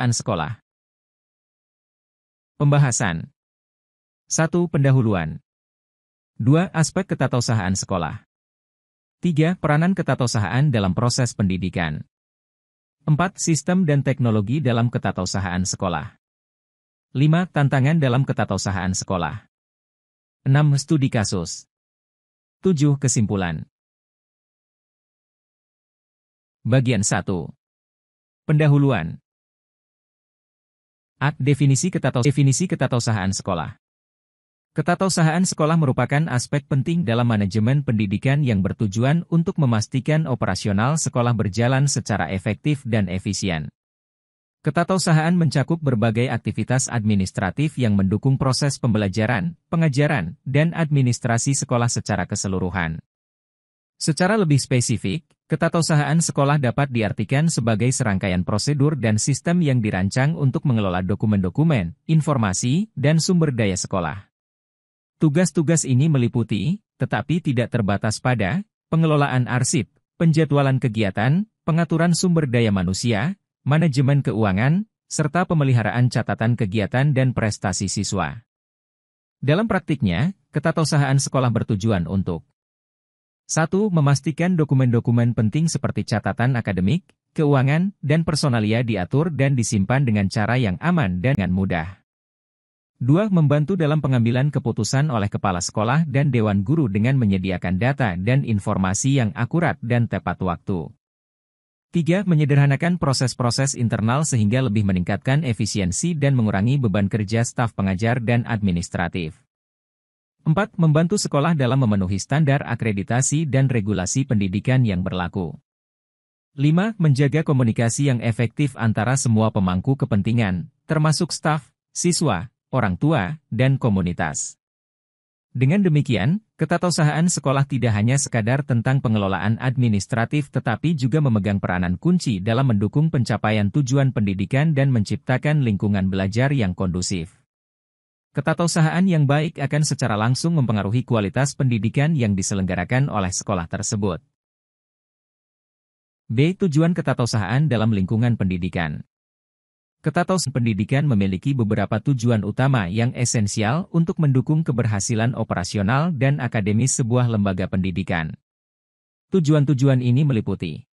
penyelenggaraan sekolah. Pembahasan 1. Pendahuluan 2. Aspek ketatausahaan sekolah 3. Peranan ketatausahaan dalam proses pendidikan 4. Sistem dan teknologi dalam ketatausahaan sekolah 5. Tantangan dalam ketatausahaan sekolah 6. Studi kasus 7. Kesimpulan Bagian 1. Pendahuluan Ak definisi ketatos definisi ketatausahaan sekolah. Ketatausahaan sekolah merupakan aspek penting dalam manajemen pendidikan yang bertujuan untuk memastikan operasional sekolah berjalan secara efektif dan efisien. Ketatausahaan mencakup berbagai aktivitas administratif yang mendukung proses pembelajaran, pengajaran, dan administrasi sekolah secara keseluruhan. Secara lebih spesifik, Ketatausahaan sekolah dapat diartikan sebagai serangkaian prosedur dan sistem yang dirancang untuk mengelola dokumen-dokumen, informasi, dan sumber daya sekolah. Tugas-tugas ini meliputi, tetapi tidak terbatas pada, pengelolaan arsip, penjadwalan kegiatan, pengaturan sumber daya manusia, manajemen keuangan, serta pemeliharaan catatan kegiatan dan prestasi siswa. Dalam praktiknya, ketatausahaan sekolah bertujuan untuk 1. Memastikan dokumen-dokumen penting seperti catatan akademik, keuangan, dan personalia diatur dan disimpan dengan cara yang aman dan dengan mudah. 2. Membantu dalam pengambilan keputusan oleh kepala sekolah dan dewan guru dengan menyediakan data dan informasi yang akurat dan tepat waktu. 3. Menyederhanakan proses-proses internal sehingga lebih meningkatkan efisiensi dan mengurangi beban kerja staf pengajar dan administratif. 4. Membantu sekolah dalam memenuhi standar akreditasi dan regulasi pendidikan yang berlaku. 5. Menjaga komunikasi yang efektif antara semua pemangku kepentingan, termasuk staf, siswa, orang tua, dan komunitas. Dengan demikian, ketatausahaan sekolah tidak hanya sekadar tentang pengelolaan administratif tetapi juga memegang peranan kunci dalam mendukung pencapaian tujuan pendidikan dan menciptakan lingkungan belajar yang kondusif. Ketatausahaan yang baik akan secara langsung mempengaruhi kualitas pendidikan yang diselenggarakan oleh sekolah tersebut. B. Tujuan ketatausahaan dalam lingkungan pendidikan Ketatausahaan pendidikan memiliki beberapa tujuan utama yang esensial untuk mendukung keberhasilan operasional dan akademis sebuah lembaga pendidikan. Tujuan-tujuan ini meliputi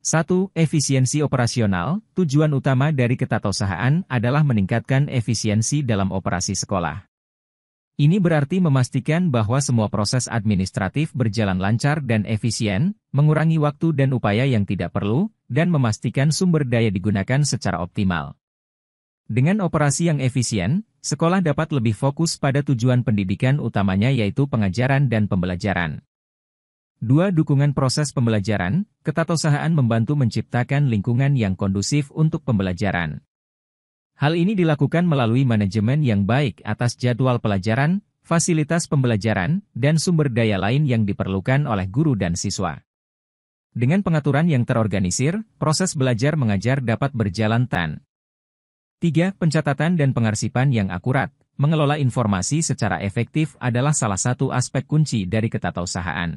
1. Efisiensi operasional, tujuan utama dari ketatausahaan adalah meningkatkan efisiensi dalam operasi sekolah. Ini berarti memastikan bahwa semua proses administratif berjalan lancar dan efisien, mengurangi waktu dan upaya yang tidak perlu, dan memastikan sumber daya digunakan secara optimal. Dengan operasi yang efisien, sekolah dapat lebih fokus pada tujuan pendidikan utamanya yaitu pengajaran dan pembelajaran. Dua dukungan proses pembelajaran, ketatusahaan membantu menciptakan lingkungan yang kondusif untuk pembelajaran. Hal ini dilakukan melalui manajemen yang baik atas jadwal pelajaran, fasilitas pembelajaran, dan sumber daya lain yang diperlukan oleh guru dan siswa. Dengan pengaturan yang terorganisir, proses belajar mengajar dapat berjalan tan. 3. Pencatatan dan pengarsipan yang akurat. Mengelola informasi secara efektif adalah salah satu aspek kunci dari ketatausahaan.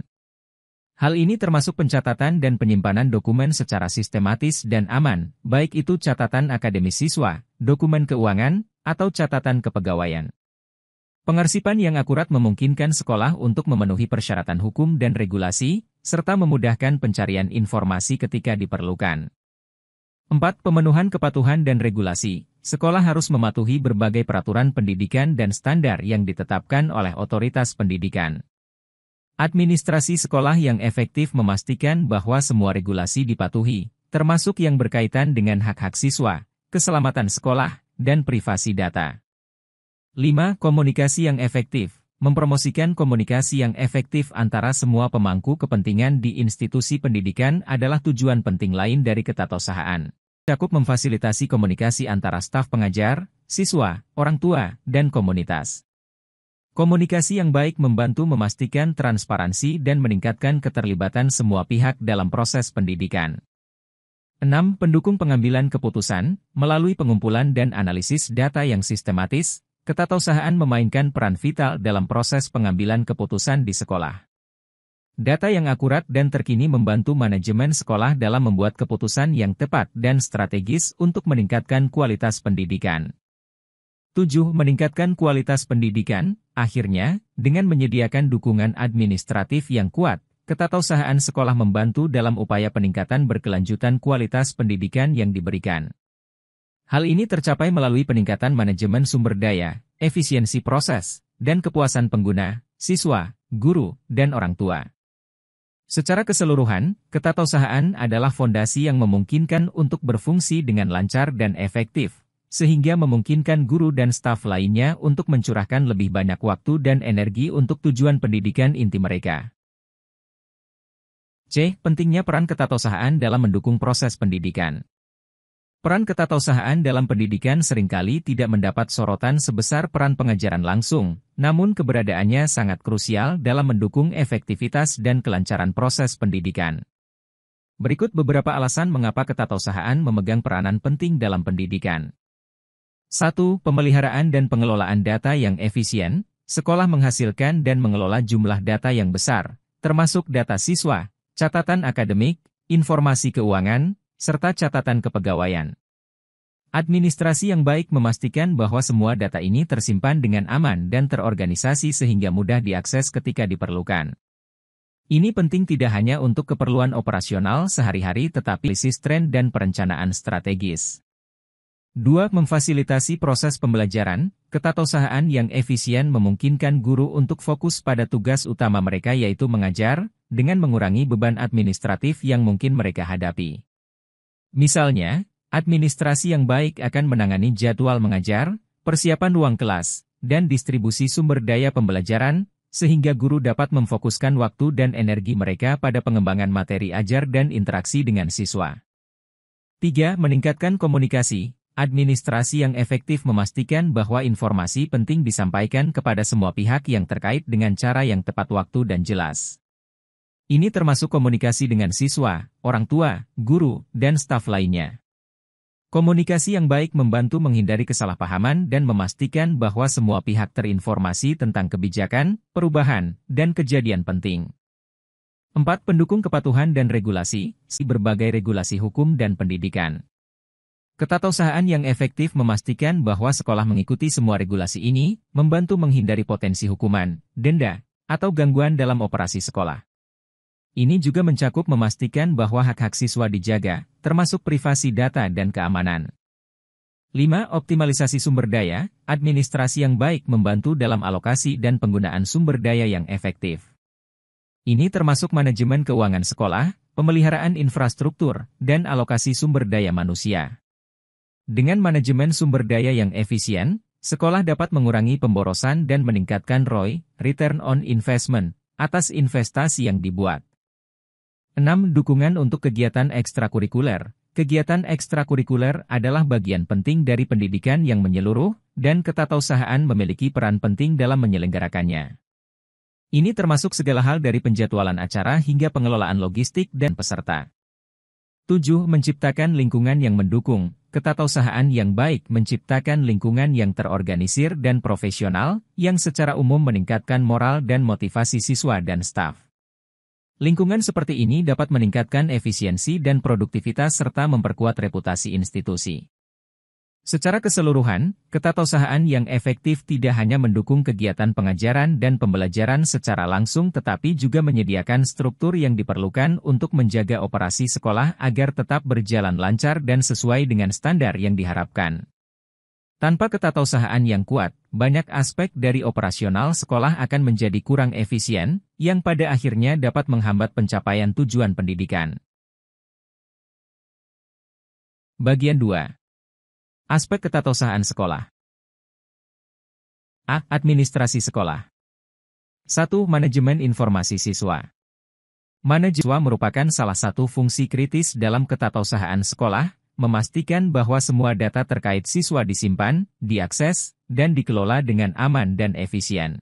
Hal ini termasuk pencatatan dan penyimpanan dokumen secara sistematis dan aman, baik itu catatan akademis siswa, dokumen keuangan, atau catatan kepegawaian. Pengarsipan yang akurat memungkinkan sekolah untuk memenuhi persyaratan hukum dan regulasi, serta memudahkan pencarian informasi ketika diperlukan. 4. Pemenuhan kepatuhan dan regulasi. Sekolah harus mematuhi berbagai peraturan pendidikan dan standar yang ditetapkan oleh otoritas pendidikan. Administrasi sekolah yang efektif memastikan bahwa semua regulasi dipatuhi, termasuk yang berkaitan dengan hak-hak siswa, keselamatan sekolah, dan privasi data. 5. Komunikasi yang efektif Mempromosikan komunikasi yang efektif antara semua pemangku kepentingan di institusi pendidikan adalah tujuan penting lain dari ketatosahaan. Cakup memfasilitasi komunikasi antara staf pengajar, siswa, orang tua, dan komunitas. Komunikasi yang baik membantu memastikan transparansi dan meningkatkan keterlibatan semua pihak dalam proses pendidikan. 6. Pendukung pengambilan keputusan, melalui pengumpulan dan analisis data yang sistematis, ketatausahaan memainkan peran vital dalam proses pengambilan keputusan di sekolah. Data yang akurat dan terkini membantu manajemen sekolah dalam membuat keputusan yang tepat dan strategis untuk meningkatkan kualitas pendidikan. 7. Meningkatkan kualitas pendidikan, akhirnya, dengan menyediakan dukungan administratif yang kuat, ketatausahaan sekolah membantu dalam upaya peningkatan berkelanjutan kualitas pendidikan yang diberikan. Hal ini tercapai melalui peningkatan manajemen sumber daya, efisiensi proses, dan kepuasan pengguna, siswa, guru, dan orang tua. Secara keseluruhan, ketatausahaan adalah fondasi yang memungkinkan untuk berfungsi dengan lancar dan efektif, sehingga memungkinkan guru dan staf lainnya untuk mencurahkan lebih banyak waktu dan energi untuk tujuan pendidikan inti mereka. C. Pentingnya peran ketatausahaan dalam mendukung proses pendidikan. Peran ketatausahaan dalam pendidikan seringkali tidak mendapat sorotan sebesar peran pengajaran langsung, namun keberadaannya sangat krusial dalam mendukung efektivitas dan kelancaran proses pendidikan. Berikut beberapa alasan mengapa ketatausahaan memegang peranan penting dalam pendidikan. 1. Pemeliharaan dan pengelolaan data yang efisien, sekolah menghasilkan dan mengelola jumlah data yang besar, termasuk data siswa, catatan akademik, informasi keuangan, serta catatan kepegawaian. Administrasi yang baik memastikan bahwa semua data ini tersimpan dengan aman dan terorganisasi sehingga mudah diakses ketika diperlukan. Ini penting tidak hanya untuk keperluan operasional sehari-hari tetapi analisis tren dan perencanaan strategis. 2. Memfasilitasi proses pembelajaran, ketatausahaan yang efisien memungkinkan guru untuk fokus pada tugas utama mereka yaitu mengajar, dengan mengurangi beban administratif yang mungkin mereka hadapi. Misalnya, administrasi yang baik akan menangani jadwal mengajar, persiapan ruang kelas, dan distribusi sumber daya pembelajaran, sehingga guru dapat memfokuskan waktu dan energi mereka pada pengembangan materi ajar dan interaksi dengan siswa. 3. Meningkatkan komunikasi. Administrasi yang efektif memastikan bahwa informasi penting disampaikan kepada semua pihak yang terkait dengan cara yang tepat waktu dan jelas. Ini termasuk komunikasi dengan siswa, orang tua, guru, dan staf lainnya. Komunikasi yang baik membantu menghindari kesalahpahaman dan memastikan bahwa semua pihak terinformasi tentang kebijakan, perubahan, dan kejadian penting. Empat Pendukung kepatuhan dan regulasi, si berbagai regulasi hukum dan pendidikan. Ketatausahaan yang efektif memastikan bahwa sekolah mengikuti semua regulasi ini, membantu menghindari potensi hukuman, denda, atau gangguan dalam operasi sekolah. Ini juga mencakup memastikan bahwa hak-hak siswa dijaga, termasuk privasi data dan keamanan. 5. Optimalisasi sumber daya, administrasi yang baik membantu dalam alokasi dan penggunaan sumber daya yang efektif. Ini termasuk manajemen keuangan sekolah, pemeliharaan infrastruktur, dan alokasi sumber daya manusia. Dengan manajemen sumber daya yang efisien, sekolah dapat mengurangi pemborosan dan meningkatkan ROI, return on investment, atas investasi yang dibuat. 6. Dukungan untuk kegiatan ekstrakurikuler. Kegiatan ekstrakurikuler adalah bagian penting dari pendidikan yang menyeluruh, dan ketatausahaan memiliki peran penting dalam menyelenggarakannya. Ini termasuk segala hal dari penjadwalan acara hingga pengelolaan logistik dan peserta. 7. Menciptakan lingkungan yang mendukung ketatausahaan yang baik menciptakan lingkungan yang terorganisir dan profesional, yang secara umum meningkatkan moral dan motivasi siswa dan staf. Lingkungan seperti ini dapat meningkatkan efisiensi dan produktivitas serta memperkuat reputasi institusi. Secara keseluruhan, ketatausahaan yang efektif tidak hanya mendukung kegiatan pengajaran dan pembelajaran secara langsung tetapi juga menyediakan struktur yang diperlukan untuk menjaga operasi sekolah agar tetap berjalan lancar dan sesuai dengan standar yang diharapkan. Tanpa ketatausahaan yang kuat, banyak aspek dari operasional sekolah akan menjadi kurang efisien, yang pada akhirnya dapat menghambat pencapaian tujuan pendidikan. Bagian 2 Aspek ketatausahaan sekolah A. Administrasi sekolah 1. Manajemen informasi siswa Manajemen merupakan salah satu fungsi kritis dalam ketatausahaan sekolah, memastikan bahwa semua data terkait siswa disimpan, diakses, dan dikelola dengan aman dan efisien.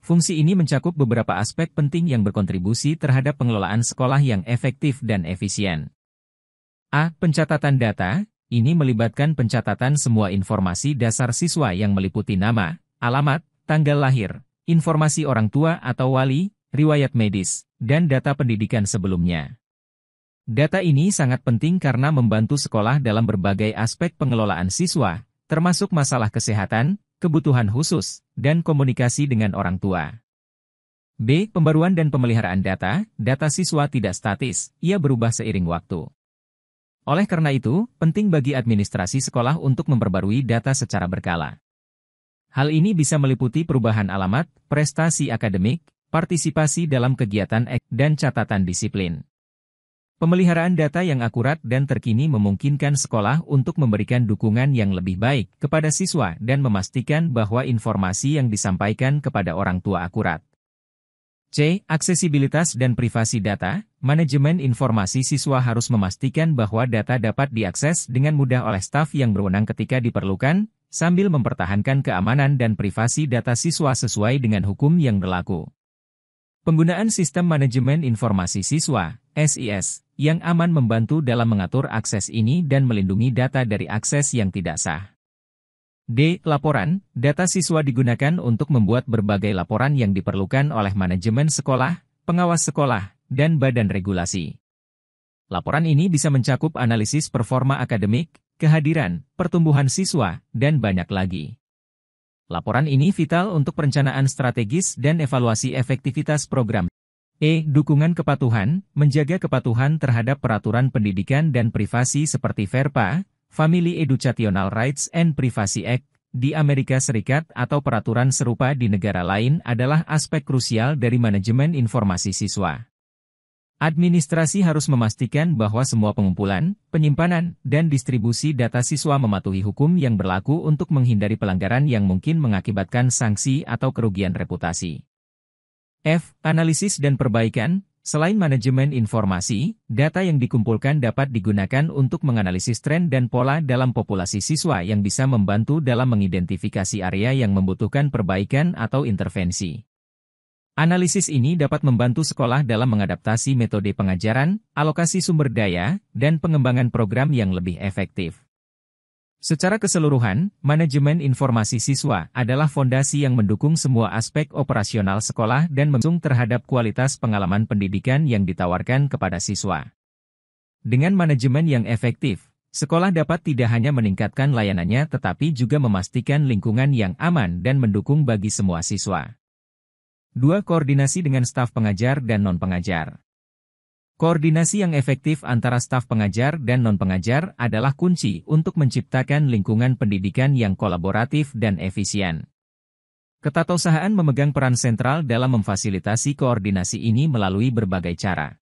Fungsi ini mencakup beberapa aspek penting yang berkontribusi terhadap pengelolaan sekolah yang efektif dan efisien. A. Pencatatan data, ini melibatkan pencatatan semua informasi dasar siswa yang meliputi nama, alamat, tanggal lahir, informasi orang tua atau wali, riwayat medis, dan data pendidikan sebelumnya. Data ini sangat penting karena membantu sekolah dalam berbagai aspek pengelolaan siswa, termasuk masalah kesehatan, kebutuhan khusus, dan komunikasi dengan orang tua. B. Pembaruan dan pemeliharaan data, data siswa tidak statis, ia berubah seiring waktu. Oleh karena itu, penting bagi administrasi sekolah untuk memperbarui data secara berkala. Hal ini bisa meliputi perubahan alamat, prestasi akademik, partisipasi dalam kegiatan ek, dan catatan disiplin. Pemeliharaan data yang akurat dan terkini memungkinkan sekolah untuk memberikan dukungan yang lebih baik kepada siswa dan memastikan bahwa informasi yang disampaikan kepada orang tua akurat. C. Aksesibilitas dan privasi data. Manajemen informasi siswa harus memastikan bahwa data dapat diakses dengan mudah oleh staf yang berwenang ketika diperlukan, sambil mempertahankan keamanan dan privasi data siswa sesuai dengan hukum yang berlaku. Penggunaan sistem manajemen informasi siswa (SIS) yang aman membantu dalam mengatur akses ini dan melindungi data dari akses yang tidak sah. D. Laporan, data siswa digunakan untuk membuat berbagai laporan yang diperlukan oleh manajemen sekolah, pengawas sekolah, dan badan regulasi. Laporan ini bisa mencakup analisis performa akademik, kehadiran, pertumbuhan siswa, dan banyak lagi. Laporan ini vital untuk perencanaan strategis dan evaluasi efektivitas program. E. Dukungan kepatuhan, menjaga kepatuhan terhadap peraturan pendidikan dan privasi seperti FERPA, Family Educational Rights and Privacy Act di Amerika Serikat atau peraturan serupa di negara lain adalah aspek krusial dari manajemen informasi siswa. Administrasi harus memastikan bahwa semua pengumpulan, penyimpanan, dan distribusi data siswa mematuhi hukum yang berlaku untuk menghindari pelanggaran yang mungkin mengakibatkan sanksi atau kerugian reputasi. F. Analisis dan perbaikan Selain manajemen informasi, data yang dikumpulkan dapat digunakan untuk menganalisis tren dan pola dalam populasi siswa yang bisa membantu dalam mengidentifikasi area yang membutuhkan perbaikan atau intervensi. Analisis ini dapat membantu sekolah dalam mengadaptasi metode pengajaran, alokasi sumber daya, dan pengembangan program yang lebih efektif. Secara keseluruhan, manajemen informasi siswa adalah fondasi yang mendukung semua aspek operasional sekolah dan mengusung terhadap kualitas pengalaman pendidikan yang ditawarkan kepada siswa. Dengan manajemen yang efektif, sekolah dapat tidak hanya meningkatkan layanannya tetapi juga memastikan lingkungan yang aman dan mendukung bagi semua siswa. 2. Koordinasi dengan staf pengajar dan non-pengajar Koordinasi yang efektif antara staf pengajar dan non-pengajar adalah kunci untuk menciptakan lingkungan pendidikan yang kolaboratif dan efisien. Ketatausahaan memegang peran sentral dalam memfasilitasi koordinasi ini melalui berbagai cara.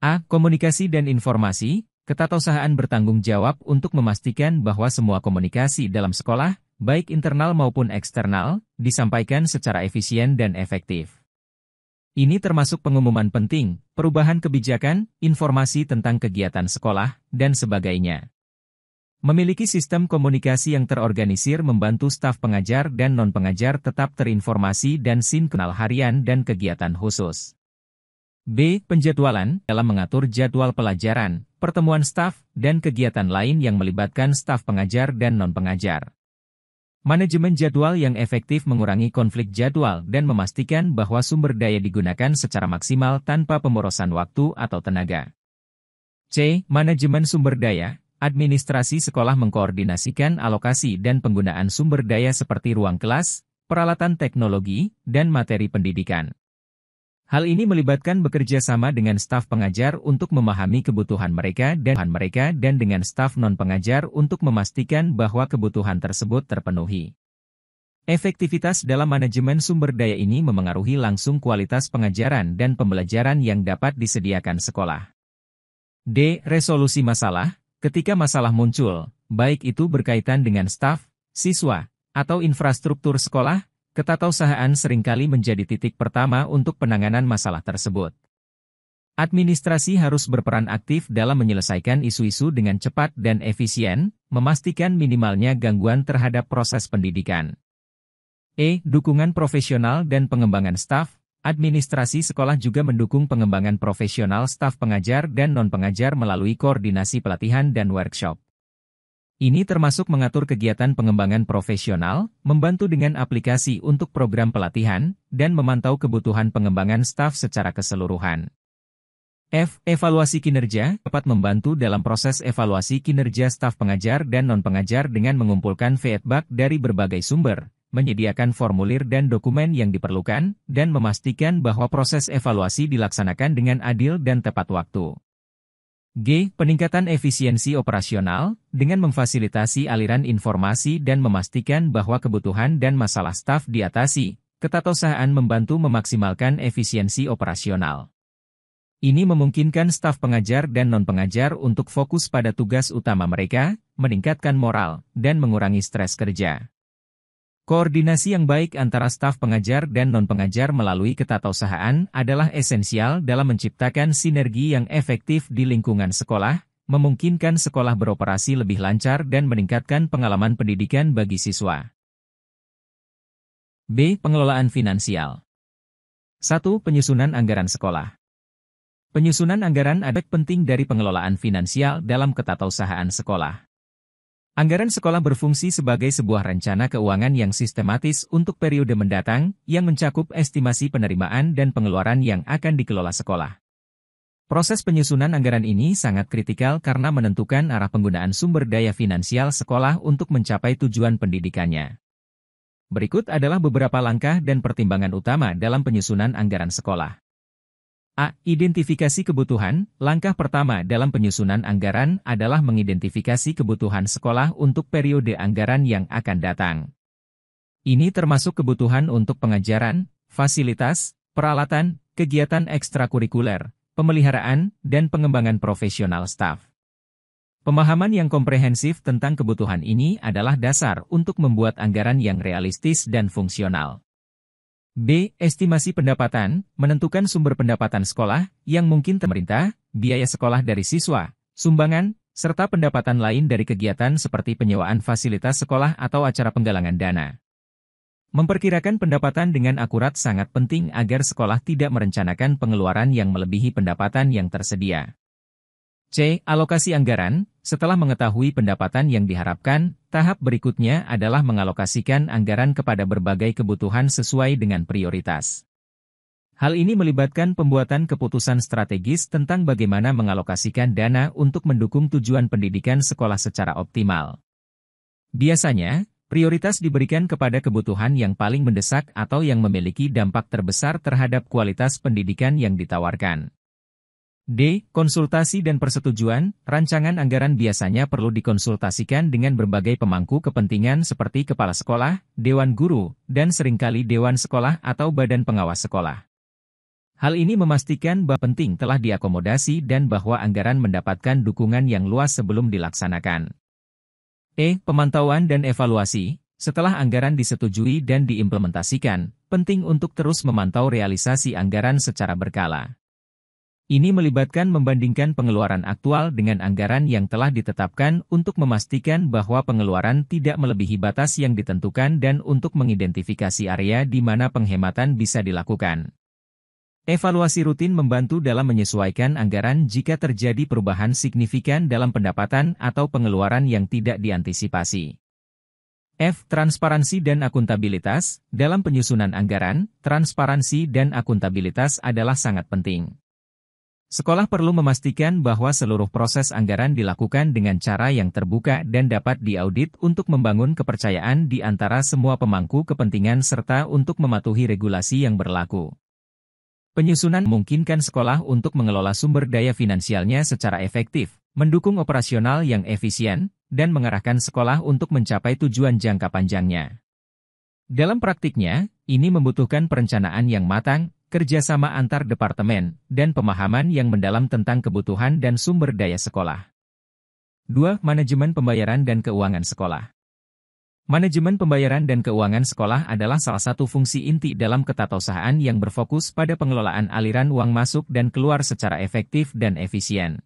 A. Komunikasi dan informasi, ketatausahaan bertanggung jawab untuk memastikan bahwa semua komunikasi dalam sekolah, baik internal maupun eksternal, disampaikan secara efisien dan efektif. Ini termasuk pengumuman penting, perubahan kebijakan, informasi tentang kegiatan sekolah, dan sebagainya. Memiliki sistem komunikasi yang terorganisir membantu staf pengajar dan non-pengajar tetap terinformasi dan sinkronal harian dan kegiatan khusus. B. Penjadwalan dalam mengatur jadwal pelajaran, pertemuan staf, dan kegiatan lain yang melibatkan staf pengajar dan non-pengajar. Manajemen jadwal yang efektif mengurangi konflik jadwal dan memastikan bahwa sumber daya digunakan secara maksimal tanpa pemborosan waktu atau tenaga. C. Manajemen sumber daya Administrasi sekolah mengkoordinasikan alokasi dan penggunaan sumber daya seperti ruang kelas, peralatan teknologi, dan materi pendidikan. Hal ini melibatkan bekerja sama dengan staf pengajar untuk memahami kebutuhan mereka dan mereka dan dengan staf non-pengajar untuk memastikan bahwa kebutuhan tersebut terpenuhi. Efektivitas dalam manajemen sumber daya ini memengaruhi langsung kualitas pengajaran dan pembelajaran yang dapat disediakan sekolah. D. Resolusi masalah, ketika masalah muncul, baik itu berkaitan dengan staf, siswa, atau infrastruktur sekolah, Ketatausahaan seringkali menjadi titik pertama untuk penanganan masalah tersebut. Administrasi harus berperan aktif dalam menyelesaikan isu-isu dengan cepat dan efisien, memastikan minimalnya gangguan terhadap proses pendidikan. E. Dukungan profesional dan pengembangan staf, administrasi sekolah juga mendukung pengembangan profesional staf pengajar dan non-pengajar melalui koordinasi pelatihan dan workshop. Ini termasuk mengatur kegiatan pengembangan profesional, membantu dengan aplikasi untuk program pelatihan, dan memantau kebutuhan pengembangan staf secara keseluruhan. F. Evaluasi kinerja dapat membantu dalam proses evaluasi kinerja staf pengajar dan non-pengajar dengan mengumpulkan feedback dari berbagai sumber, menyediakan formulir dan dokumen yang diperlukan, dan memastikan bahwa proses evaluasi dilaksanakan dengan adil dan tepat waktu. G. Peningkatan efisiensi operasional, dengan memfasilitasi aliran informasi dan memastikan bahwa kebutuhan dan masalah staf diatasi, ketatosaan membantu memaksimalkan efisiensi operasional. Ini memungkinkan staf pengajar dan non-pengajar untuk fokus pada tugas utama mereka, meningkatkan moral, dan mengurangi stres kerja. Koordinasi yang baik antara staf pengajar dan non-pengajar melalui ketatausahaan adalah esensial dalam menciptakan sinergi yang efektif di lingkungan sekolah, memungkinkan sekolah beroperasi lebih lancar dan meningkatkan pengalaman pendidikan bagi siswa. B. Pengelolaan finansial 1. Penyusunan anggaran sekolah Penyusunan anggaran adalah penting dari pengelolaan finansial dalam ketatausahaan sekolah. Anggaran sekolah berfungsi sebagai sebuah rencana keuangan yang sistematis untuk periode mendatang, yang mencakup estimasi penerimaan dan pengeluaran yang akan dikelola sekolah. Proses penyusunan anggaran ini sangat kritikal karena menentukan arah penggunaan sumber daya finansial sekolah untuk mencapai tujuan pendidikannya. Berikut adalah beberapa langkah dan pertimbangan utama dalam penyusunan anggaran sekolah. A. Identifikasi kebutuhan. Langkah pertama dalam penyusunan anggaran adalah mengidentifikasi kebutuhan sekolah untuk periode anggaran yang akan datang. Ini termasuk kebutuhan untuk pengajaran, fasilitas, peralatan, kegiatan ekstrakurikuler, pemeliharaan, dan pengembangan profesional staf. Pemahaman yang komprehensif tentang kebutuhan ini adalah dasar untuk membuat anggaran yang realistis dan fungsional. B. Estimasi pendapatan, menentukan sumber pendapatan sekolah, yang mungkin pemerintah, biaya sekolah dari siswa, sumbangan, serta pendapatan lain dari kegiatan seperti penyewaan fasilitas sekolah atau acara penggalangan dana. Memperkirakan pendapatan dengan akurat sangat penting agar sekolah tidak merencanakan pengeluaran yang melebihi pendapatan yang tersedia. C. Alokasi anggaran. Setelah mengetahui pendapatan yang diharapkan, tahap berikutnya adalah mengalokasikan anggaran kepada berbagai kebutuhan sesuai dengan prioritas. Hal ini melibatkan pembuatan keputusan strategis tentang bagaimana mengalokasikan dana untuk mendukung tujuan pendidikan sekolah secara optimal. Biasanya, prioritas diberikan kepada kebutuhan yang paling mendesak atau yang memiliki dampak terbesar terhadap kualitas pendidikan yang ditawarkan. D. Konsultasi dan persetujuan, rancangan anggaran biasanya perlu dikonsultasikan dengan berbagai pemangku kepentingan seperti kepala sekolah, dewan guru, dan seringkali dewan sekolah atau badan pengawas sekolah. Hal ini memastikan bahwa penting telah diakomodasi dan bahwa anggaran mendapatkan dukungan yang luas sebelum dilaksanakan. E. Pemantauan dan evaluasi, setelah anggaran disetujui dan diimplementasikan, penting untuk terus memantau realisasi anggaran secara berkala. Ini melibatkan membandingkan pengeluaran aktual dengan anggaran yang telah ditetapkan untuk memastikan bahwa pengeluaran tidak melebihi batas yang ditentukan dan untuk mengidentifikasi area di mana penghematan bisa dilakukan. Evaluasi rutin membantu dalam menyesuaikan anggaran jika terjadi perubahan signifikan dalam pendapatan atau pengeluaran yang tidak diantisipasi. F. Transparansi dan akuntabilitas Dalam penyusunan anggaran, transparansi dan akuntabilitas adalah sangat penting. Sekolah perlu memastikan bahwa seluruh proses anggaran dilakukan dengan cara yang terbuka dan dapat diaudit untuk membangun kepercayaan di antara semua pemangku kepentingan serta untuk mematuhi regulasi yang berlaku. Penyusunan memungkinkan sekolah untuk mengelola sumber daya finansialnya secara efektif, mendukung operasional yang efisien, dan mengarahkan sekolah untuk mencapai tujuan jangka panjangnya. Dalam praktiknya, ini membutuhkan perencanaan yang matang, kerjasama antar departemen, dan pemahaman yang mendalam tentang kebutuhan dan sumber daya sekolah. 2. Manajemen pembayaran dan keuangan sekolah Manajemen pembayaran dan keuangan sekolah adalah salah satu fungsi inti dalam ketatausahaan yang berfokus pada pengelolaan aliran uang masuk dan keluar secara efektif dan efisien.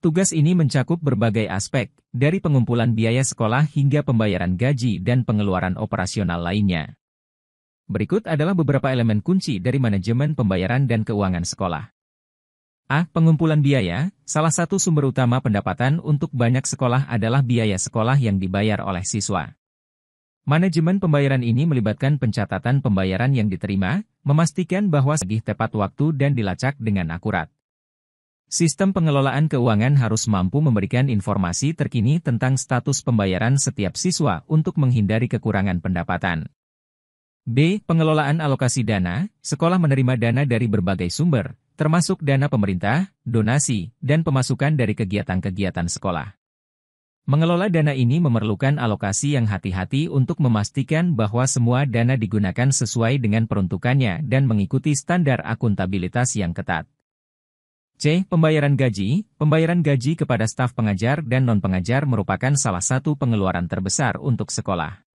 Tugas ini mencakup berbagai aspek, dari pengumpulan biaya sekolah hingga pembayaran gaji dan pengeluaran operasional lainnya. Berikut adalah beberapa elemen kunci dari manajemen pembayaran dan keuangan sekolah. A. Pengumpulan biaya, salah satu sumber utama pendapatan untuk banyak sekolah adalah biaya sekolah yang dibayar oleh siswa. Manajemen pembayaran ini melibatkan pencatatan pembayaran yang diterima, memastikan bahwa segih tepat waktu dan dilacak dengan akurat. Sistem pengelolaan keuangan harus mampu memberikan informasi terkini tentang status pembayaran setiap siswa untuk menghindari kekurangan pendapatan. B. Pengelolaan alokasi dana, sekolah menerima dana dari berbagai sumber, termasuk dana pemerintah, donasi, dan pemasukan dari kegiatan-kegiatan sekolah. Mengelola dana ini memerlukan alokasi yang hati-hati untuk memastikan bahwa semua dana digunakan sesuai dengan peruntukannya dan mengikuti standar akuntabilitas yang ketat. C. Pembayaran gaji Pembayaran gaji kepada staf pengajar dan non-pengajar merupakan salah satu pengeluaran terbesar untuk sekolah.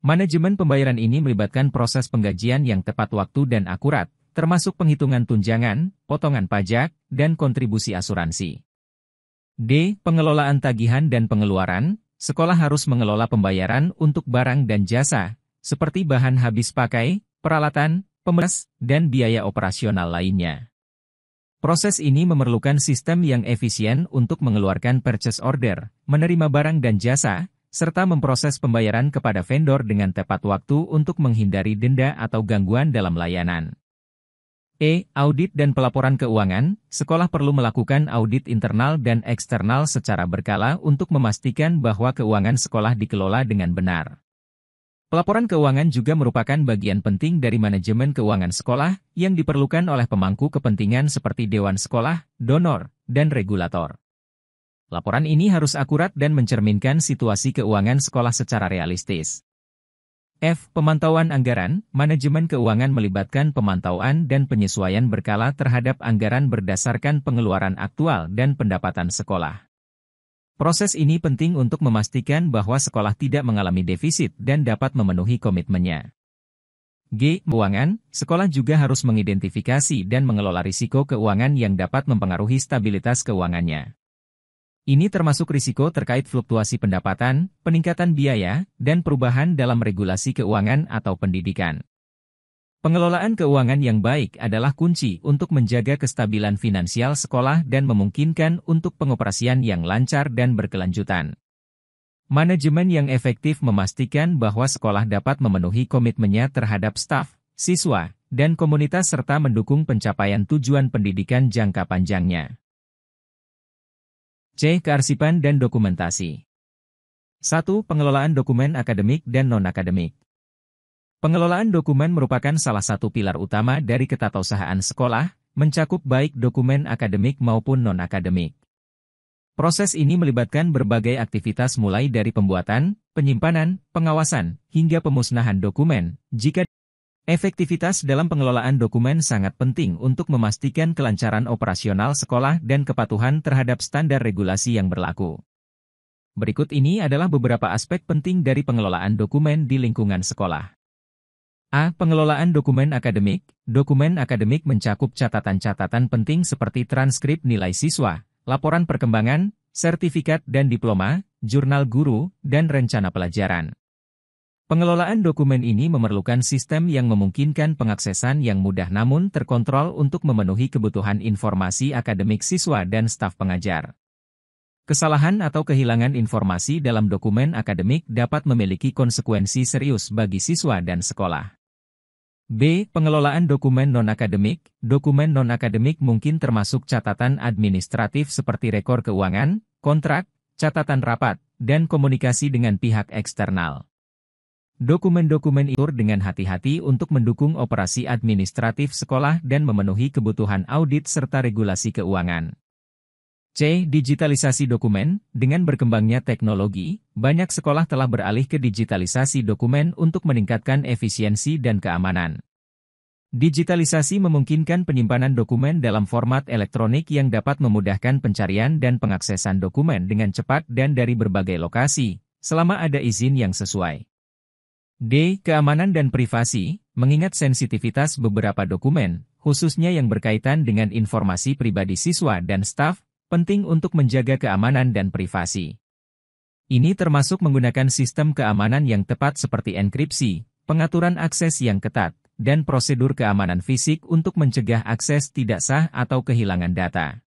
Manajemen pembayaran ini melibatkan proses penggajian yang tepat waktu dan akurat, termasuk penghitungan tunjangan, potongan pajak, dan kontribusi asuransi. D. Pengelolaan tagihan dan pengeluaran, sekolah harus mengelola pembayaran untuk barang dan jasa, seperti bahan habis pakai, peralatan, pemeras, dan biaya operasional lainnya. Proses ini memerlukan sistem yang efisien untuk mengeluarkan purchase order, menerima barang dan jasa, serta memproses pembayaran kepada vendor dengan tepat waktu untuk menghindari denda atau gangguan dalam layanan. E. Audit dan pelaporan keuangan, sekolah perlu melakukan audit internal dan eksternal secara berkala untuk memastikan bahwa keuangan sekolah dikelola dengan benar. Pelaporan keuangan juga merupakan bagian penting dari manajemen keuangan sekolah yang diperlukan oleh pemangku kepentingan seperti dewan sekolah, donor, dan regulator. Laporan ini harus akurat dan mencerminkan situasi keuangan sekolah secara realistis. F. Pemantauan anggaran, manajemen keuangan melibatkan pemantauan dan penyesuaian berkala terhadap anggaran berdasarkan pengeluaran aktual dan pendapatan sekolah. Proses ini penting untuk memastikan bahwa sekolah tidak mengalami defisit dan dapat memenuhi komitmennya. G. Keuangan, sekolah juga harus mengidentifikasi dan mengelola risiko keuangan yang dapat mempengaruhi stabilitas keuangannya. Ini termasuk risiko terkait fluktuasi pendapatan, peningkatan biaya, dan perubahan dalam regulasi keuangan atau pendidikan. Pengelolaan keuangan yang baik adalah kunci untuk menjaga kestabilan finansial sekolah dan memungkinkan untuk pengoperasian yang lancar dan berkelanjutan. Manajemen yang efektif memastikan bahwa sekolah dapat memenuhi komitmennya terhadap staf, siswa, dan komunitas serta mendukung pencapaian tujuan pendidikan jangka panjangnya. C. Kearsipan dan dokumentasi. 1. Pengelolaan dokumen akademik dan non-akademik. Pengelolaan dokumen merupakan salah satu pilar utama dari ketatausahaan sekolah, mencakup baik dokumen akademik maupun non-akademik. Proses ini melibatkan berbagai aktivitas mulai dari pembuatan, penyimpanan, pengawasan, hingga pemusnahan dokumen, jika Efektivitas dalam pengelolaan dokumen sangat penting untuk memastikan kelancaran operasional sekolah dan kepatuhan terhadap standar regulasi yang berlaku. Berikut ini adalah beberapa aspek penting dari pengelolaan dokumen di lingkungan sekolah. A. Pengelolaan dokumen akademik. Dokumen akademik mencakup catatan-catatan penting seperti transkrip nilai siswa, laporan perkembangan, sertifikat dan diploma, jurnal guru, dan rencana pelajaran. Pengelolaan dokumen ini memerlukan sistem yang memungkinkan pengaksesan yang mudah namun terkontrol untuk memenuhi kebutuhan informasi akademik siswa dan staf pengajar. Kesalahan atau kehilangan informasi dalam dokumen akademik dapat memiliki konsekuensi serius bagi siswa dan sekolah. B. Pengelolaan dokumen non-akademik Dokumen non-akademik mungkin termasuk catatan administratif seperti rekor keuangan, kontrak, catatan rapat, dan komunikasi dengan pihak eksternal. Dokumen-dokumen itu dengan hati-hati untuk mendukung operasi administratif sekolah dan memenuhi kebutuhan audit serta regulasi keuangan. C. Digitalisasi dokumen, dengan berkembangnya teknologi, banyak sekolah telah beralih ke digitalisasi dokumen untuk meningkatkan efisiensi dan keamanan. Digitalisasi memungkinkan penyimpanan dokumen dalam format elektronik yang dapat memudahkan pencarian dan pengaksesan dokumen dengan cepat dan dari berbagai lokasi, selama ada izin yang sesuai. D. Keamanan dan privasi, mengingat sensitivitas beberapa dokumen, khususnya yang berkaitan dengan informasi pribadi siswa dan staf, penting untuk menjaga keamanan dan privasi. Ini termasuk menggunakan sistem keamanan yang tepat seperti enkripsi, pengaturan akses yang ketat, dan prosedur keamanan fisik untuk mencegah akses tidak sah atau kehilangan data.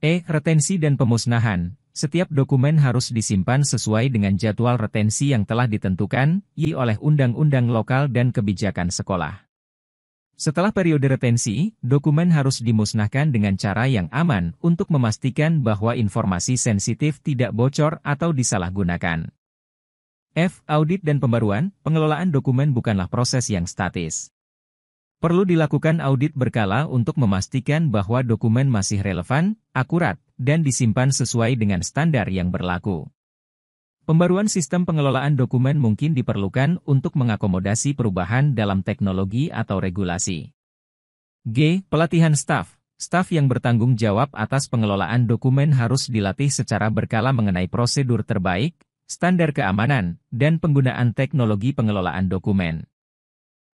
E. Retensi dan pemusnahan, setiap dokumen harus disimpan sesuai dengan jadwal retensi yang telah ditentukan i oleh undang-undang lokal dan kebijakan sekolah. Setelah periode retensi, dokumen harus dimusnahkan dengan cara yang aman untuk memastikan bahwa informasi sensitif tidak bocor atau disalahgunakan. F. Audit dan pembaruan, pengelolaan dokumen bukanlah proses yang statis. Perlu dilakukan audit berkala untuk memastikan bahwa dokumen masih relevan, akurat, dan disimpan sesuai dengan standar yang berlaku. Pembaruan sistem pengelolaan dokumen mungkin diperlukan untuk mengakomodasi perubahan dalam teknologi atau regulasi. G. Pelatihan staf. Staf yang bertanggung jawab atas pengelolaan dokumen harus dilatih secara berkala mengenai prosedur terbaik, standar keamanan, dan penggunaan teknologi pengelolaan dokumen.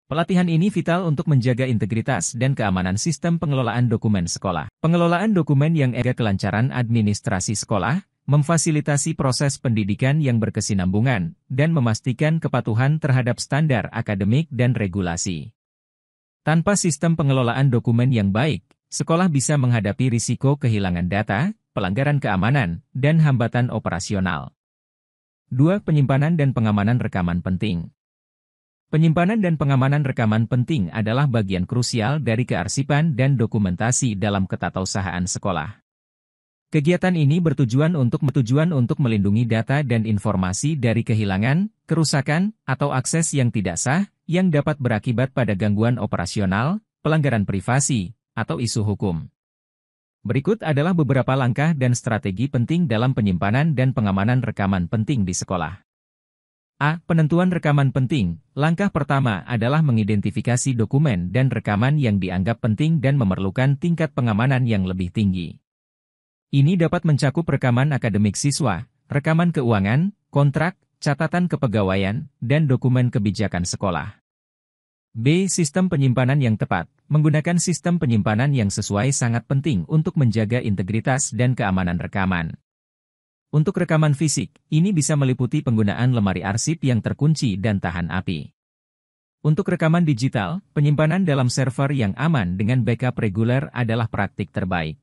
Pelatihan ini vital untuk menjaga integritas dan keamanan sistem pengelolaan dokumen sekolah. Pengelolaan dokumen yang ega kelancaran administrasi sekolah, memfasilitasi proses pendidikan yang berkesinambungan, dan memastikan kepatuhan terhadap standar akademik dan regulasi. Tanpa sistem pengelolaan dokumen yang baik, sekolah bisa menghadapi risiko kehilangan data, pelanggaran keamanan, dan hambatan operasional. 2. Penyimpanan dan pengamanan rekaman penting. Penyimpanan dan pengamanan rekaman penting adalah bagian krusial dari kearsipan dan dokumentasi dalam ketatausahaan sekolah. Kegiatan ini bertujuan untuk bertujuan untuk melindungi data dan informasi dari kehilangan, kerusakan, atau akses yang tidak sah, yang dapat berakibat pada gangguan operasional, pelanggaran privasi, atau isu hukum. Berikut adalah beberapa langkah dan strategi penting dalam penyimpanan dan pengamanan rekaman penting di sekolah. A. Penentuan rekaman penting. Langkah pertama adalah mengidentifikasi dokumen dan rekaman yang dianggap penting dan memerlukan tingkat pengamanan yang lebih tinggi. Ini dapat mencakup rekaman akademik siswa, rekaman keuangan, kontrak, catatan kepegawaian, dan dokumen kebijakan sekolah. B. Sistem penyimpanan yang tepat. Menggunakan sistem penyimpanan yang sesuai sangat penting untuk menjaga integritas dan keamanan rekaman. Untuk rekaman fisik, ini bisa meliputi penggunaan lemari arsip yang terkunci dan tahan api. Untuk rekaman digital, penyimpanan dalam server yang aman dengan backup reguler adalah praktik terbaik.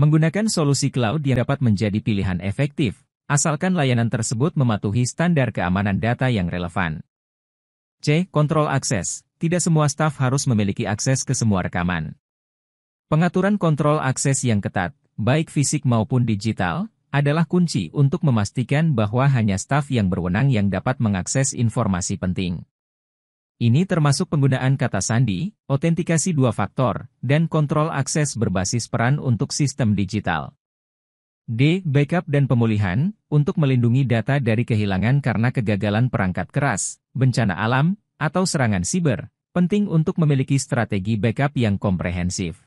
Menggunakan solusi cloud yang dapat menjadi pilihan efektif, asalkan layanan tersebut mematuhi standar keamanan data yang relevan. C. Kontrol akses. Tidak semua staf harus memiliki akses ke semua rekaman. Pengaturan kontrol akses yang ketat, baik fisik maupun digital, adalah kunci untuk memastikan bahwa hanya staf yang berwenang yang dapat mengakses informasi penting. Ini termasuk penggunaan kata sandi, otentikasi dua faktor, dan kontrol akses berbasis peran untuk sistem digital. D. Backup dan pemulihan, untuk melindungi data dari kehilangan karena kegagalan perangkat keras, bencana alam, atau serangan siber, penting untuk memiliki strategi backup yang komprehensif.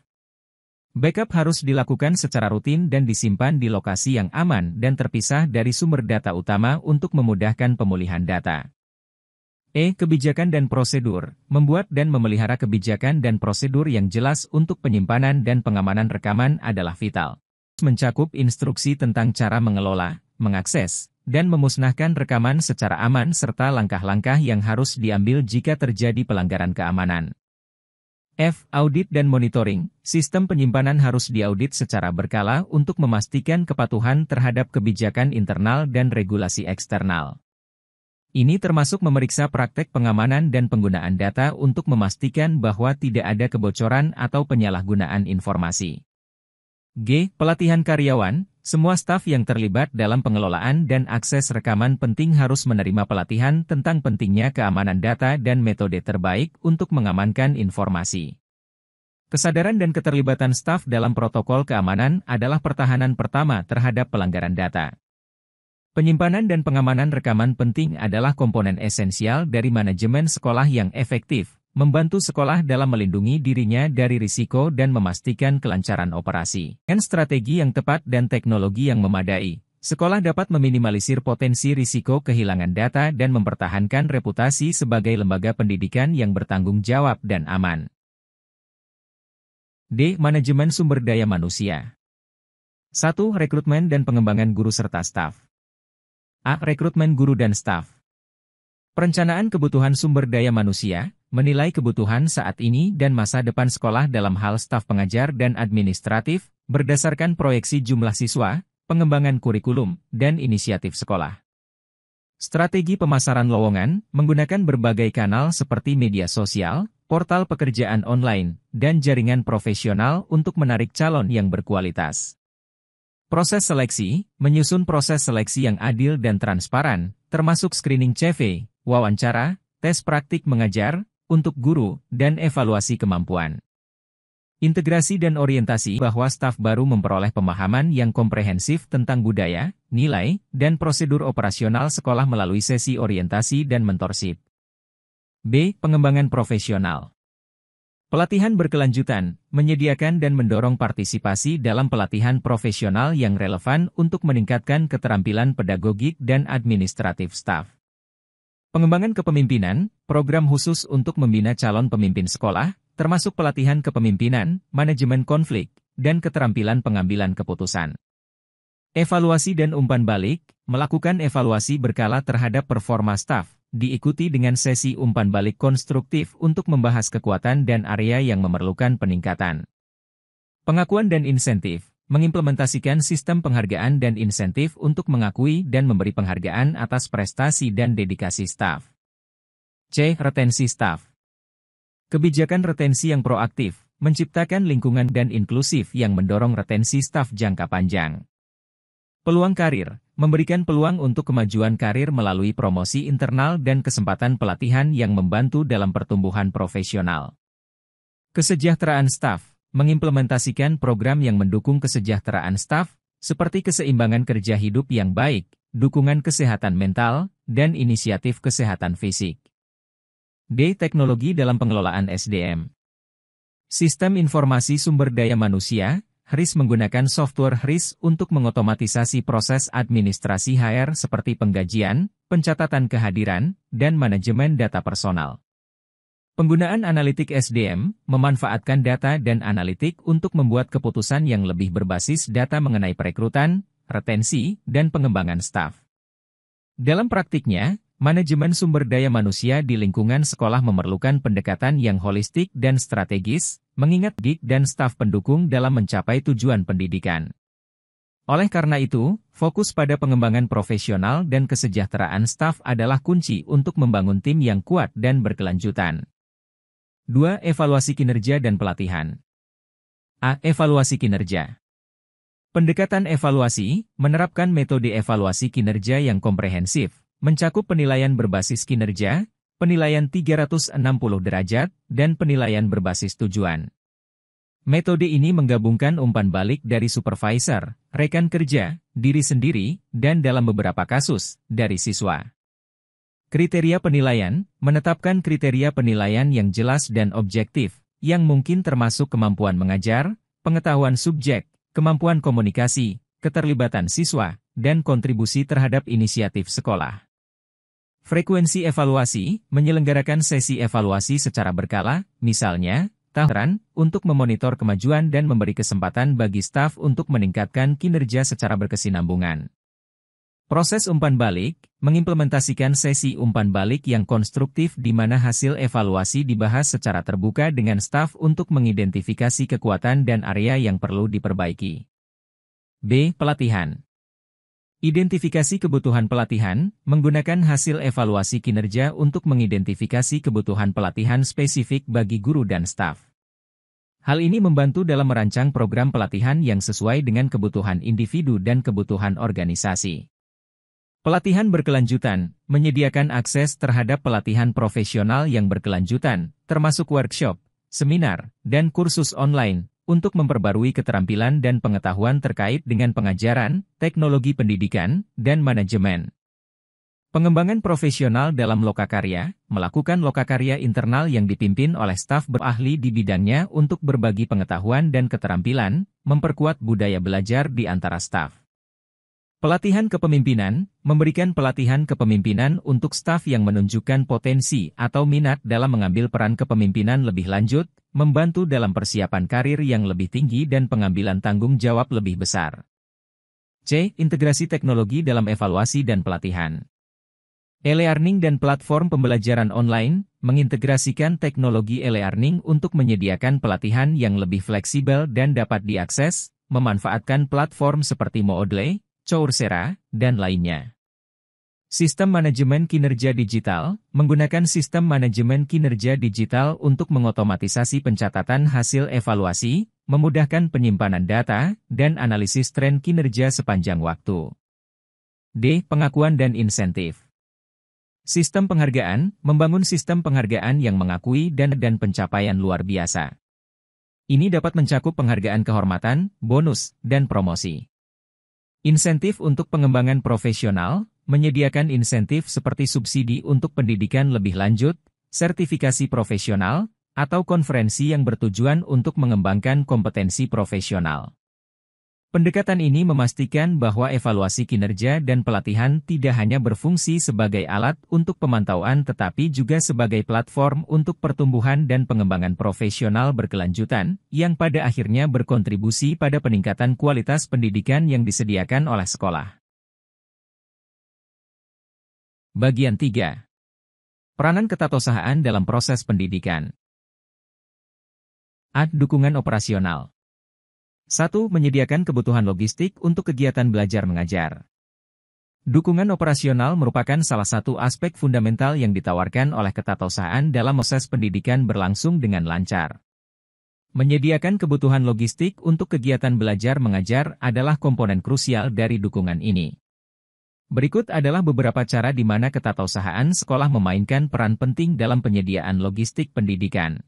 Backup harus dilakukan secara rutin dan disimpan di lokasi yang aman dan terpisah dari sumber data utama untuk memudahkan pemulihan data. E. Kebijakan dan prosedur Membuat dan memelihara kebijakan dan prosedur yang jelas untuk penyimpanan dan pengamanan rekaman adalah vital. Mencakup instruksi tentang cara mengelola, mengakses, dan memusnahkan rekaman secara aman serta langkah-langkah yang harus diambil jika terjadi pelanggaran keamanan. F. Audit dan monitoring. Sistem penyimpanan harus diaudit secara berkala untuk memastikan kepatuhan terhadap kebijakan internal dan regulasi eksternal. Ini termasuk memeriksa praktek pengamanan dan penggunaan data untuk memastikan bahwa tidak ada kebocoran atau penyalahgunaan informasi. G. Pelatihan karyawan. Semua staf yang terlibat dalam pengelolaan dan akses rekaman penting harus menerima pelatihan tentang pentingnya keamanan data dan metode terbaik untuk mengamankan informasi. Kesadaran dan keterlibatan staf dalam protokol keamanan adalah pertahanan pertama terhadap pelanggaran data. Penyimpanan dan pengamanan rekaman penting adalah komponen esensial dari manajemen sekolah yang efektif, membantu sekolah dalam melindungi dirinya dari risiko dan memastikan kelancaran operasi. Dengan strategi yang tepat dan teknologi yang memadai, sekolah dapat meminimalisir potensi risiko kehilangan data dan mempertahankan reputasi sebagai lembaga pendidikan yang bertanggung jawab dan aman. D. Manajemen sumber daya manusia 1. Rekrutmen dan pengembangan guru serta staf A. Rekrutmen guru dan staf Perencanaan kebutuhan sumber daya manusia, menilai kebutuhan saat ini dan masa depan sekolah dalam hal staf pengajar dan administratif, berdasarkan proyeksi jumlah siswa, pengembangan kurikulum, dan inisiatif sekolah. Strategi pemasaran lowongan menggunakan berbagai kanal seperti media sosial, portal pekerjaan online, dan jaringan profesional untuk menarik calon yang berkualitas. Proses seleksi menyusun proses seleksi yang adil dan transparan, termasuk screening CV, wawancara, tes praktik mengajar, untuk guru, dan evaluasi kemampuan. Integrasi dan orientasi bahwa staf baru memperoleh pemahaman yang komprehensif tentang budaya, nilai, dan prosedur operasional sekolah melalui sesi orientasi dan mentorship. B. Pengembangan profesional. Pelatihan berkelanjutan menyediakan dan mendorong partisipasi dalam pelatihan profesional yang relevan untuk meningkatkan keterampilan pedagogik dan administratif staf. Pengembangan kepemimpinan, program khusus untuk membina calon pemimpin sekolah, termasuk pelatihan kepemimpinan, manajemen konflik, dan keterampilan pengambilan keputusan. Evaluasi dan umpan balik, melakukan evaluasi berkala terhadap performa staf, diikuti dengan sesi umpan balik konstruktif untuk membahas kekuatan dan area yang memerlukan peningkatan. Pengakuan dan insentif, mengimplementasikan sistem penghargaan dan insentif untuk mengakui dan memberi penghargaan atas prestasi dan dedikasi staf. C. Retensi staf. Kebijakan retensi yang proaktif, menciptakan lingkungan dan inklusif yang mendorong retensi staf jangka panjang. Peluang karir, memberikan peluang untuk kemajuan karir melalui promosi internal dan kesempatan pelatihan yang membantu dalam pertumbuhan profesional. Kesejahteraan staf, Mengimplementasikan program yang mendukung kesejahteraan staf, seperti keseimbangan kerja hidup yang baik, dukungan kesehatan mental, dan inisiatif kesehatan fisik. D. Teknologi dalam pengelolaan SDM Sistem Informasi Sumber Daya Manusia, HRIS menggunakan software HRIS untuk mengotomatisasi proses administrasi HR seperti penggajian, pencatatan kehadiran, dan manajemen data personal. Penggunaan analitik SDM memanfaatkan data dan analitik untuk membuat keputusan yang lebih berbasis data mengenai perekrutan, retensi, dan pengembangan staf. Dalam praktiknya, manajemen sumber daya manusia di lingkungan sekolah memerlukan pendekatan yang holistik dan strategis, mengingat gig dan staf pendukung dalam mencapai tujuan pendidikan. Oleh karena itu, fokus pada pengembangan profesional dan kesejahteraan staf adalah kunci untuk membangun tim yang kuat dan berkelanjutan. 2. Evaluasi kinerja dan pelatihan. A. Evaluasi kinerja. Pendekatan evaluasi menerapkan metode evaluasi kinerja yang komprehensif, mencakup penilaian berbasis kinerja, penilaian 360 derajat, dan penilaian berbasis tujuan. Metode ini menggabungkan umpan balik dari supervisor, rekan kerja, diri sendiri, dan dalam beberapa kasus, dari siswa. Kriteria penilaian menetapkan kriteria penilaian yang jelas dan objektif, yang mungkin termasuk kemampuan mengajar, pengetahuan subjek, kemampuan komunikasi, keterlibatan siswa, dan kontribusi terhadap inisiatif sekolah. Frekuensi evaluasi menyelenggarakan sesi evaluasi secara berkala, misalnya tahunan, untuk memonitor kemajuan dan memberi kesempatan bagi staf untuk meningkatkan kinerja secara berkesinambungan. Proses umpan balik mengimplementasikan sesi umpan balik yang konstruktif di mana hasil evaluasi dibahas secara terbuka dengan staf untuk mengidentifikasi kekuatan dan area yang perlu diperbaiki. B. Pelatihan Identifikasi kebutuhan pelatihan menggunakan hasil evaluasi kinerja untuk mengidentifikasi kebutuhan pelatihan spesifik bagi guru dan staf. Hal ini membantu dalam merancang program pelatihan yang sesuai dengan kebutuhan individu dan kebutuhan organisasi. Pelatihan berkelanjutan menyediakan akses terhadap pelatihan profesional yang berkelanjutan, termasuk workshop, seminar, dan kursus online, untuk memperbarui keterampilan dan pengetahuan terkait dengan pengajaran, teknologi pendidikan, dan manajemen. Pengembangan profesional dalam lokakarya melakukan lokakarya internal yang dipimpin oleh staf berahli di bidangnya untuk berbagi pengetahuan dan keterampilan, memperkuat budaya belajar di antara staf. Pelatihan kepemimpinan memberikan pelatihan kepemimpinan untuk staf yang menunjukkan potensi atau minat dalam mengambil peran kepemimpinan lebih lanjut, membantu dalam persiapan karir yang lebih tinggi dan pengambilan tanggung jawab lebih besar. C. Integrasi teknologi dalam evaluasi dan pelatihan. E-learning dan platform pembelajaran online mengintegrasikan teknologi e-learning untuk menyediakan pelatihan yang lebih fleksibel dan dapat diakses, memanfaatkan platform seperti Moodle, Coursera, dan lainnya. Sistem manajemen kinerja digital menggunakan sistem manajemen kinerja digital untuk mengotomatisasi pencatatan hasil evaluasi, memudahkan penyimpanan data, dan analisis tren kinerja sepanjang waktu. D. Pengakuan dan insentif. Sistem penghargaan membangun sistem penghargaan yang mengakui dan dan pencapaian luar biasa. Ini dapat mencakup penghargaan kehormatan, bonus, dan promosi. Insentif untuk pengembangan profesional, menyediakan insentif seperti subsidi untuk pendidikan lebih lanjut, sertifikasi profesional, atau konferensi yang bertujuan untuk mengembangkan kompetensi profesional. Pendekatan ini memastikan bahwa evaluasi kinerja dan pelatihan tidak hanya berfungsi sebagai alat untuk pemantauan tetapi juga sebagai platform untuk pertumbuhan dan pengembangan profesional berkelanjutan, yang pada akhirnya berkontribusi pada peningkatan kualitas pendidikan yang disediakan oleh sekolah. Bagian 3. Peranan Ketatosahaan dalam proses pendidikan. Ad dukungan operasional 1. Menyediakan kebutuhan logistik untuk kegiatan belajar mengajar. Dukungan operasional merupakan salah satu aspek fundamental yang ditawarkan oleh ketatausahaan dalam proses pendidikan berlangsung dengan lancar. Menyediakan kebutuhan logistik untuk kegiatan belajar mengajar adalah komponen krusial dari dukungan ini. Berikut adalah beberapa cara di mana ketatausahaan sekolah memainkan peran penting dalam penyediaan logistik pendidikan.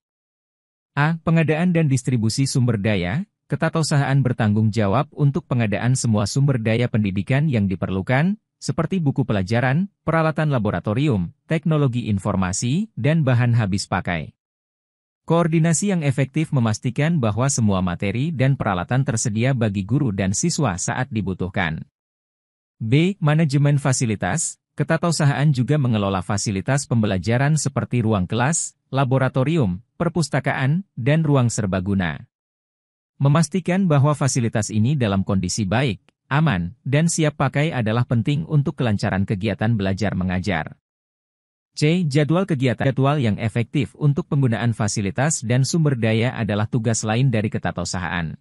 A. Pengadaan dan distribusi sumber daya, Ketatausahaan bertanggung jawab untuk pengadaan semua sumber daya pendidikan yang diperlukan, seperti buku pelajaran, peralatan laboratorium, teknologi informasi, dan bahan habis pakai. Koordinasi yang efektif memastikan bahwa semua materi dan peralatan tersedia bagi guru dan siswa saat dibutuhkan. B. Manajemen fasilitas, ketatausahaan juga mengelola fasilitas pembelajaran seperti ruang kelas, laboratorium, perpustakaan, dan ruang serbaguna. Memastikan bahwa fasilitas ini dalam kondisi baik, aman, dan siap pakai adalah penting untuk kelancaran kegiatan belajar mengajar. C. Jadwal kegiatan jadwal yang efektif untuk penggunaan fasilitas dan sumber daya adalah tugas lain dari ketatausahaan.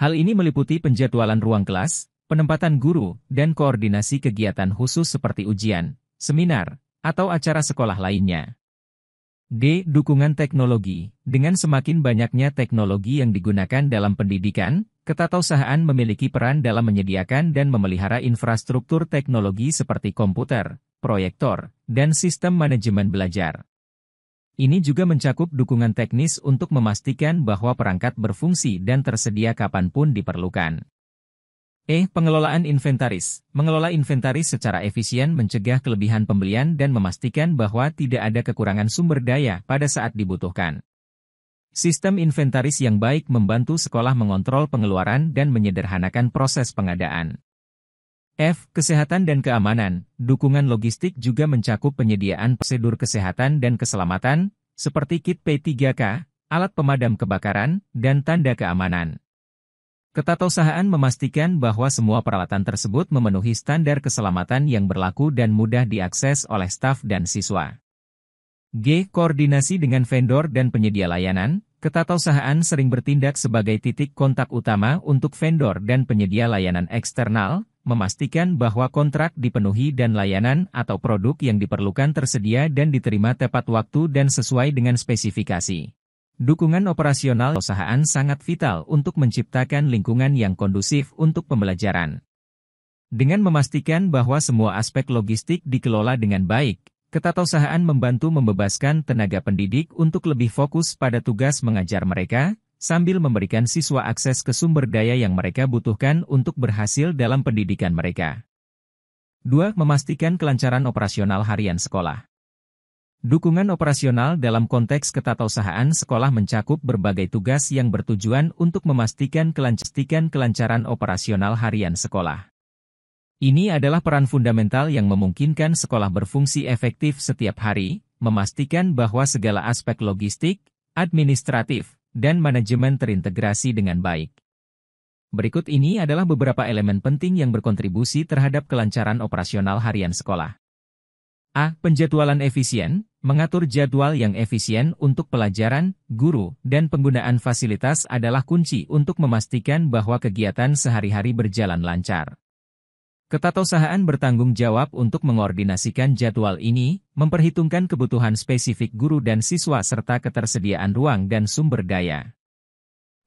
Hal ini meliputi penjadwalan ruang kelas, penempatan guru, dan koordinasi kegiatan khusus seperti ujian, seminar, atau acara sekolah lainnya. D. Dukungan teknologi. Dengan semakin banyaknya teknologi yang digunakan dalam pendidikan, ketatausahaan memiliki peran dalam menyediakan dan memelihara infrastruktur teknologi seperti komputer, proyektor, dan sistem manajemen belajar. Ini juga mencakup dukungan teknis untuk memastikan bahwa perangkat berfungsi dan tersedia kapanpun diperlukan. E. Pengelolaan inventaris. Mengelola inventaris secara efisien mencegah kelebihan pembelian dan memastikan bahwa tidak ada kekurangan sumber daya pada saat dibutuhkan. Sistem inventaris yang baik membantu sekolah mengontrol pengeluaran dan menyederhanakan proses pengadaan. F. Kesehatan dan keamanan. Dukungan logistik juga mencakup penyediaan prosedur kesehatan dan keselamatan, seperti kit P3K, alat pemadam kebakaran, dan tanda keamanan. Ketatausahaan memastikan bahwa semua peralatan tersebut memenuhi standar keselamatan yang berlaku dan mudah diakses oleh staf dan siswa. G. Koordinasi dengan vendor dan penyedia layanan, ketatausahaan sering bertindak sebagai titik kontak utama untuk vendor dan penyedia layanan eksternal, memastikan bahwa kontrak dipenuhi dan layanan atau produk yang diperlukan tersedia dan diterima tepat waktu dan sesuai dengan spesifikasi. Dukungan operasional perusahaan sangat vital untuk menciptakan lingkungan yang kondusif untuk pembelajaran. Dengan memastikan bahwa semua aspek logistik dikelola dengan baik, ketatausahaan membantu membebaskan tenaga pendidik untuk lebih fokus pada tugas mengajar mereka, sambil memberikan siswa akses ke sumber daya yang mereka butuhkan untuk berhasil dalam pendidikan mereka. 2. Memastikan kelancaran operasional harian sekolah. Dukungan operasional dalam konteks ketatausahaan sekolah mencakup berbagai tugas yang bertujuan untuk memastikan kelancaran operasional harian sekolah. Ini adalah peran fundamental yang memungkinkan sekolah berfungsi efektif setiap hari, memastikan bahwa segala aspek logistik, administratif, dan manajemen terintegrasi dengan baik. Berikut ini adalah beberapa elemen penting yang berkontribusi terhadap kelancaran operasional harian sekolah. A. Penjadwalan efisien, mengatur jadwal yang efisien untuk pelajaran, guru, dan penggunaan fasilitas adalah kunci untuk memastikan bahwa kegiatan sehari-hari berjalan lancar. Ketatausahaan bertanggung jawab untuk mengordinasikan jadwal ini, memperhitungkan kebutuhan spesifik guru dan siswa serta ketersediaan ruang dan sumber daya.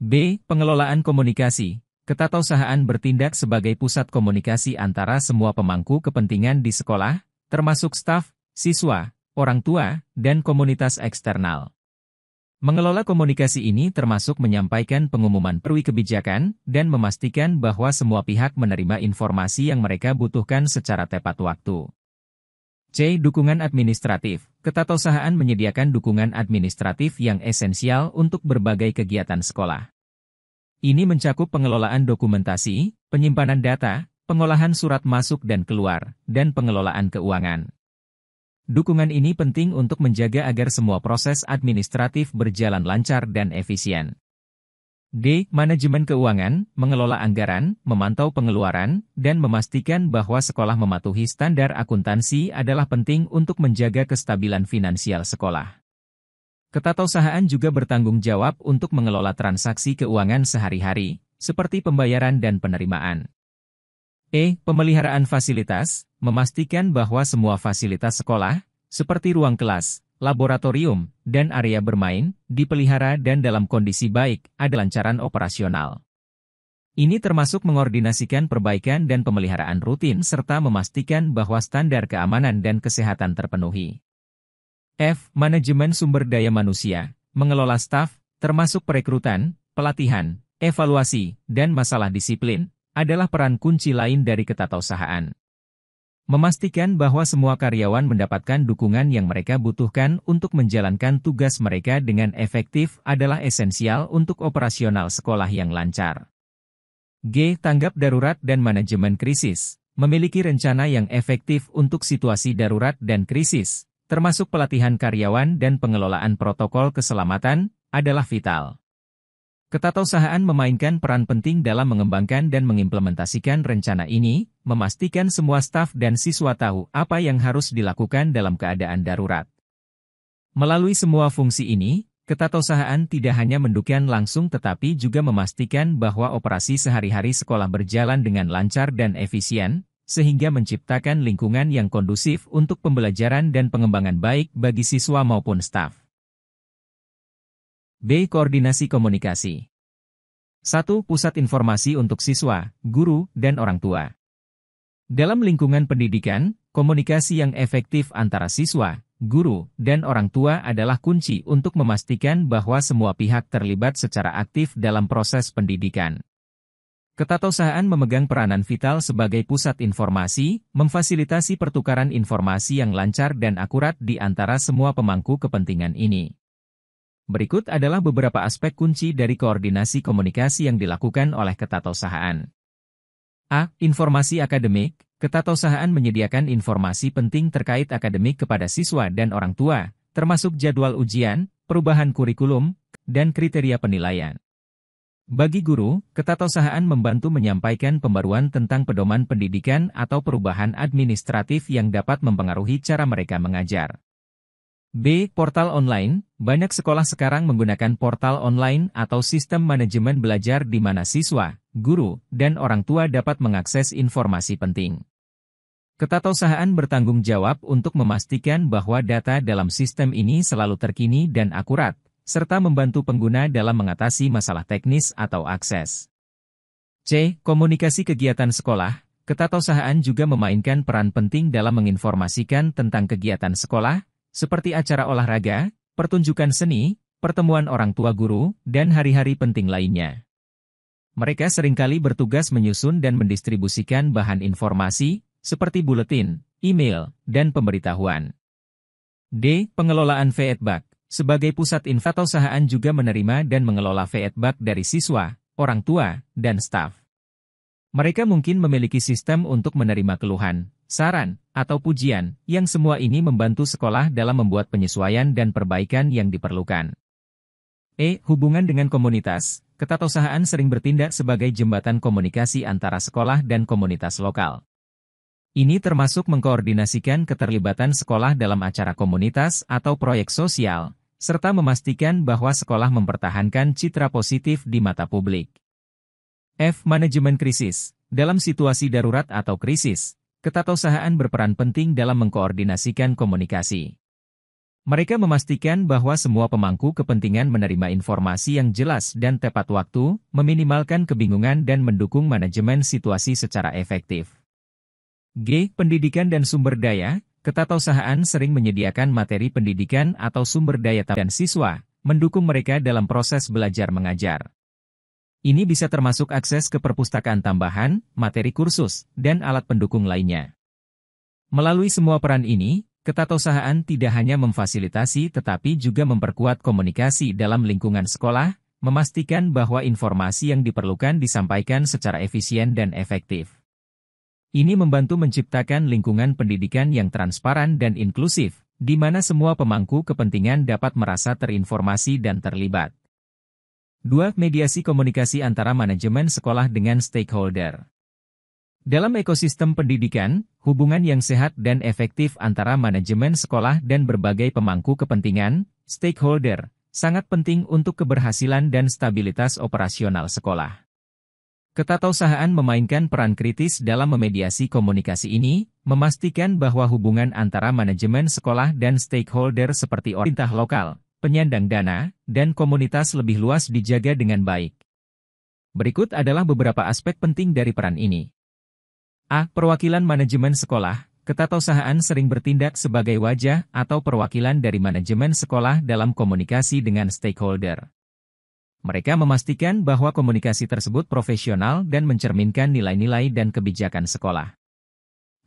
B. Pengelolaan komunikasi, ketatausahaan bertindak sebagai pusat komunikasi antara semua pemangku kepentingan di sekolah, termasuk staf, siswa, orang tua, dan komunitas eksternal. Mengelola komunikasi ini termasuk menyampaikan pengumuman perwi kebijakan dan memastikan bahwa semua pihak menerima informasi yang mereka butuhkan secara tepat waktu. C. Dukungan administratif. Ketatausaan menyediakan dukungan administratif yang esensial untuk berbagai kegiatan sekolah. Ini mencakup pengelolaan dokumentasi, penyimpanan data, pengolahan surat masuk dan keluar, dan pengelolaan keuangan. Dukungan ini penting untuk menjaga agar semua proses administratif berjalan lancar dan efisien. D. Manajemen keuangan, mengelola anggaran, memantau pengeluaran, dan memastikan bahwa sekolah mematuhi standar akuntansi adalah penting untuk menjaga kestabilan finansial sekolah. Ketatausahaan juga bertanggung jawab untuk mengelola transaksi keuangan sehari-hari, seperti pembayaran dan penerimaan. E. Pemeliharaan fasilitas, memastikan bahwa semua fasilitas sekolah, seperti ruang kelas, laboratorium, dan area bermain, dipelihara dan dalam kondisi baik, ada lancaran operasional. Ini termasuk mengordinasikan perbaikan dan pemeliharaan rutin serta memastikan bahwa standar keamanan dan kesehatan terpenuhi. F. Manajemen sumber daya manusia, mengelola staf, termasuk perekrutan, pelatihan, evaluasi, dan masalah disiplin, adalah peran kunci lain dari ketatausahaan. Memastikan bahwa semua karyawan mendapatkan dukungan yang mereka butuhkan untuk menjalankan tugas mereka dengan efektif adalah esensial untuk operasional sekolah yang lancar. G. Tanggap darurat dan manajemen krisis memiliki rencana yang efektif untuk situasi darurat dan krisis, termasuk pelatihan karyawan dan pengelolaan protokol keselamatan, adalah vital. Ketatausahaan memainkan peran penting dalam mengembangkan dan mengimplementasikan rencana ini, memastikan semua staf dan siswa tahu apa yang harus dilakukan dalam keadaan darurat. Melalui semua fungsi ini, ketatausahaan tidak hanya mendukung langsung tetapi juga memastikan bahwa operasi sehari-hari sekolah berjalan dengan lancar dan efisien, sehingga menciptakan lingkungan yang kondusif untuk pembelajaran dan pengembangan baik bagi siswa maupun staf. B. Koordinasi komunikasi. 1. Pusat informasi untuk siswa, guru, dan orang tua. Dalam lingkungan pendidikan, komunikasi yang efektif antara siswa, guru, dan orang tua adalah kunci untuk memastikan bahwa semua pihak terlibat secara aktif dalam proses pendidikan. Ketatosaan memegang peranan vital sebagai pusat informasi, memfasilitasi pertukaran informasi yang lancar dan akurat di antara semua pemangku kepentingan ini. Berikut adalah beberapa aspek kunci dari koordinasi komunikasi yang dilakukan oleh ketatausahaan. A. Informasi akademik. Ketatausahaan menyediakan informasi penting terkait akademik kepada siswa dan orang tua, termasuk jadwal ujian, perubahan kurikulum, dan kriteria penilaian. Bagi guru, ketatausahaan membantu menyampaikan pembaruan tentang pedoman pendidikan atau perubahan administratif yang dapat mempengaruhi cara mereka mengajar. B. Portal online. Banyak sekolah sekarang menggunakan portal online atau sistem manajemen belajar di mana siswa, guru, dan orang tua dapat mengakses informasi penting. Ketatausahaan bertanggung jawab untuk memastikan bahwa data dalam sistem ini selalu terkini dan akurat, serta membantu pengguna dalam mengatasi masalah teknis atau akses. C. Komunikasi kegiatan sekolah. Ketatausahaan juga memainkan peran penting dalam menginformasikan tentang kegiatan sekolah, seperti acara olahraga, pertunjukan seni, pertemuan orang tua guru, dan hari-hari penting lainnya. Mereka seringkali bertugas menyusun dan mendistribusikan bahan informasi, seperti buletin, email, dan pemberitahuan. D. Pengelolaan feedback Sebagai pusat infatosaan juga menerima dan mengelola feedback dari siswa, orang tua, dan staf. Mereka mungkin memiliki sistem untuk menerima keluhan, saran, atau pujian, yang semua ini membantu sekolah dalam membuat penyesuaian dan perbaikan yang diperlukan. E. Hubungan dengan komunitas, ketatausahaan sering bertindak sebagai jembatan komunikasi antara sekolah dan komunitas lokal. Ini termasuk mengkoordinasikan keterlibatan sekolah dalam acara komunitas atau proyek sosial, serta memastikan bahwa sekolah mempertahankan citra positif di mata publik. F. Manajemen krisis. Dalam situasi darurat atau krisis, ketatausahaan berperan penting dalam mengkoordinasikan komunikasi. Mereka memastikan bahwa semua pemangku kepentingan menerima informasi yang jelas dan tepat waktu, meminimalkan kebingungan dan mendukung manajemen situasi secara efektif. G. Pendidikan dan sumber daya, ketatausahaan sering menyediakan materi pendidikan atau sumber daya dan siswa, mendukung mereka dalam proses belajar mengajar. Ini bisa termasuk akses ke perpustakaan tambahan, materi kursus, dan alat pendukung lainnya. Melalui semua peran ini, ketatausahaan tidak hanya memfasilitasi tetapi juga memperkuat komunikasi dalam lingkungan sekolah, memastikan bahwa informasi yang diperlukan disampaikan secara efisien dan efektif. Ini membantu menciptakan lingkungan pendidikan yang transparan dan inklusif, di mana semua pemangku kepentingan dapat merasa terinformasi dan terlibat. 2. Mediasi komunikasi antara manajemen sekolah dengan stakeholder. Dalam ekosistem pendidikan, hubungan yang sehat dan efektif antara manajemen sekolah dan berbagai pemangku kepentingan, stakeholder, sangat penting untuk keberhasilan dan stabilitas operasional sekolah. Ketatausahaan memainkan peran kritis dalam memediasi komunikasi ini, memastikan bahwa hubungan antara manajemen sekolah dan stakeholder seperti perintah lokal, penyandang dana, dan komunitas lebih luas dijaga dengan baik. Berikut adalah beberapa aspek penting dari peran ini. A. Perwakilan manajemen sekolah, ketatausahaan sering bertindak sebagai wajah atau perwakilan dari manajemen sekolah dalam komunikasi dengan stakeholder. Mereka memastikan bahwa komunikasi tersebut profesional dan mencerminkan nilai-nilai dan kebijakan sekolah.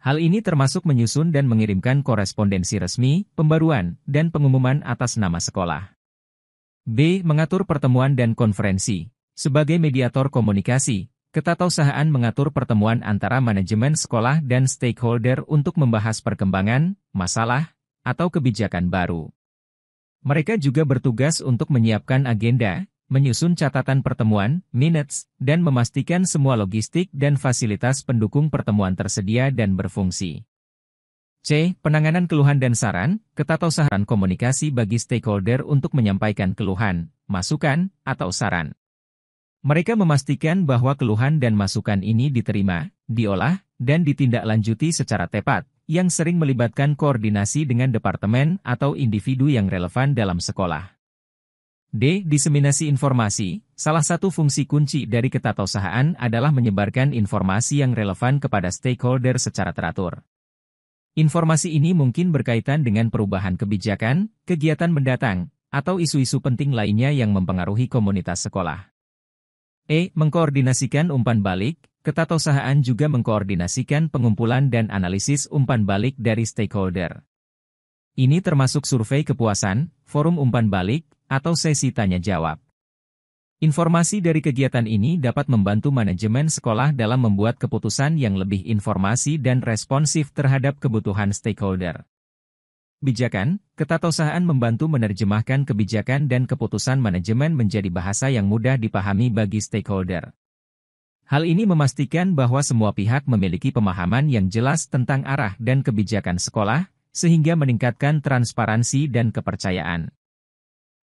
Hal ini termasuk menyusun dan mengirimkan korespondensi resmi, pembaruan, dan pengumuman atas nama sekolah. B. Mengatur pertemuan dan konferensi. Sebagai mediator komunikasi, ketatausahaan mengatur pertemuan antara manajemen sekolah dan stakeholder untuk membahas perkembangan, masalah, atau kebijakan baru. Mereka juga bertugas untuk menyiapkan agenda, menyusun catatan pertemuan, minutes, dan memastikan semua logistik dan fasilitas pendukung pertemuan tersedia dan berfungsi. C. Penanganan keluhan dan saran, ketatausahaan komunikasi bagi stakeholder untuk menyampaikan keluhan, masukan, atau saran. Mereka memastikan bahwa keluhan dan masukan ini diterima, diolah, dan ditindaklanjuti secara tepat, yang sering melibatkan koordinasi dengan departemen atau individu yang relevan dalam sekolah. D. Diseminasi informasi, salah satu fungsi kunci dari ketatausahaan adalah menyebarkan informasi yang relevan kepada stakeholder secara teratur. Informasi ini mungkin berkaitan dengan perubahan kebijakan, kegiatan mendatang, atau isu-isu penting lainnya yang mempengaruhi komunitas sekolah. E. Mengkoordinasikan umpan balik, ketatausahaan juga mengkoordinasikan pengumpulan dan analisis umpan balik dari stakeholder. Ini termasuk survei kepuasan, forum umpan balik, atau sesi tanya-jawab. Informasi dari kegiatan ini dapat membantu manajemen sekolah dalam membuat keputusan yang lebih informasi dan responsif terhadap kebutuhan stakeholder. Bijakan, ketatausaan membantu menerjemahkan kebijakan dan keputusan manajemen menjadi bahasa yang mudah dipahami bagi stakeholder. Hal ini memastikan bahwa semua pihak memiliki pemahaman yang jelas tentang arah dan kebijakan sekolah, sehingga meningkatkan transparansi dan kepercayaan.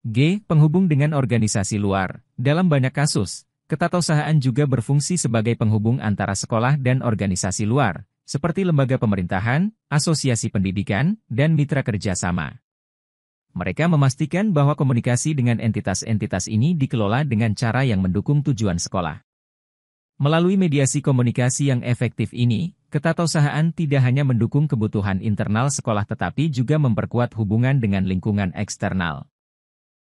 G. Penghubung dengan organisasi luar. Dalam banyak kasus, ketatausahaan juga berfungsi sebagai penghubung antara sekolah dan organisasi luar, seperti lembaga pemerintahan, asosiasi pendidikan, dan mitra kerjasama. Mereka memastikan bahwa komunikasi dengan entitas-entitas ini dikelola dengan cara yang mendukung tujuan sekolah. Melalui mediasi komunikasi yang efektif ini, ketatausahaan tidak hanya mendukung kebutuhan internal sekolah tetapi juga memperkuat hubungan dengan lingkungan eksternal.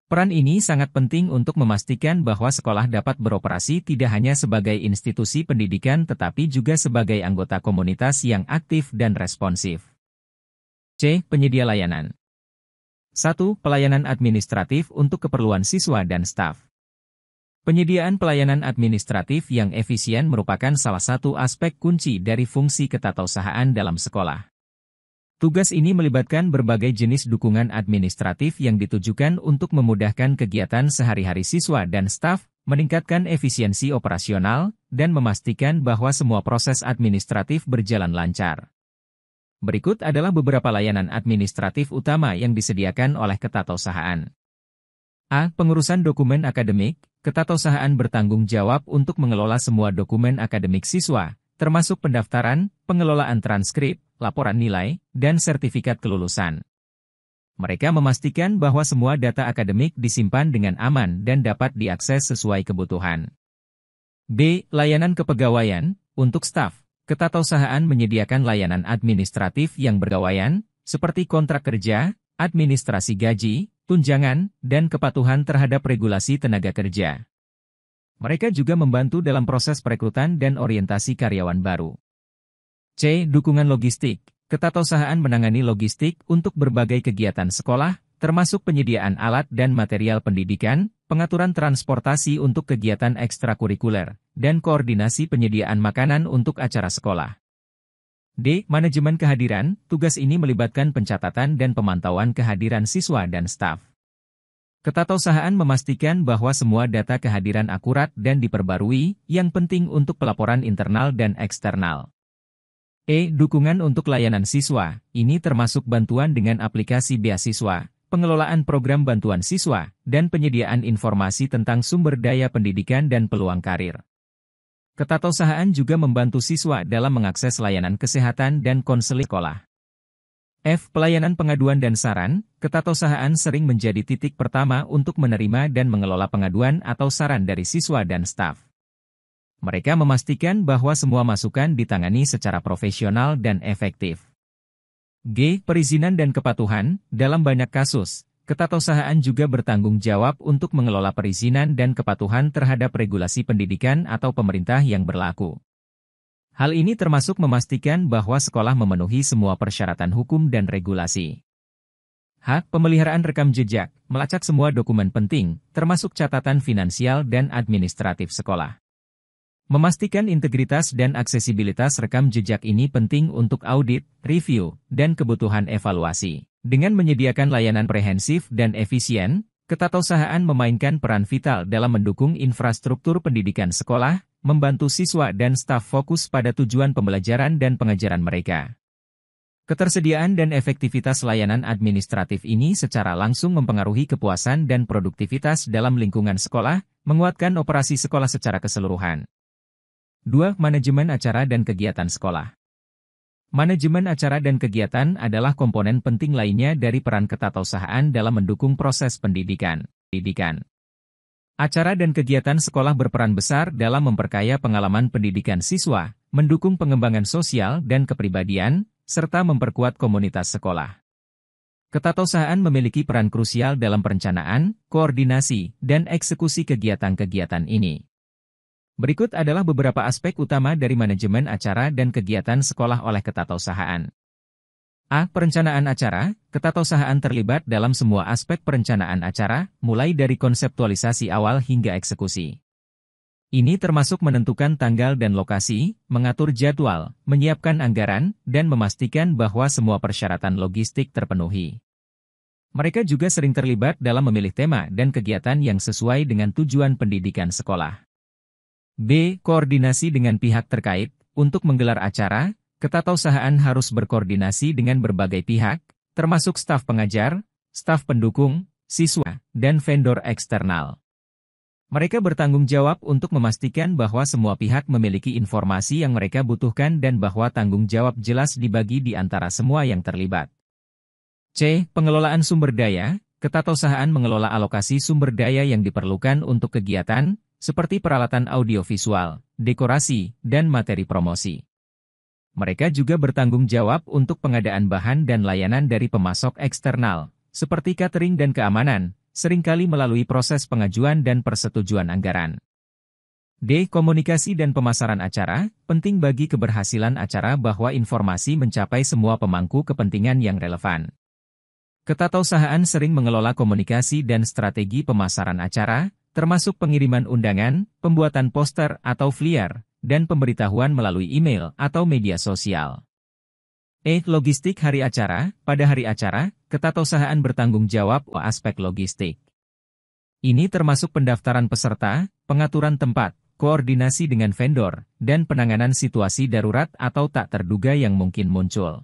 Peran ini sangat penting untuk memastikan bahwa sekolah dapat beroperasi tidak hanya sebagai institusi pendidikan tetapi juga sebagai anggota komunitas yang aktif dan responsif. C. Penyedia layanan 1. Pelayanan administratif untuk keperluan siswa dan staf Penyediaan pelayanan administratif yang efisien merupakan salah satu aspek kunci dari fungsi ketatausahaan dalam sekolah. Tugas ini melibatkan berbagai jenis dukungan administratif yang ditujukan untuk memudahkan kegiatan sehari-hari siswa dan staf, meningkatkan efisiensi operasional, dan memastikan bahwa semua proses administratif berjalan lancar. Berikut adalah beberapa layanan administratif utama yang disediakan oleh ketatausahaan. A. Pengurusan dokumen akademik, ketatausahaan bertanggung jawab untuk mengelola semua dokumen akademik siswa, termasuk pendaftaran, pengelolaan transkrip, laporan nilai, dan sertifikat kelulusan. Mereka memastikan bahwa semua data akademik disimpan dengan aman dan dapat diakses sesuai kebutuhan. B. Layanan kepegawaian untuk staf. Ketatausahaan menyediakan layanan administratif yang bergawayan, seperti kontrak kerja, administrasi gaji, tunjangan, dan kepatuhan terhadap regulasi tenaga kerja. Mereka juga membantu dalam proses perekrutan dan orientasi karyawan baru. C. Dukungan logistik. Ketatausahaan menangani logistik untuk berbagai kegiatan sekolah, termasuk penyediaan alat dan material pendidikan, pengaturan transportasi untuk kegiatan ekstrakurikuler, dan koordinasi penyediaan makanan untuk acara sekolah. D. Manajemen kehadiran, tugas ini melibatkan pencatatan dan pemantauan kehadiran siswa dan staf. Ketatausahaan memastikan bahwa semua data kehadiran akurat dan diperbarui, yang penting untuk pelaporan internal dan eksternal. E. Dukungan untuk layanan siswa, ini termasuk bantuan dengan aplikasi beasiswa, pengelolaan program bantuan siswa, dan penyediaan informasi tentang sumber daya pendidikan dan peluang karir. Ketatausahaan juga membantu siswa dalam mengakses layanan kesehatan dan konseling sekolah. F. Pelayanan pengaduan dan saran, ketatausahaan sering menjadi titik pertama untuk menerima dan mengelola pengaduan atau saran dari siswa dan staf. Mereka memastikan bahwa semua masukan ditangani secara profesional dan efektif. G. Perizinan dan kepatuhan, dalam banyak kasus, ketatausahaan juga bertanggung jawab untuk mengelola perizinan dan kepatuhan terhadap regulasi pendidikan atau pemerintah yang berlaku. Hal ini termasuk memastikan bahwa sekolah memenuhi semua persyaratan hukum dan regulasi. Hak pemeliharaan rekam jejak, melacak semua dokumen penting, termasuk catatan finansial dan administratif sekolah. Memastikan integritas dan aksesibilitas rekam jejak ini penting untuk audit, review, dan kebutuhan evaluasi. Dengan menyediakan layanan prehensif dan efisien, ketatausahaan memainkan peran vital dalam mendukung infrastruktur pendidikan sekolah, membantu siswa dan staf fokus pada tujuan pembelajaran dan pengajaran mereka. Ketersediaan dan efektivitas layanan administratif ini secara langsung mempengaruhi kepuasan dan produktivitas dalam lingkungan sekolah, menguatkan operasi sekolah secara keseluruhan. 2. Manajemen acara dan kegiatan sekolah. Manajemen acara dan kegiatan adalah komponen penting lainnya dari peran ketatausahaan dalam mendukung proses pendidikan. Pendidikan. Acara dan kegiatan sekolah berperan besar dalam memperkaya pengalaman pendidikan siswa, mendukung pengembangan sosial dan kepribadian, serta memperkuat komunitas sekolah. Ketatausahaan memiliki peran krusial dalam perencanaan, koordinasi, dan eksekusi kegiatan-kegiatan ini. Berikut adalah beberapa aspek utama dari manajemen acara dan kegiatan sekolah oleh ketatausahaan. A. Perencanaan acara, ketatausahaan terlibat dalam semua aspek perencanaan acara, mulai dari konseptualisasi awal hingga eksekusi. Ini termasuk menentukan tanggal dan lokasi, mengatur jadwal, menyiapkan anggaran, dan memastikan bahwa semua persyaratan logistik terpenuhi. Mereka juga sering terlibat dalam memilih tema dan kegiatan yang sesuai dengan tujuan pendidikan sekolah. B. Koordinasi dengan pihak terkait. Untuk menggelar acara, ketatausahaan harus berkoordinasi dengan berbagai pihak, termasuk staf pengajar, staf pendukung, siswa, dan vendor eksternal. Mereka bertanggung jawab untuk memastikan bahwa semua pihak memiliki informasi yang mereka butuhkan dan bahwa tanggung jawab jelas dibagi di antara semua yang terlibat. C. Pengelolaan sumber daya. Ketatausahaan mengelola alokasi sumber daya yang diperlukan untuk kegiatan, seperti peralatan audiovisual, dekorasi, dan materi promosi. Mereka juga bertanggung jawab untuk pengadaan bahan dan layanan dari pemasok eksternal, seperti catering dan keamanan, seringkali melalui proses pengajuan dan persetujuan anggaran. D. Komunikasi dan pemasaran acara, penting bagi keberhasilan acara bahwa informasi mencapai semua pemangku kepentingan yang relevan. Ketatausahaan sering mengelola komunikasi dan strategi pemasaran acara, termasuk pengiriman undangan, pembuatan poster atau flyer, dan pemberitahuan melalui email atau media sosial. E. Logistik hari acara, pada hari acara, ketatausahaan bertanggung jawab aspek logistik. Ini termasuk pendaftaran peserta, pengaturan tempat, koordinasi dengan vendor, dan penanganan situasi darurat atau tak terduga yang mungkin muncul.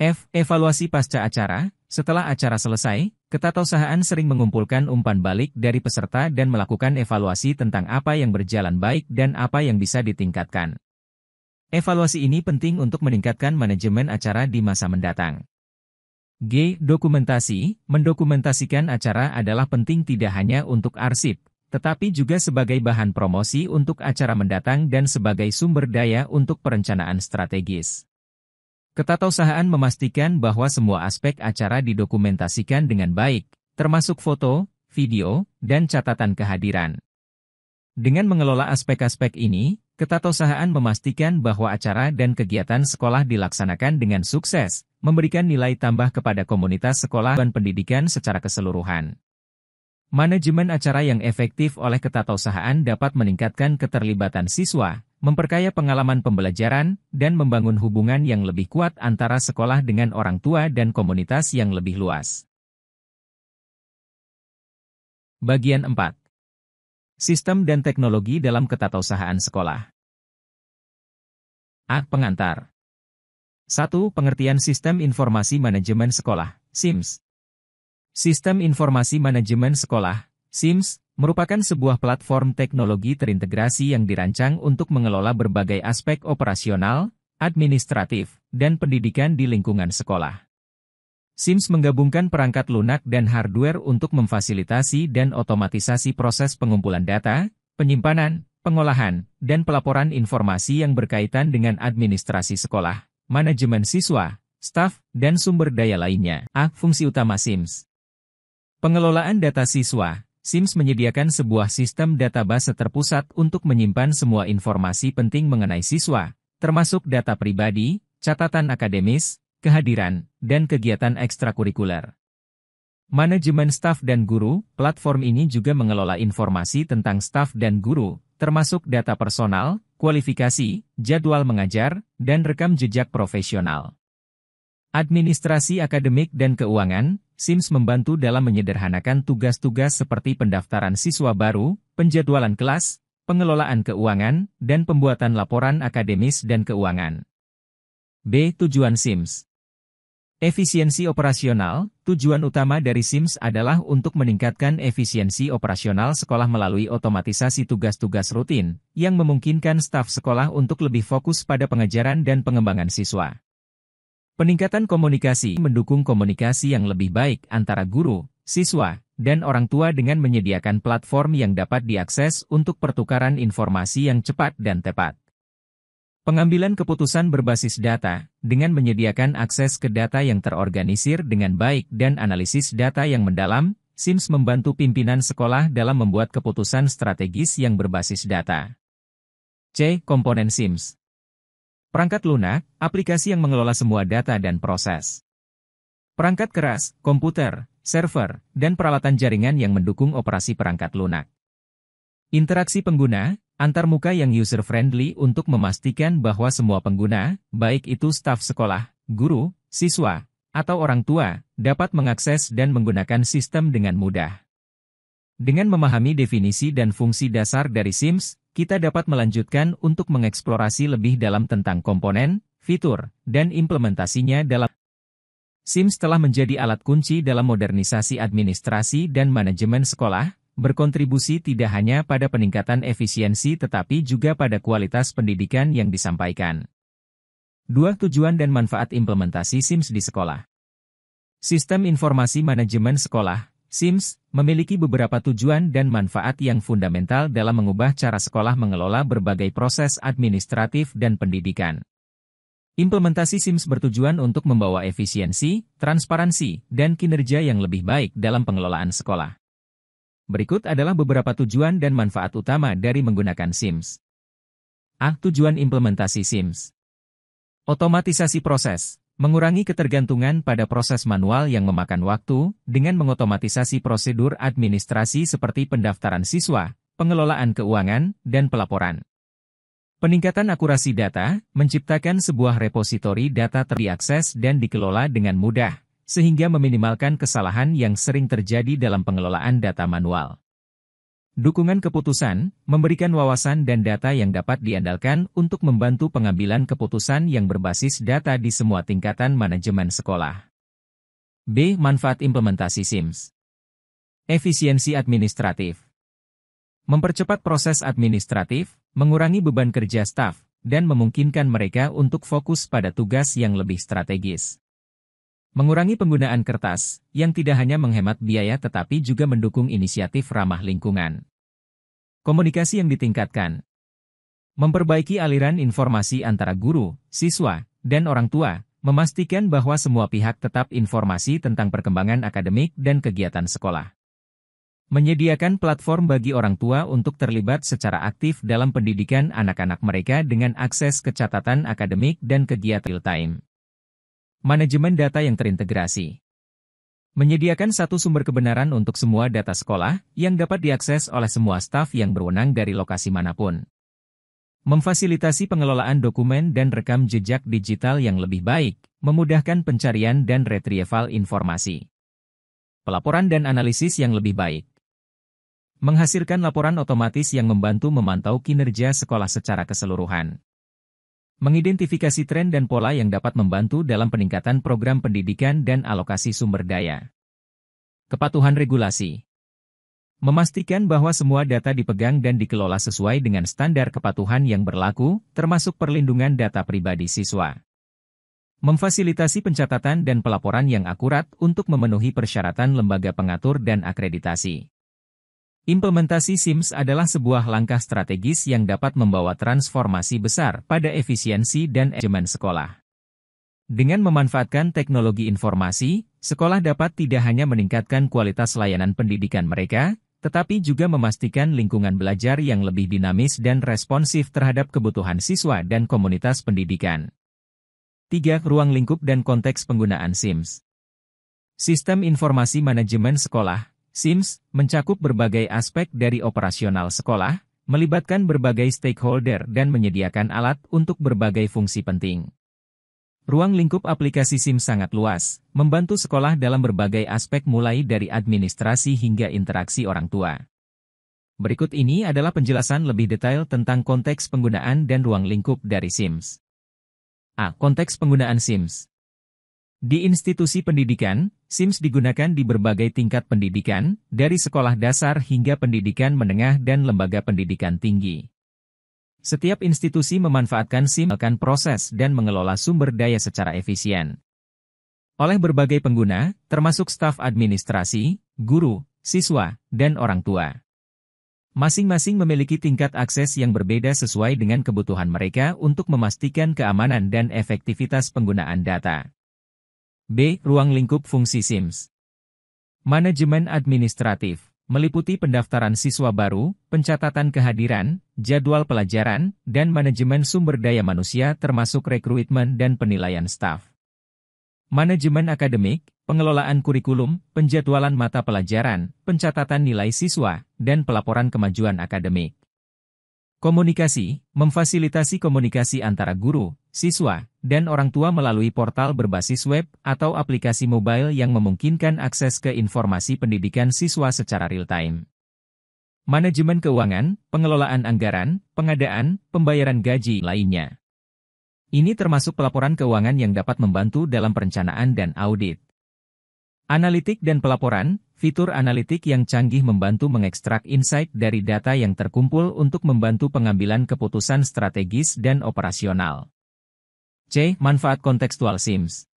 F. Evaluasi pasca acara, setelah acara selesai, ketatausahaan sering mengumpulkan umpan balik dari peserta dan melakukan evaluasi tentang apa yang berjalan baik dan apa yang bisa ditingkatkan. Evaluasi ini penting untuk meningkatkan manajemen acara di masa mendatang. G. Dokumentasi Mendokumentasikan acara adalah penting tidak hanya untuk arsip, tetapi juga sebagai bahan promosi untuk acara mendatang dan sebagai sumber daya untuk perencanaan strategis. Ketatausahaan memastikan bahwa semua aspek acara didokumentasikan dengan baik, termasuk foto, video, dan catatan kehadiran. Dengan mengelola aspek-aspek ini, ketatausahaan memastikan bahwa acara dan kegiatan sekolah dilaksanakan dengan sukses, memberikan nilai tambah kepada komunitas sekolah dan pendidikan secara keseluruhan. Manajemen acara yang efektif oleh ketatausahaan dapat meningkatkan keterlibatan siswa, memperkaya pengalaman pembelajaran, dan membangun hubungan yang lebih kuat antara sekolah dengan orang tua dan komunitas yang lebih luas. Bagian 4. Sistem dan teknologi dalam ketatausahaan sekolah. A. Pengantar 1. Pengertian Sistem Informasi Manajemen Sekolah, SIMS Sistem Informasi Manajemen Sekolah, SIMS, merupakan sebuah platform teknologi terintegrasi yang dirancang untuk mengelola berbagai aspek operasional, administratif, dan pendidikan di lingkungan sekolah. SIMS menggabungkan perangkat lunak dan hardware untuk memfasilitasi dan otomatisasi proses pengumpulan data, penyimpanan, pengolahan, dan pelaporan informasi yang berkaitan dengan administrasi sekolah, manajemen siswa, staf, dan sumber daya lainnya. A. Fungsi utama SIMS Pengelolaan data siswa, SIMS menyediakan sebuah sistem database terpusat untuk menyimpan semua informasi penting mengenai siswa, termasuk data pribadi, catatan akademis, kehadiran, dan kegiatan ekstrakurikuler. Manajemen staf dan guru, platform ini juga mengelola informasi tentang staf dan guru, termasuk data personal, kualifikasi, jadwal mengajar, dan rekam jejak profesional. Administrasi Akademik dan Keuangan, SIMS membantu dalam menyederhanakan tugas-tugas seperti pendaftaran siswa baru, penjadwalan kelas, pengelolaan keuangan, dan pembuatan laporan akademis dan keuangan. B. Tujuan SIMS Efisiensi operasional, tujuan utama dari SIMS adalah untuk meningkatkan efisiensi operasional sekolah melalui otomatisasi tugas-tugas rutin, yang memungkinkan staf sekolah untuk lebih fokus pada pengajaran dan pengembangan siswa. Peningkatan komunikasi mendukung komunikasi yang lebih baik antara guru, siswa, dan orang tua dengan menyediakan platform yang dapat diakses untuk pertukaran informasi yang cepat dan tepat. Pengambilan keputusan berbasis data, dengan menyediakan akses ke data yang terorganisir dengan baik dan analisis data yang mendalam, SIMS membantu pimpinan sekolah dalam membuat keputusan strategis yang berbasis data. C. Komponen SIMS Perangkat lunak, aplikasi yang mengelola semua data dan proses. Perangkat keras, komputer, server, dan peralatan jaringan yang mendukung operasi perangkat lunak. Interaksi pengguna, antarmuka yang user-friendly untuk memastikan bahwa semua pengguna, baik itu staf sekolah, guru, siswa, atau orang tua, dapat mengakses dan menggunakan sistem dengan mudah. Dengan memahami definisi dan fungsi dasar dari SIMS, kita dapat melanjutkan untuk mengeksplorasi lebih dalam tentang komponen, fitur, dan implementasinya dalam SIMS. telah menjadi alat kunci dalam modernisasi administrasi dan manajemen sekolah, berkontribusi tidak hanya pada peningkatan efisiensi tetapi juga pada kualitas pendidikan yang disampaikan. Dua tujuan dan manfaat implementasi SIMS di sekolah. Sistem Informasi Manajemen Sekolah SIMS memiliki beberapa tujuan dan manfaat yang fundamental dalam mengubah cara sekolah mengelola berbagai proses administratif dan pendidikan. Implementasi SIMS bertujuan untuk membawa efisiensi, transparansi, dan kinerja yang lebih baik dalam pengelolaan sekolah. Berikut adalah beberapa tujuan dan manfaat utama dari menggunakan SIMS. A. Tujuan implementasi SIMS. Otomatisasi proses. Mengurangi ketergantungan pada proses manual yang memakan waktu dengan mengotomatisasi prosedur administrasi seperti pendaftaran siswa, pengelolaan keuangan, dan pelaporan. Peningkatan akurasi data menciptakan sebuah repositori data terdiakses dan dikelola dengan mudah, sehingga meminimalkan kesalahan yang sering terjadi dalam pengelolaan data manual. Dukungan keputusan memberikan wawasan dan data yang dapat diandalkan untuk membantu pengambilan keputusan yang berbasis data di semua tingkatan manajemen sekolah. B. Manfaat implementasi SIMS. Efisiensi administratif. Mempercepat proses administratif, mengurangi beban kerja staf, dan memungkinkan mereka untuk fokus pada tugas yang lebih strategis. Mengurangi penggunaan kertas, yang tidak hanya menghemat biaya tetapi juga mendukung inisiatif ramah lingkungan. Komunikasi yang ditingkatkan. Memperbaiki aliran informasi antara guru, siswa, dan orang tua, memastikan bahwa semua pihak tetap informasi tentang perkembangan akademik dan kegiatan sekolah. Menyediakan platform bagi orang tua untuk terlibat secara aktif dalam pendidikan anak-anak mereka dengan akses ke catatan akademik dan kegiatan real-time. Manajemen data yang terintegrasi menyediakan satu sumber kebenaran untuk semua data sekolah yang dapat diakses oleh semua staf yang berwenang dari lokasi manapun. Memfasilitasi pengelolaan dokumen dan rekam jejak digital yang lebih baik, memudahkan pencarian dan retrieval informasi. Pelaporan dan analisis yang lebih baik. Menghasilkan laporan otomatis yang membantu memantau kinerja sekolah secara keseluruhan mengidentifikasi tren dan pola yang dapat membantu dalam peningkatan program pendidikan dan alokasi sumber daya. Kepatuhan regulasi Memastikan bahwa semua data dipegang dan dikelola sesuai dengan standar kepatuhan yang berlaku, termasuk perlindungan data pribadi siswa. Memfasilitasi pencatatan dan pelaporan yang akurat untuk memenuhi persyaratan lembaga pengatur dan akreditasi. Implementasi SIMS adalah sebuah langkah strategis yang dapat membawa transformasi besar pada efisiensi dan manajemen sekolah. Dengan memanfaatkan teknologi informasi, sekolah dapat tidak hanya meningkatkan kualitas layanan pendidikan mereka, tetapi juga memastikan lingkungan belajar yang lebih dinamis dan responsif terhadap kebutuhan siswa dan komunitas pendidikan. 3. Ruang lingkup dan konteks penggunaan SIMS Sistem Informasi Manajemen Sekolah SIMS mencakup berbagai aspek dari operasional sekolah, melibatkan berbagai stakeholder dan menyediakan alat untuk berbagai fungsi penting. Ruang lingkup aplikasi SIMS sangat luas, membantu sekolah dalam berbagai aspek mulai dari administrasi hingga interaksi orang tua. Berikut ini adalah penjelasan lebih detail tentang konteks penggunaan dan ruang lingkup dari SIMS. A. Konteks penggunaan SIMS di institusi pendidikan, SIMS digunakan di berbagai tingkat pendidikan, dari sekolah dasar hingga pendidikan menengah dan lembaga pendidikan tinggi. Setiap institusi memanfaatkan SIM akan proses dan mengelola sumber daya secara efisien. Oleh berbagai pengguna, termasuk staf administrasi, guru, siswa, dan orang tua. Masing-masing memiliki tingkat akses yang berbeda sesuai dengan kebutuhan mereka untuk memastikan keamanan dan efektivitas penggunaan data. B. Ruang lingkup fungsi SIMS. Manajemen administratif meliputi pendaftaran siswa baru, pencatatan kehadiran, jadwal pelajaran, dan manajemen sumber daya manusia termasuk rekrutmen dan penilaian staf. Manajemen akademik, pengelolaan kurikulum, penjadwalan mata pelajaran, pencatatan nilai siswa, dan pelaporan kemajuan akademik. Komunikasi, memfasilitasi komunikasi antara guru, siswa, dan orang tua melalui portal berbasis web atau aplikasi mobile yang memungkinkan akses ke informasi pendidikan siswa secara real-time. Manajemen keuangan, pengelolaan anggaran, pengadaan, pembayaran gaji lainnya. Ini termasuk pelaporan keuangan yang dapat membantu dalam perencanaan dan audit. Analitik dan pelaporan, fitur analitik yang canggih membantu mengekstrak insight dari data yang terkumpul untuk membantu pengambilan keputusan strategis dan operasional. C. Manfaat kontekstual SIMS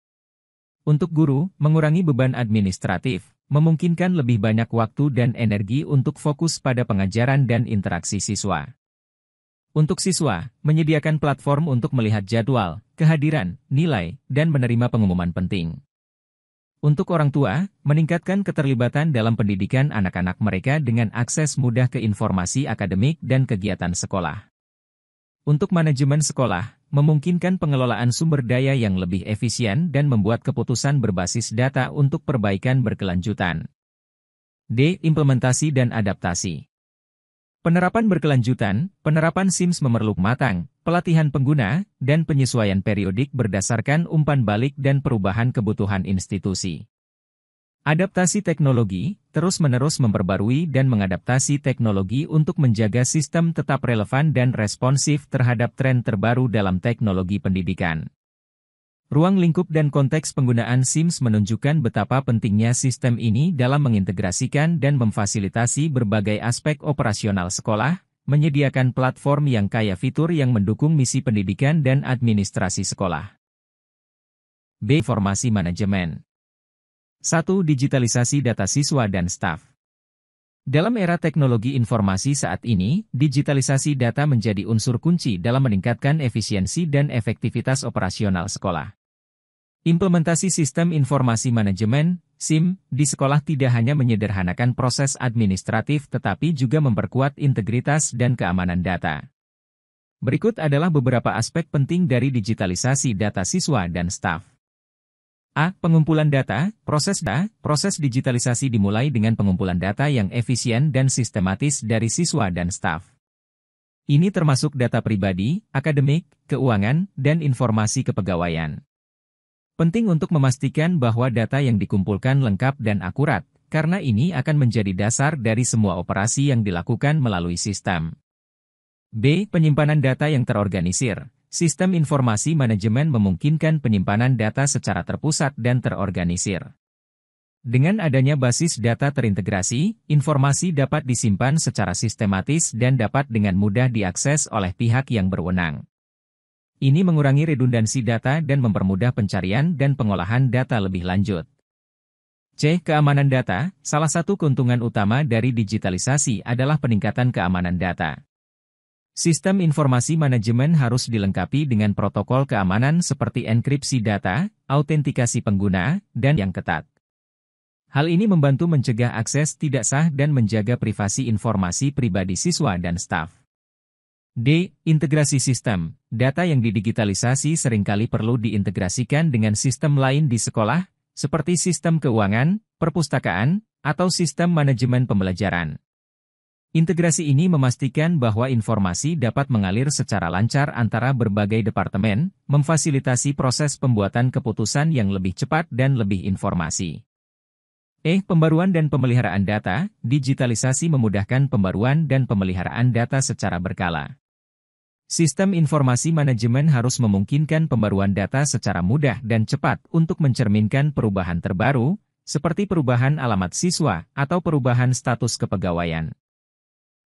Untuk guru, mengurangi beban administratif, memungkinkan lebih banyak waktu dan energi untuk fokus pada pengajaran dan interaksi siswa. Untuk siswa, menyediakan platform untuk melihat jadwal, kehadiran, nilai, dan menerima pengumuman penting. Untuk orang tua, meningkatkan keterlibatan dalam pendidikan anak-anak mereka dengan akses mudah ke informasi akademik dan kegiatan sekolah. Untuk manajemen sekolah, memungkinkan pengelolaan sumber daya yang lebih efisien dan membuat keputusan berbasis data untuk perbaikan berkelanjutan. D. Implementasi dan adaptasi. Penerapan berkelanjutan, penerapan SIMS memerlukan matang, pelatihan pengguna, dan penyesuaian periodik berdasarkan umpan balik dan perubahan kebutuhan institusi. Adaptasi teknologi terus-menerus memperbarui dan mengadaptasi teknologi untuk menjaga sistem tetap relevan dan responsif terhadap tren terbaru dalam teknologi pendidikan. Ruang lingkup dan konteks penggunaan SIMS menunjukkan betapa pentingnya sistem ini dalam mengintegrasikan dan memfasilitasi berbagai aspek operasional sekolah, menyediakan platform yang kaya fitur yang mendukung misi pendidikan dan administrasi sekolah. B. Formasi manajemen 1. Digitalisasi data siswa dan staf. Dalam era teknologi informasi saat ini, digitalisasi data menjadi unsur kunci dalam meningkatkan efisiensi dan efektivitas operasional sekolah. Implementasi sistem informasi manajemen (SIM) di sekolah tidak hanya menyederhanakan proses administratif tetapi juga memperkuat integritas dan keamanan data. Berikut adalah beberapa aspek penting dari digitalisasi data siswa dan staf. A. Pengumpulan data, proses data, Proses digitalisasi dimulai dengan pengumpulan data yang efisien dan sistematis dari siswa dan staf. Ini termasuk data pribadi, akademik, keuangan, dan informasi kepegawaian. Penting untuk memastikan bahwa data yang dikumpulkan lengkap dan akurat, karena ini akan menjadi dasar dari semua operasi yang dilakukan melalui sistem. B. Penyimpanan data yang terorganisir. Sistem informasi manajemen memungkinkan penyimpanan data secara terpusat dan terorganisir. Dengan adanya basis data terintegrasi, informasi dapat disimpan secara sistematis dan dapat dengan mudah diakses oleh pihak yang berwenang. Ini mengurangi redundansi data dan mempermudah pencarian dan pengolahan data lebih lanjut. C. Keamanan data, salah satu keuntungan utama dari digitalisasi adalah peningkatan keamanan data. Sistem informasi manajemen harus dilengkapi dengan protokol keamanan seperti enkripsi data, autentikasi pengguna, dan yang ketat. Hal ini membantu mencegah akses tidak sah dan menjaga privasi informasi pribadi siswa dan staf. D. Integrasi sistem. Data yang didigitalisasi seringkali perlu diintegrasikan dengan sistem lain di sekolah, seperti sistem keuangan, perpustakaan, atau sistem manajemen pembelajaran. Integrasi ini memastikan bahwa informasi dapat mengalir secara lancar antara berbagai departemen, memfasilitasi proses pembuatan keputusan yang lebih cepat dan lebih informasi. Eh, pembaruan dan pemeliharaan data, digitalisasi memudahkan pembaruan dan pemeliharaan data secara berkala. Sistem informasi manajemen harus memungkinkan pembaruan data secara mudah dan cepat untuk mencerminkan perubahan terbaru, seperti perubahan alamat siswa atau perubahan status kepegawaian.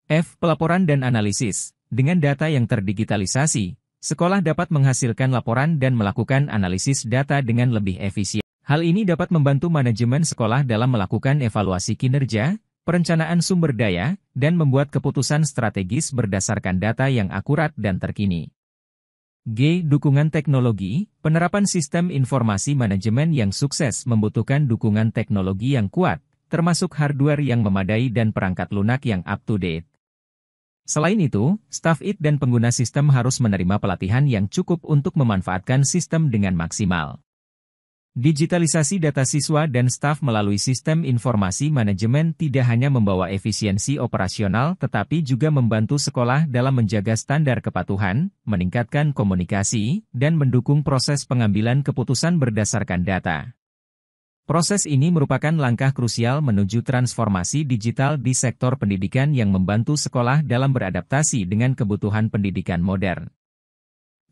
F. Pelaporan dan analisis. Dengan data yang terdigitalisasi, sekolah dapat menghasilkan laporan dan melakukan analisis data dengan lebih efisien. Hal ini dapat membantu manajemen sekolah dalam melakukan evaluasi kinerja, perencanaan sumber daya, dan membuat keputusan strategis berdasarkan data yang akurat dan terkini. G. Dukungan teknologi, penerapan sistem informasi manajemen yang sukses membutuhkan dukungan teknologi yang kuat, termasuk hardware yang memadai dan perangkat lunak yang up to date. Selain itu, staf IT dan pengguna sistem harus menerima pelatihan yang cukup untuk memanfaatkan sistem dengan maksimal. Digitalisasi data siswa dan staf melalui sistem informasi manajemen tidak hanya membawa efisiensi operasional tetapi juga membantu sekolah dalam menjaga standar kepatuhan, meningkatkan komunikasi, dan mendukung proses pengambilan keputusan berdasarkan data. Proses ini merupakan langkah krusial menuju transformasi digital di sektor pendidikan yang membantu sekolah dalam beradaptasi dengan kebutuhan pendidikan modern.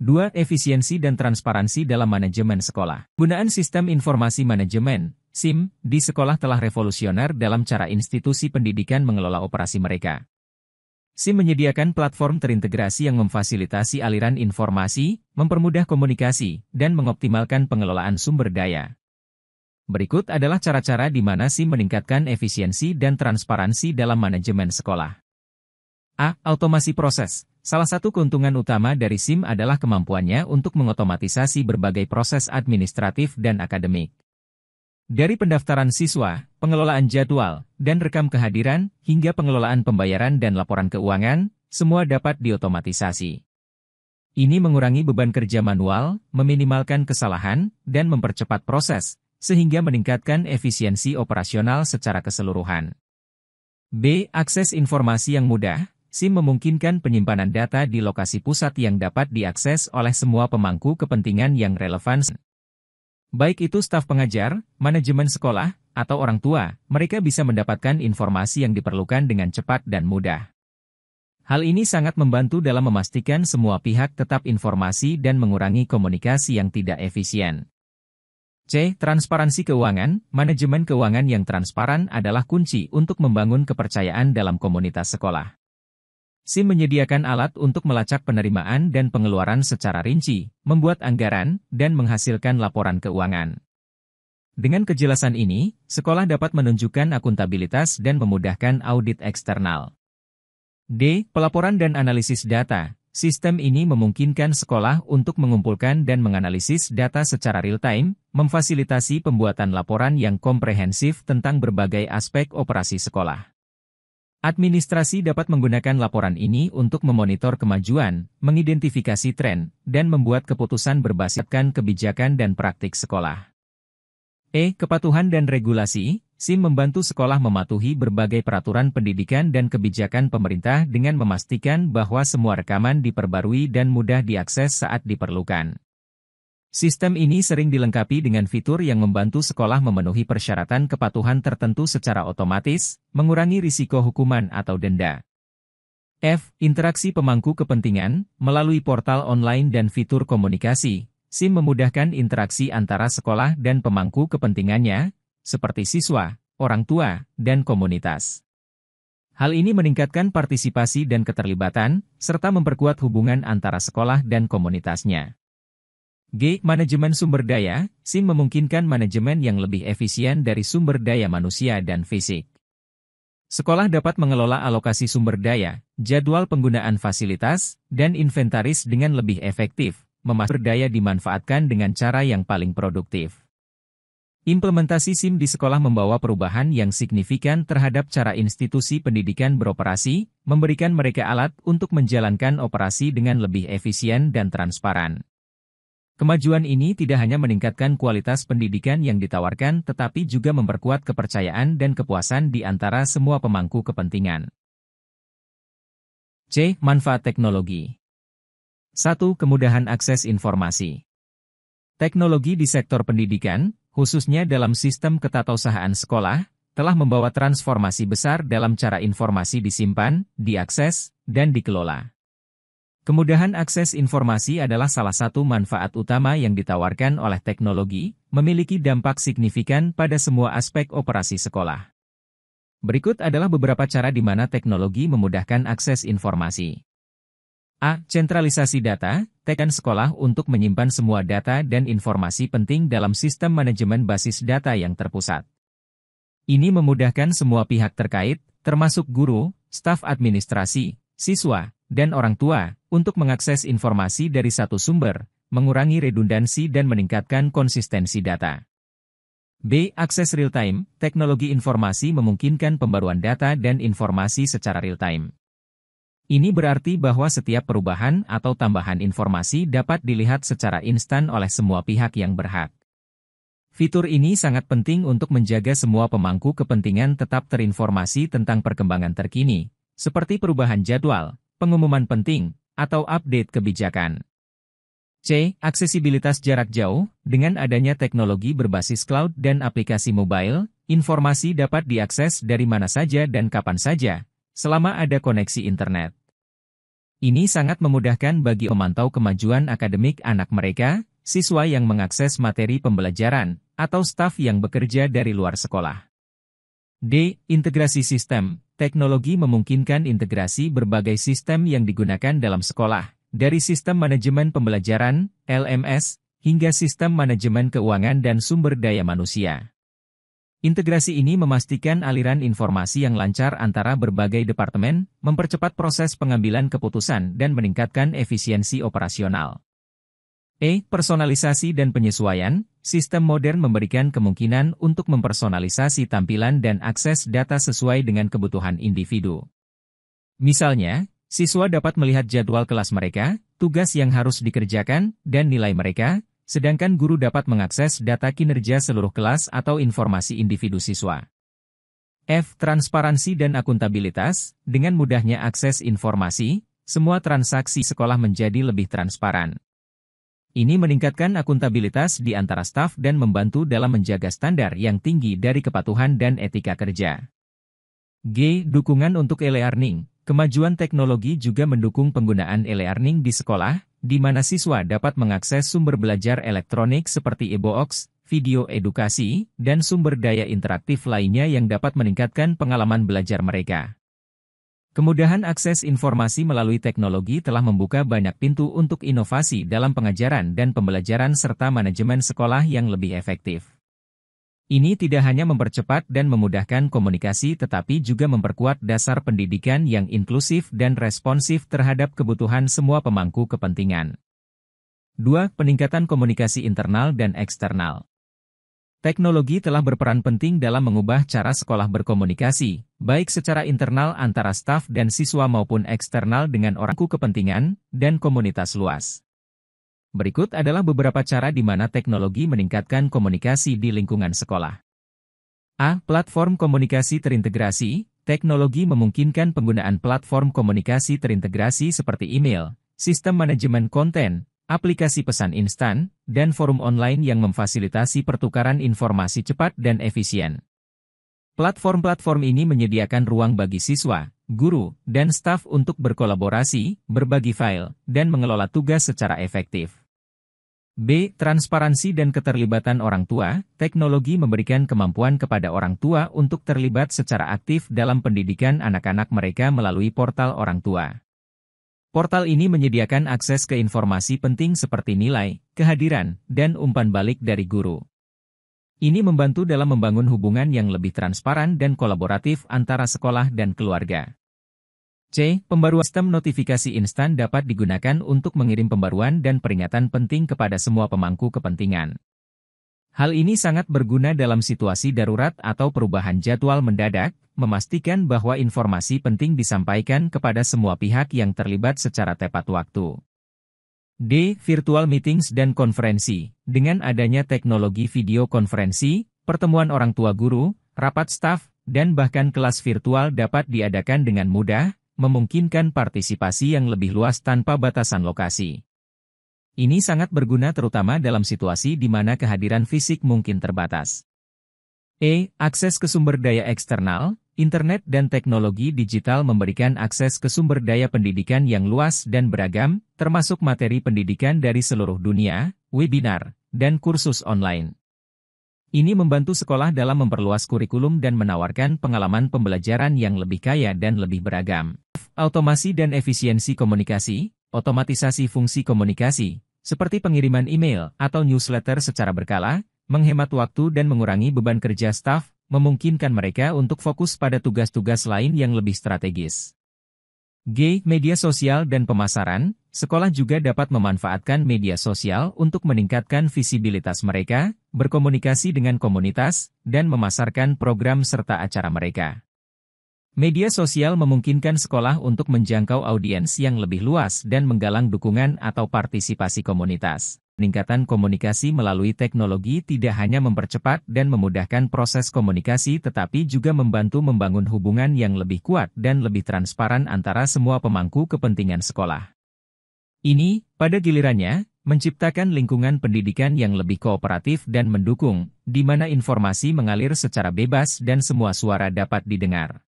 2. Efisiensi dan transparansi dalam manajemen sekolah. Gunaan sistem informasi manajemen (SIM) di sekolah telah revolusioner dalam cara institusi pendidikan mengelola operasi mereka. SIM menyediakan platform terintegrasi yang memfasilitasi aliran informasi, mempermudah komunikasi, dan mengoptimalkan pengelolaan sumber daya. Berikut adalah cara-cara di mana SIM meningkatkan efisiensi dan transparansi dalam manajemen sekolah. A. Automasi proses. Salah satu keuntungan utama dari SIM adalah kemampuannya untuk mengotomatisasi berbagai proses administratif dan akademik. Dari pendaftaran siswa, pengelolaan jadwal, dan rekam kehadiran, hingga pengelolaan pembayaran dan laporan keuangan, semua dapat diotomatisasi. Ini mengurangi beban kerja manual, meminimalkan kesalahan, dan mempercepat proses, sehingga meningkatkan efisiensi operasional secara keseluruhan. B. Akses informasi yang mudah. SIM memungkinkan penyimpanan data di lokasi pusat yang dapat diakses oleh semua pemangku kepentingan yang relevan. Baik itu staf pengajar, manajemen sekolah, atau orang tua, mereka bisa mendapatkan informasi yang diperlukan dengan cepat dan mudah. Hal ini sangat membantu dalam memastikan semua pihak tetap informasi dan mengurangi komunikasi yang tidak efisien. C. Transparansi keuangan, manajemen keuangan yang transparan adalah kunci untuk membangun kepercayaan dalam komunitas sekolah. SIM menyediakan alat untuk melacak penerimaan dan pengeluaran secara rinci, membuat anggaran, dan menghasilkan laporan keuangan. Dengan kejelasan ini, sekolah dapat menunjukkan akuntabilitas dan memudahkan audit eksternal. D. Pelaporan dan analisis data. Sistem ini memungkinkan sekolah untuk mengumpulkan dan menganalisis data secara real-time, memfasilitasi pembuatan laporan yang komprehensif tentang berbagai aspek operasi sekolah. Administrasi dapat menggunakan laporan ini untuk memonitor kemajuan, mengidentifikasi tren, dan membuat keputusan berbasiskan kebijakan dan praktik sekolah. E. Kepatuhan dan regulasi, SIM membantu sekolah mematuhi berbagai peraturan pendidikan dan kebijakan pemerintah dengan memastikan bahwa semua rekaman diperbarui dan mudah diakses saat diperlukan. Sistem ini sering dilengkapi dengan fitur yang membantu sekolah memenuhi persyaratan kepatuhan tertentu secara otomatis, mengurangi risiko hukuman atau denda. F. Interaksi pemangku kepentingan, melalui portal online dan fitur komunikasi, SIM memudahkan interaksi antara sekolah dan pemangku kepentingannya, seperti siswa, orang tua, dan komunitas. Hal ini meningkatkan partisipasi dan keterlibatan, serta memperkuat hubungan antara sekolah dan komunitasnya. G. Manajemen sumber daya, SIM memungkinkan manajemen yang lebih efisien dari sumber daya manusia dan fisik. Sekolah dapat mengelola alokasi sumber daya, jadwal penggunaan fasilitas, dan inventaris dengan lebih efektif, memasuk daya dimanfaatkan dengan cara yang paling produktif. Implementasi SIM di sekolah membawa perubahan yang signifikan terhadap cara institusi pendidikan beroperasi, memberikan mereka alat untuk menjalankan operasi dengan lebih efisien dan transparan. Kemajuan ini tidak hanya meningkatkan kualitas pendidikan yang ditawarkan tetapi juga memperkuat kepercayaan dan kepuasan di antara semua pemangku kepentingan. C. Manfaat teknologi 1. Kemudahan akses informasi Teknologi di sektor pendidikan, khususnya dalam sistem ketatausahaan sekolah, telah membawa transformasi besar dalam cara informasi disimpan, diakses, dan dikelola. Kemudahan akses informasi adalah salah satu manfaat utama yang ditawarkan oleh teknologi, memiliki dampak signifikan pada semua aspek operasi sekolah. Berikut adalah beberapa cara di mana teknologi memudahkan akses informasi. A. Sentralisasi data, tekan sekolah untuk menyimpan semua data dan informasi penting dalam sistem manajemen basis data yang terpusat. Ini memudahkan semua pihak terkait, termasuk guru, staf administrasi, siswa, dan orang tua, untuk mengakses informasi dari satu sumber, mengurangi redundansi dan meningkatkan konsistensi data. B. Akses real-time, teknologi informasi memungkinkan pembaruan data dan informasi secara real-time. Ini berarti bahwa setiap perubahan atau tambahan informasi dapat dilihat secara instan oleh semua pihak yang berhak. Fitur ini sangat penting untuk menjaga semua pemangku kepentingan tetap terinformasi tentang perkembangan terkini, seperti perubahan jadwal, pengumuman penting, atau update kebijakan. C. Aksesibilitas jarak jauh, dengan adanya teknologi berbasis cloud dan aplikasi mobile, informasi dapat diakses dari mana saja dan kapan saja, selama ada koneksi internet. Ini sangat memudahkan bagi pemantau kemajuan akademik anak mereka, siswa yang mengakses materi pembelajaran, atau staf yang bekerja dari luar sekolah. D. Integrasi sistem. Teknologi memungkinkan integrasi berbagai sistem yang digunakan dalam sekolah, dari sistem manajemen pembelajaran, LMS, hingga sistem manajemen keuangan dan sumber daya manusia. Integrasi ini memastikan aliran informasi yang lancar antara berbagai departemen, mempercepat proses pengambilan keputusan dan meningkatkan efisiensi operasional. E. Personalisasi dan penyesuaian, sistem modern memberikan kemungkinan untuk mempersonalisasi tampilan dan akses data sesuai dengan kebutuhan individu. Misalnya, siswa dapat melihat jadwal kelas mereka, tugas yang harus dikerjakan, dan nilai mereka, Sedangkan guru dapat mengakses data kinerja seluruh kelas atau informasi individu siswa. F. Transparansi dan akuntabilitas, dengan mudahnya akses informasi, semua transaksi sekolah menjadi lebih transparan. Ini meningkatkan akuntabilitas di antara staf dan membantu dalam menjaga standar yang tinggi dari kepatuhan dan etika kerja. G. Dukungan untuk e-learning. Kemajuan teknologi juga mendukung penggunaan e-learning di sekolah, di mana siswa dapat mengakses sumber belajar elektronik seperti e-box, video edukasi, dan sumber daya interaktif lainnya yang dapat meningkatkan pengalaman belajar mereka. Kemudahan akses informasi melalui teknologi telah membuka banyak pintu untuk inovasi dalam pengajaran dan pembelajaran serta manajemen sekolah yang lebih efektif. Ini tidak hanya mempercepat dan memudahkan komunikasi tetapi juga memperkuat dasar pendidikan yang inklusif dan responsif terhadap kebutuhan semua pemangku kepentingan. 2. Peningkatan komunikasi internal dan eksternal. Teknologi telah berperan penting dalam mengubah cara sekolah berkomunikasi, baik secara internal antara staf dan siswa maupun eksternal dengan orangku kepentingan dan komunitas luas. Berikut adalah beberapa cara di mana teknologi meningkatkan komunikasi di lingkungan sekolah. A. Platform komunikasi terintegrasi. Teknologi memungkinkan penggunaan platform komunikasi terintegrasi seperti email, sistem manajemen konten, aplikasi pesan instan, dan forum online yang memfasilitasi pertukaran informasi cepat dan efisien. Platform-platform ini menyediakan ruang bagi siswa, guru, dan staf untuk berkolaborasi, berbagi file, dan mengelola tugas secara efektif. B. Transparansi dan keterlibatan orang tua. Teknologi memberikan kemampuan kepada orang tua untuk terlibat secara aktif dalam pendidikan anak-anak mereka melalui portal orang tua. Portal ini menyediakan akses ke informasi penting seperti nilai, kehadiran, dan umpan balik dari guru. Ini membantu dalam membangun hubungan yang lebih transparan dan kolaboratif antara sekolah dan keluarga. C. Pembaruan sistem notifikasi instan dapat digunakan untuk mengirim pembaruan dan peringatan penting kepada semua pemangku kepentingan. Hal ini sangat berguna dalam situasi darurat atau perubahan jadwal mendadak, memastikan bahwa informasi penting disampaikan kepada semua pihak yang terlibat secara tepat waktu. D. Virtual meetings dan konferensi. Dengan adanya teknologi video konferensi, pertemuan orang tua guru, rapat staf, dan bahkan kelas virtual dapat diadakan dengan mudah, memungkinkan partisipasi yang lebih luas tanpa batasan lokasi. Ini sangat berguna terutama dalam situasi di mana kehadiran fisik mungkin terbatas. E. Akses ke sumber daya eksternal, Internet dan teknologi digital memberikan akses ke sumber daya pendidikan yang luas dan beragam, termasuk materi pendidikan dari seluruh dunia, webinar, dan kursus online. Ini membantu sekolah dalam memperluas kurikulum dan menawarkan pengalaman pembelajaran yang lebih kaya dan lebih beragam. Automasi dan efisiensi komunikasi, otomatisasi fungsi komunikasi, seperti pengiriman email atau newsletter secara berkala, menghemat waktu dan mengurangi beban kerja staff memungkinkan mereka untuk fokus pada tugas-tugas lain yang lebih strategis. G. Media sosial dan pemasaran, sekolah juga dapat memanfaatkan media sosial untuk meningkatkan visibilitas mereka, berkomunikasi dengan komunitas, dan memasarkan program serta acara mereka. Media sosial memungkinkan sekolah untuk menjangkau audiens yang lebih luas dan menggalang dukungan atau partisipasi komunitas. Peningkatan komunikasi melalui teknologi tidak hanya mempercepat dan memudahkan proses komunikasi tetapi juga membantu membangun hubungan yang lebih kuat dan lebih transparan antara semua pemangku kepentingan sekolah. Ini, pada gilirannya, menciptakan lingkungan pendidikan yang lebih kooperatif dan mendukung, di mana informasi mengalir secara bebas dan semua suara dapat didengar.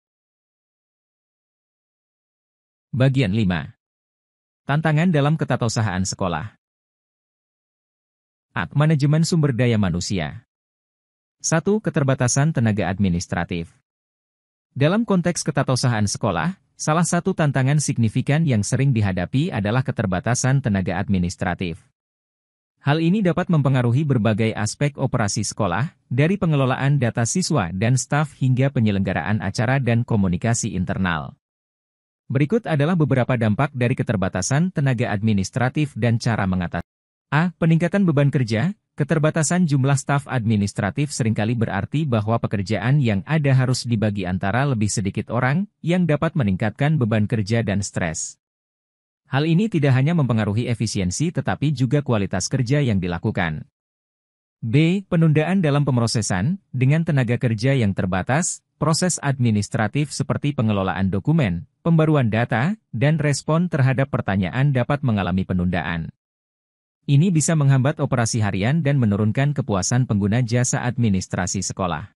Bagian 5. Tantangan dalam ketatausahaan sekolah at Manajemen Sumber Daya Manusia 1. Keterbatasan tenaga administratif Dalam konteks ketatosahan sekolah, salah satu tantangan signifikan yang sering dihadapi adalah keterbatasan tenaga administratif. Hal ini dapat mempengaruhi berbagai aspek operasi sekolah, dari pengelolaan data siswa dan staf hingga penyelenggaraan acara dan komunikasi internal. Berikut adalah beberapa dampak dari keterbatasan tenaga administratif dan cara mengatasi. A. Peningkatan beban kerja, keterbatasan jumlah staf administratif seringkali berarti bahwa pekerjaan yang ada harus dibagi antara lebih sedikit orang, yang dapat meningkatkan beban kerja dan stres. Hal ini tidak hanya mempengaruhi efisiensi tetapi juga kualitas kerja yang dilakukan. B. Penundaan dalam pemrosesan, dengan tenaga kerja yang terbatas, proses administratif seperti pengelolaan dokumen, pembaruan data, dan respon terhadap pertanyaan dapat mengalami penundaan. Ini bisa menghambat operasi harian dan menurunkan kepuasan pengguna jasa administrasi sekolah.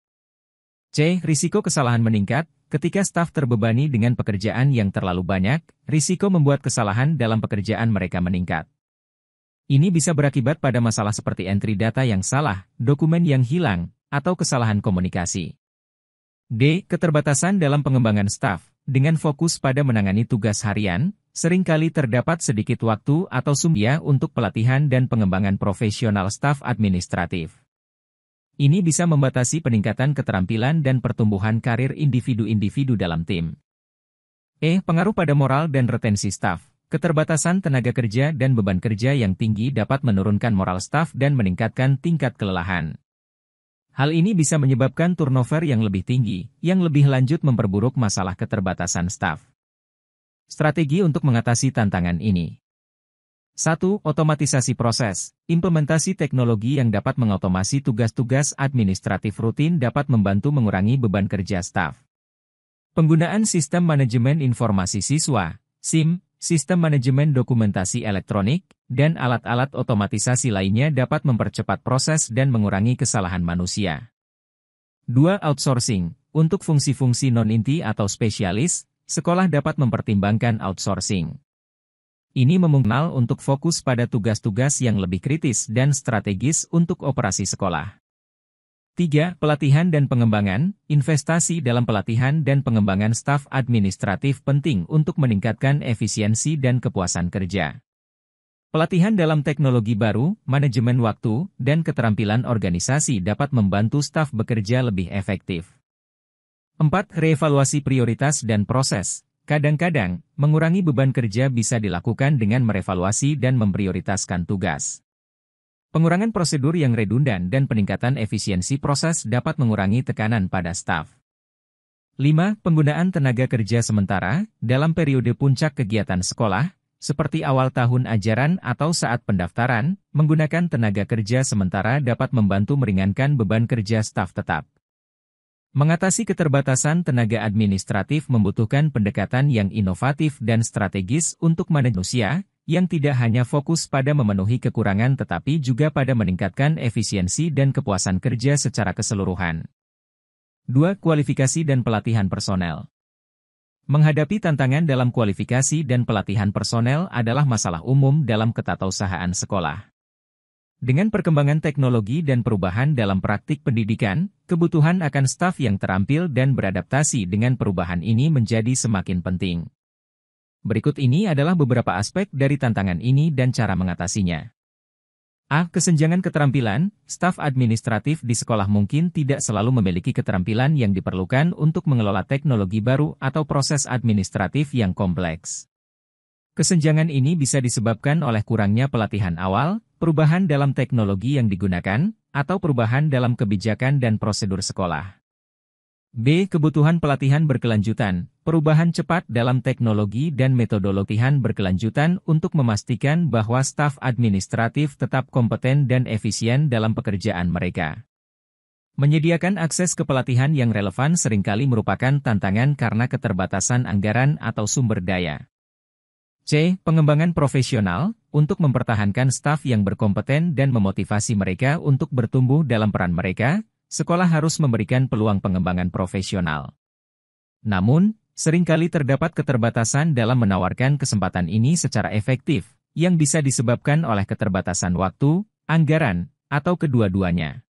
C. Risiko kesalahan meningkat, ketika staf terbebani dengan pekerjaan yang terlalu banyak, risiko membuat kesalahan dalam pekerjaan mereka meningkat. Ini bisa berakibat pada masalah seperti entry data yang salah, dokumen yang hilang, atau kesalahan komunikasi. D. Keterbatasan dalam pengembangan staf, dengan fokus pada menangani tugas harian, Seringkali terdapat sedikit waktu atau sumber ya untuk pelatihan dan pengembangan profesional staf administratif. Ini bisa membatasi peningkatan keterampilan dan pertumbuhan karir individu-individu dalam tim. E. Pengaruh pada moral dan retensi staf. Keterbatasan tenaga kerja dan beban kerja yang tinggi dapat menurunkan moral staf dan meningkatkan tingkat kelelahan. Hal ini bisa menyebabkan turnover yang lebih tinggi, yang lebih lanjut memperburuk masalah keterbatasan staff. Strategi untuk mengatasi tantangan ini 1. Otomatisasi proses. Implementasi teknologi yang dapat mengotomasi tugas-tugas administratif rutin dapat membantu mengurangi beban kerja staf. Penggunaan Sistem Manajemen Informasi Siswa SIM, Sistem Manajemen Dokumentasi Elektronik, dan alat-alat otomatisasi lainnya dapat mempercepat proses dan mengurangi kesalahan manusia. 2. Outsourcing. Untuk fungsi-fungsi non-inti atau spesialis, sekolah dapat mempertimbangkan outsourcing. Ini memungkinkan untuk fokus pada tugas-tugas yang lebih kritis dan strategis untuk operasi sekolah. 3. Pelatihan dan pengembangan. Investasi dalam pelatihan dan pengembangan staf administratif penting untuk meningkatkan efisiensi dan kepuasan kerja. Pelatihan dalam teknologi baru, manajemen waktu, dan keterampilan organisasi dapat membantu staf bekerja lebih efektif. 4. Reevaluasi prioritas dan proses. Kadang-kadang, mengurangi beban kerja bisa dilakukan dengan merevaluasi dan memprioritaskan tugas. Pengurangan prosedur yang redundan dan peningkatan efisiensi proses dapat mengurangi tekanan pada staf. 5. Penggunaan tenaga kerja sementara dalam periode puncak kegiatan sekolah, seperti awal tahun ajaran atau saat pendaftaran, menggunakan tenaga kerja sementara dapat membantu meringankan beban kerja staf tetap. Mengatasi keterbatasan tenaga administratif membutuhkan pendekatan yang inovatif dan strategis untuk manusia, yang tidak hanya fokus pada memenuhi kekurangan tetapi juga pada meningkatkan efisiensi dan kepuasan kerja secara keseluruhan. 2. Kualifikasi dan pelatihan personel Menghadapi tantangan dalam kualifikasi dan pelatihan personel adalah masalah umum dalam ketatausahaan sekolah. Dengan perkembangan teknologi dan perubahan dalam praktik pendidikan, kebutuhan akan staf yang terampil dan beradaptasi dengan perubahan ini menjadi semakin penting. Berikut ini adalah beberapa aspek dari tantangan ini dan cara mengatasinya. A. Kesenjangan keterampilan, staf administratif di sekolah mungkin tidak selalu memiliki keterampilan yang diperlukan untuk mengelola teknologi baru atau proses administratif yang kompleks. Kesenjangan ini bisa disebabkan oleh kurangnya pelatihan awal, perubahan dalam teknologi yang digunakan, atau perubahan dalam kebijakan dan prosedur sekolah. B. Kebutuhan pelatihan berkelanjutan, perubahan cepat dalam teknologi dan metodologi berkelanjutan untuk memastikan bahwa staf administratif tetap kompeten dan efisien dalam pekerjaan mereka. Menyediakan akses ke pelatihan yang relevan seringkali merupakan tantangan karena keterbatasan anggaran atau sumber daya. C. Pengembangan profesional, untuk mempertahankan staf yang berkompeten dan memotivasi mereka untuk bertumbuh dalam peran mereka, sekolah harus memberikan peluang pengembangan profesional. Namun, seringkali terdapat keterbatasan dalam menawarkan kesempatan ini secara efektif, yang bisa disebabkan oleh keterbatasan waktu, anggaran, atau kedua-duanya.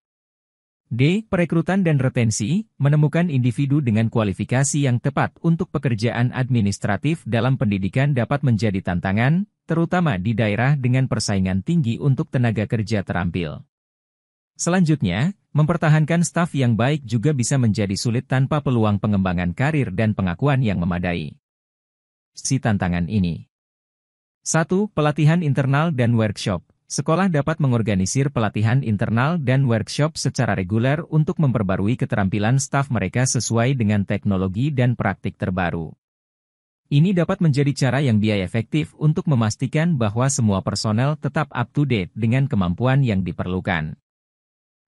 D. Perekrutan dan retensi, menemukan individu dengan kualifikasi yang tepat untuk pekerjaan administratif dalam pendidikan dapat menjadi tantangan, terutama di daerah dengan persaingan tinggi untuk tenaga kerja terampil. Selanjutnya, mempertahankan staf yang baik juga bisa menjadi sulit tanpa peluang pengembangan karir dan pengakuan yang memadai. Si tantangan ini. 1. Pelatihan internal dan workshop Sekolah dapat mengorganisir pelatihan internal dan workshop secara reguler untuk memperbarui keterampilan staf mereka sesuai dengan teknologi dan praktik terbaru. Ini dapat menjadi cara yang biaya efektif untuk memastikan bahwa semua personel tetap up to date dengan kemampuan yang diperlukan.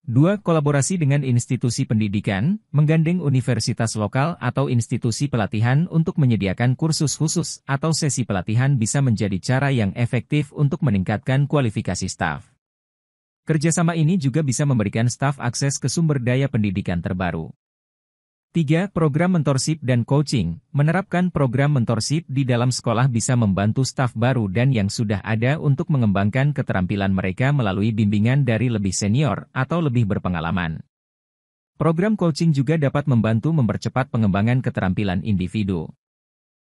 Dua Kolaborasi dengan institusi pendidikan, menggandeng universitas lokal atau institusi pelatihan untuk menyediakan kursus khusus atau sesi pelatihan bisa menjadi cara yang efektif untuk meningkatkan kualifikasi staf. Kerjasama ini juga bisa memberikan staf akses ke sumber daya pendidikan terbaru. 3. Program mentorship dan coaching. Menerapkan program mentorship di dalam sekolah bisa membantu staf baru dan yang sudah ada untuk mengembangkan keterampilan mereka melalui bimbingan dari lebih senior atau lebih berpengalaman. Program coaching juga dapat membantu mempercepat pengembangan keterampilan individu.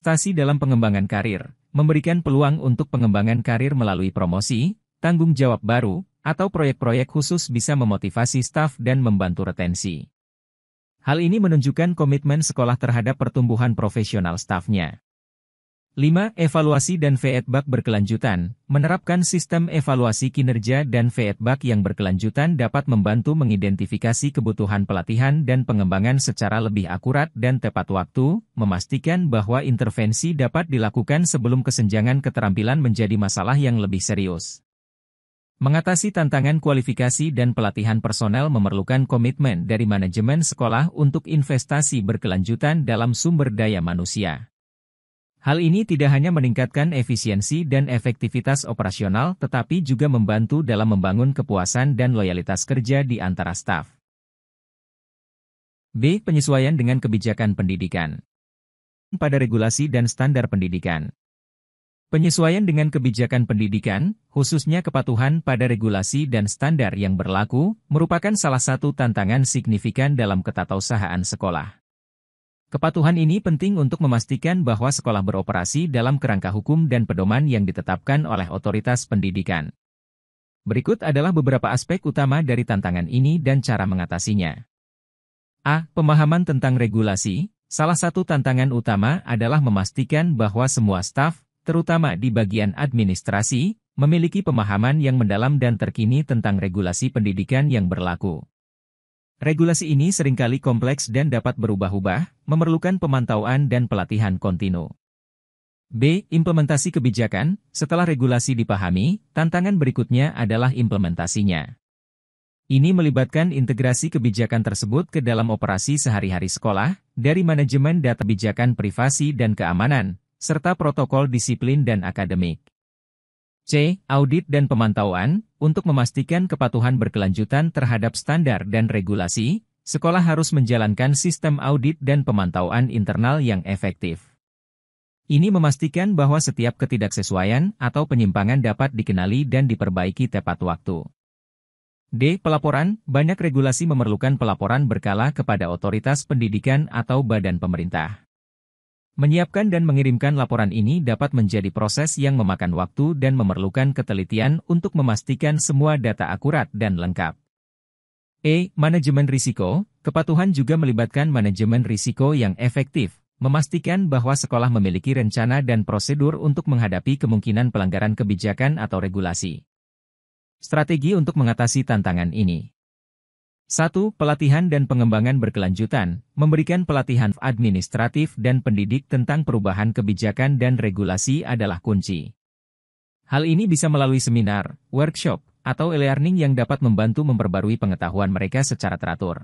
Stasi dalam pengembangan karir, memberikan peluang untuk pengembangan karir melalui promosi, tanggung jawab baru, atau proyek-proyek khusus bisa memotivasi staf dan membantu retensi. Hal ini menunjukkan komitmen sekolah terhadap pertumbuhan profesional stafnya. 5. Evaluasi dan feedback berkelanjutan Menerapkan sistem evaluasi kinerja dan feedback yang berkelanjutan dapat membantu mengidentifikasi kebutuhan pelatihan dan pengembangan secara lebih akurat dan tepat waktu, memastikan bahwa intervensi dapat dilakukan sebelum kesenjangan keterampilan menjadi masalah yang lebih serius. Mengatasi tantangan kualifikasi dan pelatihan personel memerlukan komitmen dari manajemen sekolah untuk investasi berkelanjutan dalam sumber daya manusia. Hal ini tidak hanya meningkatkan efisiensi dan efektivitas operasional tetapi juga membantu dalam membangun kepuasan dan loyalitas kerja di antara staf. B. Penyesuaian dengan kebijakan pendidikan Pada regulasi dan standar pendidikan Penyesuaian dengan kebijakan pendidikan, khususnya kepatuhan pada regulasi dan standar yang berlaku, merupakan salah satu tantangan signifikan dalam ketatausahaan sekolah. Kepatuhan ini penting untuk memastikan bahwa sekolah beroperasi dalam kerangka hukum dan pedoman yang ditetapkan oleh otoritas pendidikan. Berikut adalah beberapa aspek utama dari tantangan ini dan cara mengatasinya. A. Pemahaman tentang regulasi Salah satu tantangan utama adalah memastikan bahwa semua staf, terutama di bagian administrasi, memiliki pemahaman yang mendalam dan terkini tentang regulasi pendidikan yang berlaku. Regulasi ini seringkali kompleks dan dapat berubah-ubah, memerlukan pemantauan dan pelatihan kontinu. B. Implementasi kebijakan Setelah regulasi dipahami, tantangan berikutnya adalah implementasinya. Ini melibatkan integrasi kebijakan tersebut ke dalam operasi sehari-hari sekolah, dari manajemen data kebijakan privasi dan keamanan, serta protokol disiplin dan akademik. C. Audit dan pemantauan, untuk memastikan kepatuhan berkelanjutan terhadap standar dan regulasi, sekolah harus menjalankan sistem audit dan pemantauan internal yang efektif. Ini memastikan bahwa setiap ketidaksesuaian atau penyimpangan dapat dikenali dan diperbaiki tepat waktu. D. Pelaporan Banyak regulasi memerlukan pelaporan berkala kepada otoritas pendidikan atau badan pemerintah. Menyiapkan dan mengirimkan laporan ini dapat menjadi proses yang memakan waktu dan memerlukan ketelitian untuk memastikan semua data akurat dan lengkap. E. Manajemen risiko, kepatuhan juga melibatkan manajemen risiko yang efektif, memastikan bahwa sekolah memiliki rencana dan prosedur untuk menghadapi kemungkinan pelanggaran kebijakan atau regulasi. Strategi untuk mengatasi tantangan ini 1. Pelatihan dan pengembangan berkelanjutan, memberikan pelatihan administratif dan pendidik tentang perubahan kebijakan dan regulasi adalah kunci. Hal ini bisa melalui seminar, workshop, atau e-learning yang dapat membantu memperbarui pengetahuan mereka secara teratur.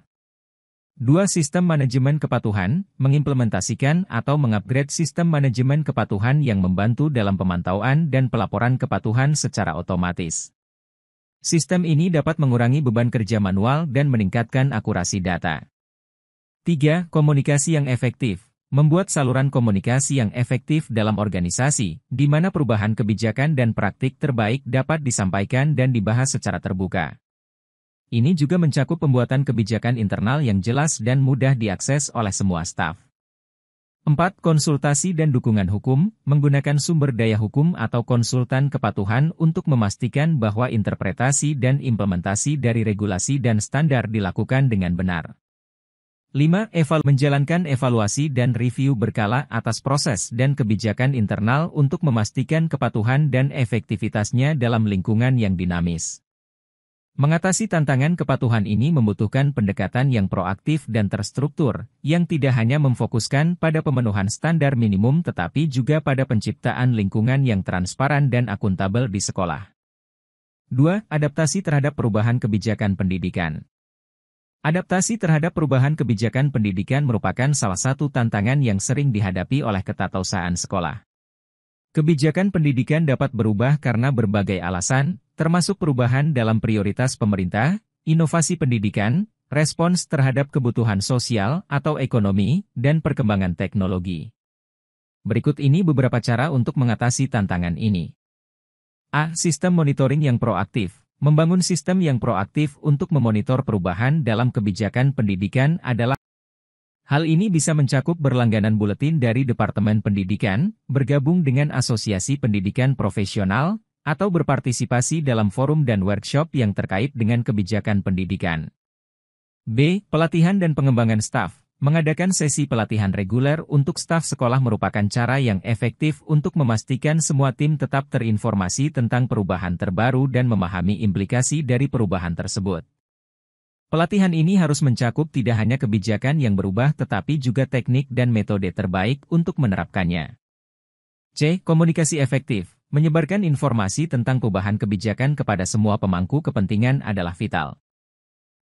2. Sistem manajemen kepatuhan, mengimplementasikan atau mengupgrade sistem manajemen kepatuhan yang membantu dalam pemantauan dan pelaporan kepatuhan secara otomatis. Sistem ini dapat mengurangi beban kerja manual dan meningkatkan akurasi data. 3. Komunikasi yang efektif Membuat saluran komunikasi yang efektif dalam organisasi, di mana perubahan kebijakan dan praktik terbaik dapat disampaikan dan dibahas secara terbuka. Ini juga mencakup pembuatan kebijakan internal yang jelas dan mudah diakses oleh semua staf. 4. Konsultasi dan dukungan hukum, menggunakan sumber daya hukum atau konsultan kepatuhan untuk memastikan bahwa interpretasi dan implementasi dari regulasi dan standar dilakukan dengan benar. 5. Eval menjalankan evaluasi dan review berkala atas proses dan kebijakan internal untuk memastikan kepatuhan dan efektivitasnya dalam lingkungan yang dinamis. Mengatasi tantangan kepatuhan ini membutuhkan pendekatan yang proaktif dan terstruktur, yang tidak hanya memfokuskan pada pemenuhan standar minimum tetapi juga pada penciptaan lingkungan yang transparan dan akuntabel di sekolah. 2. Adaptasi terhadap perubahan kebijakan pendidikan Adaptasi terhadap perubahan kebijakan pendidikan merupakan salah satu tantangan yang sering dihadapi oleh ketatausahaan sekolah. Kebijakan pendidikan dapat berubah karena berbagai alasan, termasuk perubahan dalam prioritas pemerintah, inovasi pendidikan, respons terhadap kebutuhan sosial atau ekonomi, dan perkembangan teknologi. Berikut ini beberapa cara untuk mengatasi tantangan ini. A. Sistem monitoring yang proaktif. Membangun sistem yang proaktif untuk memonitor perubahan dalam kebijakan pendidikan adalah Hal ini bisa mencakup berlangganan buletin dari Departemen Pendidikan, bergabung dengan Asosiasi Pendidikan Profesional, atau berpartisipasi dalam forum dan workshop yang terkait dengan kebijakan pendidikan. B. Pelatihan dan pengembangan staf. Mengadakan sesi pelatihan reguler untuk staf sekolah merupakan cara yang efektif untuk memastikan semua tim tetap terinformasi tentang perubahan terbaru dan memahami implikasi dari perubahan tersebut. Pelatihan ini harus mencakup tidak hanya kebijakan yang berubah tetapi juga teknik dan metode terbaik untuk menerapkannya. C. Komunikasi efektif Menyebarkan informasi tentang perubahan kebijakan kepada semua pemangku kepentingan adalah vital.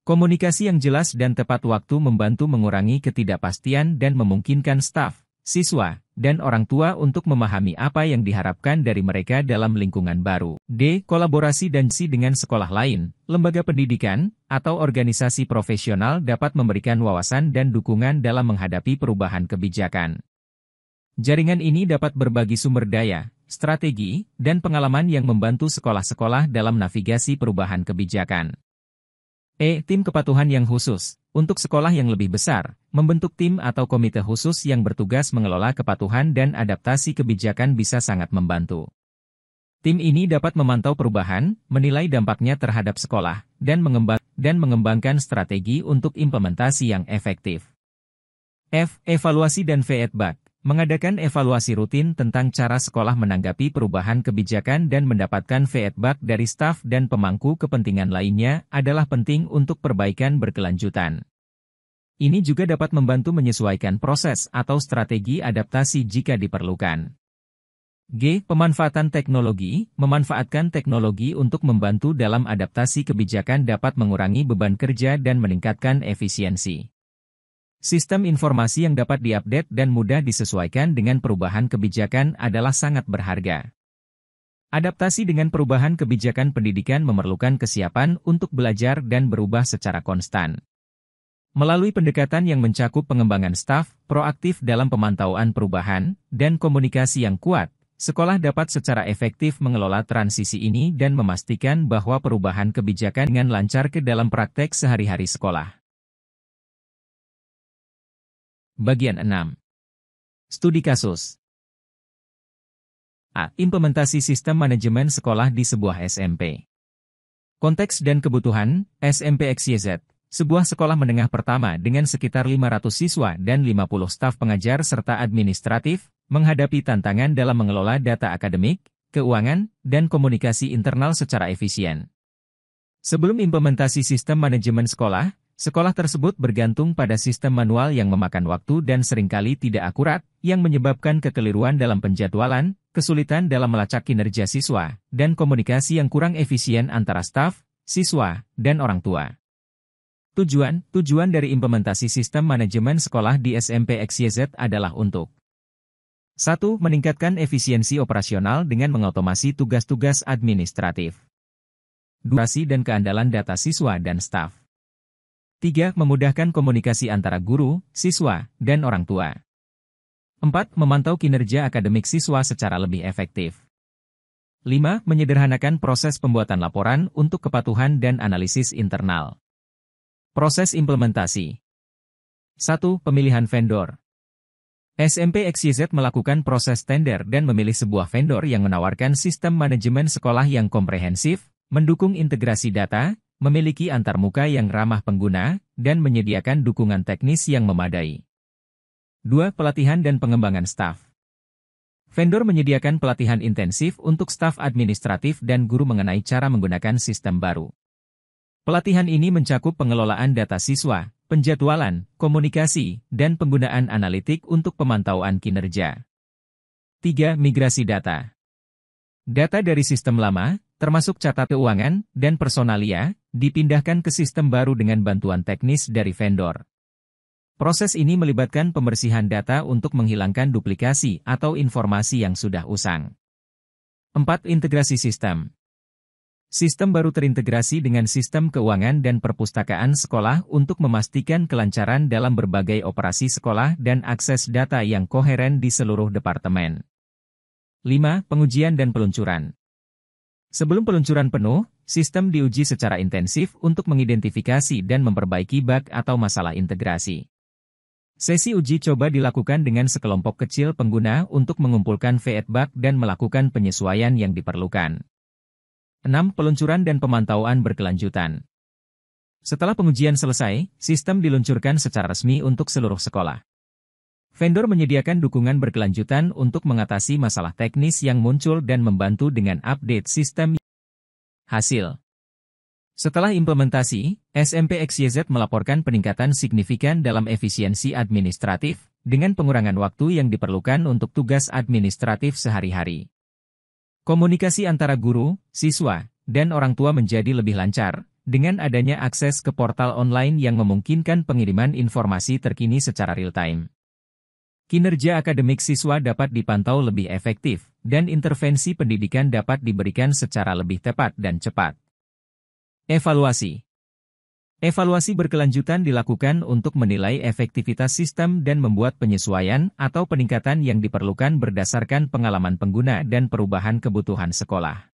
Komunikasi yang jelas dan tepat waktu membantu mengurangi ketidakpastian dan memungkinkan staf, siswa, dan orang tua untuk memahami apa yang diharapkan dari mereka dalam lingkungan baru. D. Kolaborasi dan C dengan sekolah lain, lembaga pendidikan, atau organisasi profesional dapat memberikan wawasan dan dukungan dalam menghadapi perubahan kebijakan. Jaringan ini dapat berbagi sumber daya, strategi, dan pengalaman yang membantu sekolah-sekolah dalam navigasi perubahan kebijakan. E. Tim kepatuhan yang khusus. Untuk sekolah yang lebih besar, membentuk tim atau komite khusus yang bertugas mengelola kepatuhan dan adaptasi kebijakan bisa sangat membantu. Tim ini dapat memantau perubahan, menilai dampaknya terhadap sekolah, dan, mengembang dan mengembangkan strategi untuk implementasi yang efektif. F. Evaluasi dan feedback Mengadakan evaluasi rutin tentang cara sekolah menanggapi perubahan kebijakan dan mendapatkan feedback dari staf dan pemangku kepentingan lainnya adalah penting untuk perbaikan berkelanjutan. Ini juga dapat membantu menyesuaikan proses atau strategi adaptasi jika diperlukan. G. Pemanfaatan teknologi Memanfaatkan teknologi untuk membantu dalam adaptasi kebijakan dapat mengurangi beban kerja dan meningkatkan efisiensi. Sistem informasi yang dapat diupdate dan mudah disesuaikan dengan perubahan kebijakan adalah sangat berharga. Adaptasi dengan perubahan kebijakan pendidikan memerlukan kesiapan untuk belajar dan berubah secara konstan. Melalui pendekatan yang mencakup pengembangan staf, proaktif dalam pemantauan perubahan, dan komunikasi yang kuat, sekolah dapat secara efektif mengelola transisi ini dan memastikan bahwa perubahan kebijakan dengan lancar ke dalam praktek sehari-hari sekolah. Bagian 6. Studi kasus. A. Implementasi sistem manajemen sekolah di sebuah SMP. Konteks dan kebutuhan, SMP XYZ, sebuah sekolah menengah pertama dengan sekitar 500 siswa dan 50 staf pengajar serta administratif, menghadapi tantangan dalam mengelola data akademik, keuangan, dan komunikasi internal secara efisien. Sebelum implementasi sistem manajemen sekolah, Sekolah tersebut bergantung pada sistem manual yang memakan waktu dan seringkali tidak akurat, yang menyebabkan kekeliruan dalam penjadwalan, kesulitan dalam melacak kinerja siswa, dan komunikasi yang kurang efisien antara staf, siswa, dan orang tua. Tujuan, tujuan dari implementasi sistem manajemen sekolah di SMP XYZ adalah untuk 1. Meningkatkan efisiensi operasional dengan mengotomasi tugas-tugas administratif. Durasi dan keandalan data siswa dan staf. 3. Memudahkan komunikasi antara guru, siswa, dan orang tua. 4. Memantau kinerja akademik siswa secara lebih efektif. 5. Menyederhanakan proses pembuatan laporan untuk kepatuhan dan analisis internal. Proses implementasi 1. Pemilihan vendor SMP XYZ melakukan proses tender dan memilih sebuah vendor yang menawarkan sistem manajemen sekolah yang komprehensif, mendukung integrasi data, memiliki antarmuka yang ramah pengguna, dan menyediakan dukungan teknis yang memadai. 2. Pelatihan dan pengembangan staf Vendor menyediakan pelatihan intensif untuk staf administratif dan guru mengenai cara menggunakan sistem baru. Pelatihan ini mencakup pengelolaan data siswa, penjadwalan, komunikasi, dan penggunaan analitik untuk pemantauan kinerja. 3. Migrasi data Data dari sistem lama, termasuk catatan keuangan dan personalia, dipindahkan ke sistem baru dengan bantuan teknis dari vendor. Proses ini melibatkan pembersihan data untuk menghilangkan duplikasi atau informasi yang sudah usang. 4. Integrasi sistem Sistem baru terintegrasi dengan sistem keuangan dan perpustakaan sekolah untuk memastikan kelancaran dalam berbagai operasi sekolah dan akses data yang koheren di seluruh departemen. 5. Pengujian dan peluncuran Sebelum peluncuran penuh, Sistem diuji secara intensif untuk mengidentifikasi dan memperbaiki bug atau masalah integrasi. Sesi uji coba dilakukan dengan sekelompok kecil pengguna untuk mengumpulkan feedback dan melakukan penyesuaian yang diperlukan. 6. Peluncuran dan pemantauan berkelanjutan Setelah pengujian selesai, sistem diluncurkan secara resmi untuk seluruh sekolah. Vendor menyediakan dukungan berkelanjutan untuk mengatasi masalah teknis yang muncul dan membantu dengan update sistem Hasil Setelah implementasi, SMP XYZ melaporkan peningkatan signifikan dalam efisiensi administratif, dengan pengurangan waktu yang diperlukan untuk tugas administratif sehari-hari. Komunikasi antara guru, siswa, dan orang tua menjadi lebih lancar, dengan adanya akses ke portal online yang memungkinkan pengiriman informasi terkini secara real-time. Kinerja akademik siswa dapat dipantau lebih efektif, dan intervensi pendidikan dapat diberikan secara lebih tepat dan cepat. Evaluasi Evaluasi berkelanjutan dilakukan untuk menilai efektivitas sistem dan membuat penyesuaian atau peningkatan yang diperlukan berdasarkan pengalaman pengguna dan perubahan kebutuhan sekolah.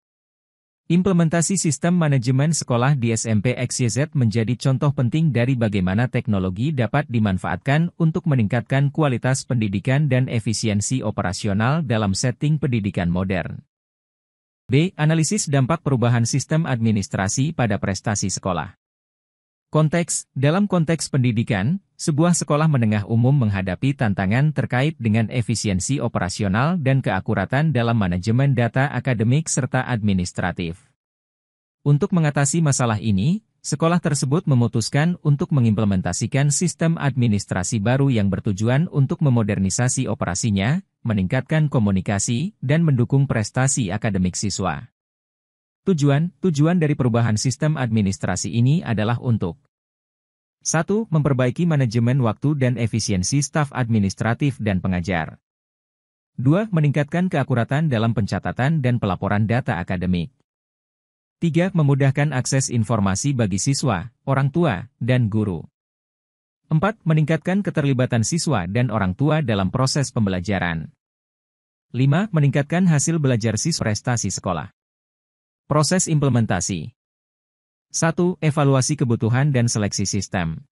Implementasi sistem manajemen sekolah di SMP XYZ menjadi contoh penting dari bagaimana teknologi dapat dimanfaatkan untuk meningkatkan kualitas pendidikan dan efisiensi operasional dalam setting pendidikan modern. B. Analisis dampak perubahan sistem administrasi pada prestasi sekolah. Konteks, dalam konteks pendidikan, sebuah sekolah menengah umum menghadapi tantangan terkait dengan efisiensi operasional dan keakuratan dalam manajemen data akademik serta administratif. Untuk mengatasi masalah ini, sekolah tersebut memutuskan untuk mengimplementasikan sistem administrasi baru yang bertujuan untuk memodernisasi operasinya, meningkatkan komunikasi, dan mendukung prestasi akademik siswa. Tujuan, tujuan dari perubahan sistem administrasi ini adalah untuk 1. Memperbaiki manajemen waktu dan efisiensi staf administratif dan pengajar. 2. Meningkatkan keakuratan dalam pencatatan dan pelaporan data akademik. 3. Memudahkan akses informasi bagi siswa, orang tua, dan guru. 4. Meningkatkan keterlibatan siswa dan orang tua dalam proses pembelajaran. 5. Meningkatkan hasil belajar siswa prestasi sekolah. Proses implementasi 1. Evaluasi kebutuhan dan seleksi sistem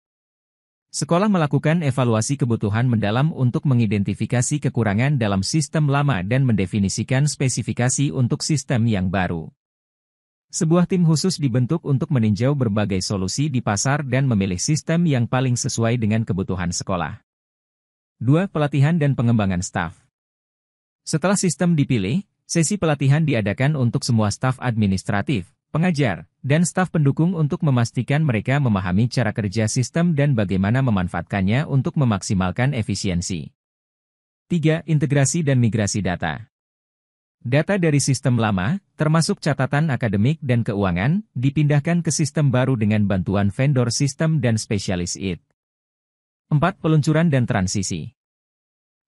Sekolah melakukan evaluasi kebutuhan mendalam untuk mengidentifikasi kekurangan dalam sistem lama dan mendefinisikan spesifikasi untuk sistem yang baru. Sebuah tim khusus dibentuk untuk meninjau berbagai solusi di pasar dan memilih sistem yang paling sesuai dengan kebutuhan sekolah. 2. Pelatihan dan pengembangan staf Setelah sistem dipilih, Sesi pelatihan diadakan untuk semua staf administratif, pengajar, dan staf pendukung untuk memastikan mereka memahami cara kerja sistem dan bagaimana memanfaatkannya untuk memaksimalkan efisiensi. 3. Integrasi dan migrasi data. Data dari sistem lama, termasuk catatan akademik dan keuangan, dipindahkan ke sistem baru dengan bantuan vendor sistem dan spesialis IT. 4. Peluncuran dan transisi.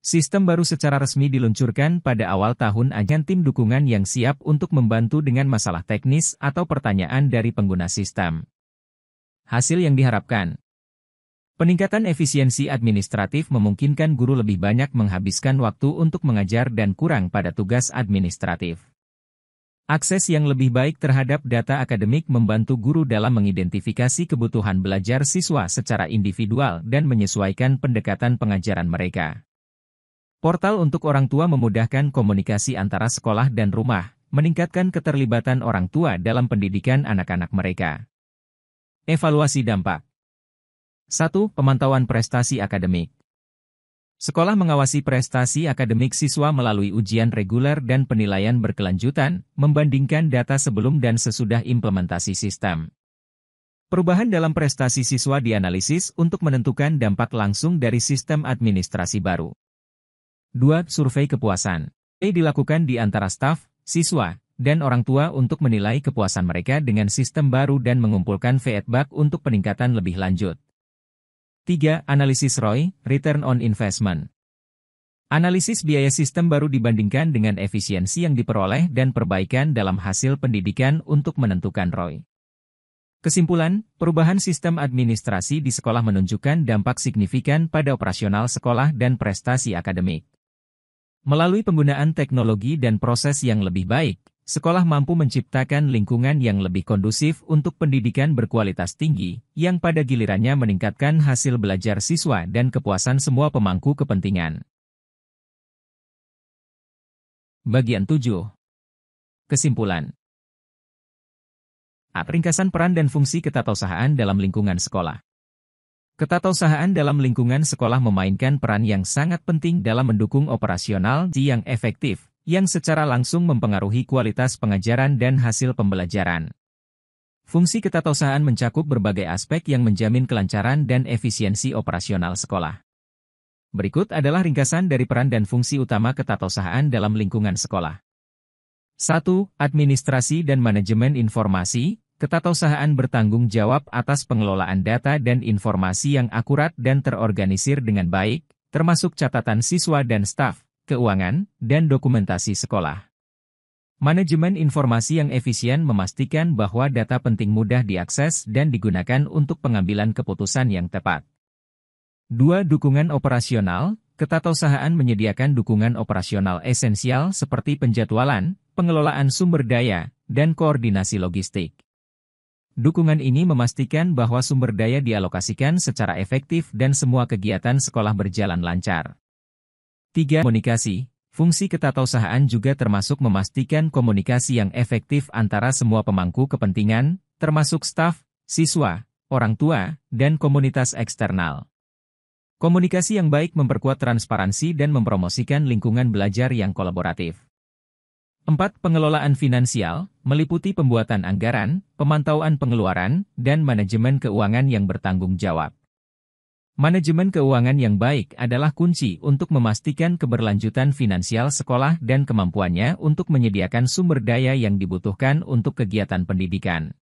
Sistem baru secara resmi diluncurkan pada awal tahun agen tim dukungan yang siap untuk membantu dengan masalah teknis atau pertanyaan dari pengguna sistem. Hasil yang diharapkan Peningkatan efisiensi administratif memungkinkan guru lebih banyak menghabiskan waktu untuk mengajar dan kurang pada tugas administratif. Akses yang lebih baik terhadap data akademik membantu guru dalam mengidentifikasi kebutuhan belajar siswa secara individual dan menyesuaikan pendekatan pengajaran mereka. Portal untuk orang tua memudahkan komunikasi antara sekolah dan rumah, meningkatkan keterlibatan orang tua dalam pendidikan anak-anak mereka. Evaluasi dampak 1. Pemantauan prestasi akademik Sekolah mengawasi prestasi akademik siswa melalui ujian reguler dan penilaian berkelanjutan, membandingkan data sebelum dan sesudah implementasi sistem. Perubahan dalam prestasi siswa dianalisis untuk menentukan dampak langsung dari sistem administrasi baru. 2. Survei kepuasan. E dilakukan di antara staf, siswa, dan orang tua untuk menilai kepuasan mereka dengan sistem baru dan mengumpulkan feedback untuk peningkatan lebih lanjut. 3. Analisis ROI, Return on Investment. Analisis biaya sistem baru dibandingkan dengan efisiensi yang diperoleh dan perbaikan dalam hasil pendidikan untuk menentukan ROI. Kesimpulan, perubahan sistem administrasi di sekolah menunjukkan dampak signifikan pada operasional sekolah dan prestasi akademik. Melalui penggunaan teknologi dan proses yang lebih baik, sekolah mampu menciptakan lingkungan yang lebih kondusif untuk pendidikan berkualitas tinggi, yang pada gilirannya meningkatkan hasil belajar siswa dan kepuasan semua pemangku kepentingan. Bagian 7 Kesimpulan Ringkasan peran dan fungsi ketatausahaan dalam lingkungan sekolah Ketatausahaan dalam lingkungan sekolah memainkan peran yang sangat penting dalam mendukung operasional yang efektif, yang secara langsung mempengaruhi kualitas pengajaran dan hasil pembelajaran. Fungsi ketatausahaan mencakup berbagai aspek yang menjamin kelancaran dan efisiensi operasional sekolah. Berikut adalah ringkasan dari peran dan fungsi utama ketatausahaan dalam lingkungan sekolah. 1. Administrasi dan manajemen informasi, Ketatausahaan bertanggung jawab atas pengelolaan data dan informasi yang akurat dan terorganisir dengan baik, termasuk catatan siswa dan staf, keuangan, dan dokumentasi sekolah. Manajemen informasi yang efisien memastikan bahwa data penting mudah diakses dan digunakan untuk pengambilan keputusan yang tepat. Dua Dukungan operasional Ketatausahaan menyediakan dukungan operasional esensial seperti penjadwalan, pengelolaan sumber daya, dan koordinasi logistik. Dukungan ini memastikan bahwa sumber daya dialokasikan secara efektif dan semua kegiatan sekolah berjalan lancar. 3. Komunikasi Fungsi ketatausahaan juga termasuk memastikan komunikasi yang efektif antara semua pemangku kepentingan, termasuk staf, siswa, orang tua, dan komunitas eksternal. Komunikasi yang baik memperkuat transparansi dan mempromosikan lingkungan belajar yang kolaboratif. 4. Pengelolaan finansial, meliputi pembuatan anggaran, pemantauan pengeluaran, dan manajemen keuangan yang bertanggung jawab. Manajemen keuangan yang baik adalah kunci untuk memastikan keberlanjutan finansial sekolah dan kemampuannya untuk menyediakan sumber daya yang dibutuhkan untuk kegiatan pendidikan.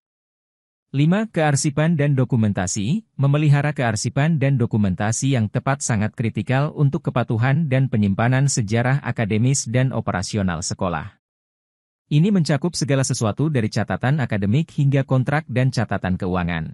5. Kearsipan dan dokumentasi, memelihara kearsipan dan dokumentasi yang tepat sangat kritikal untuk kepatuhan dan penyimpanan sejarah akademis dan operasional sekolah. Ini mencakup segala sesuatu dari catatan akademik hingga kontrak dan catatan keuangan.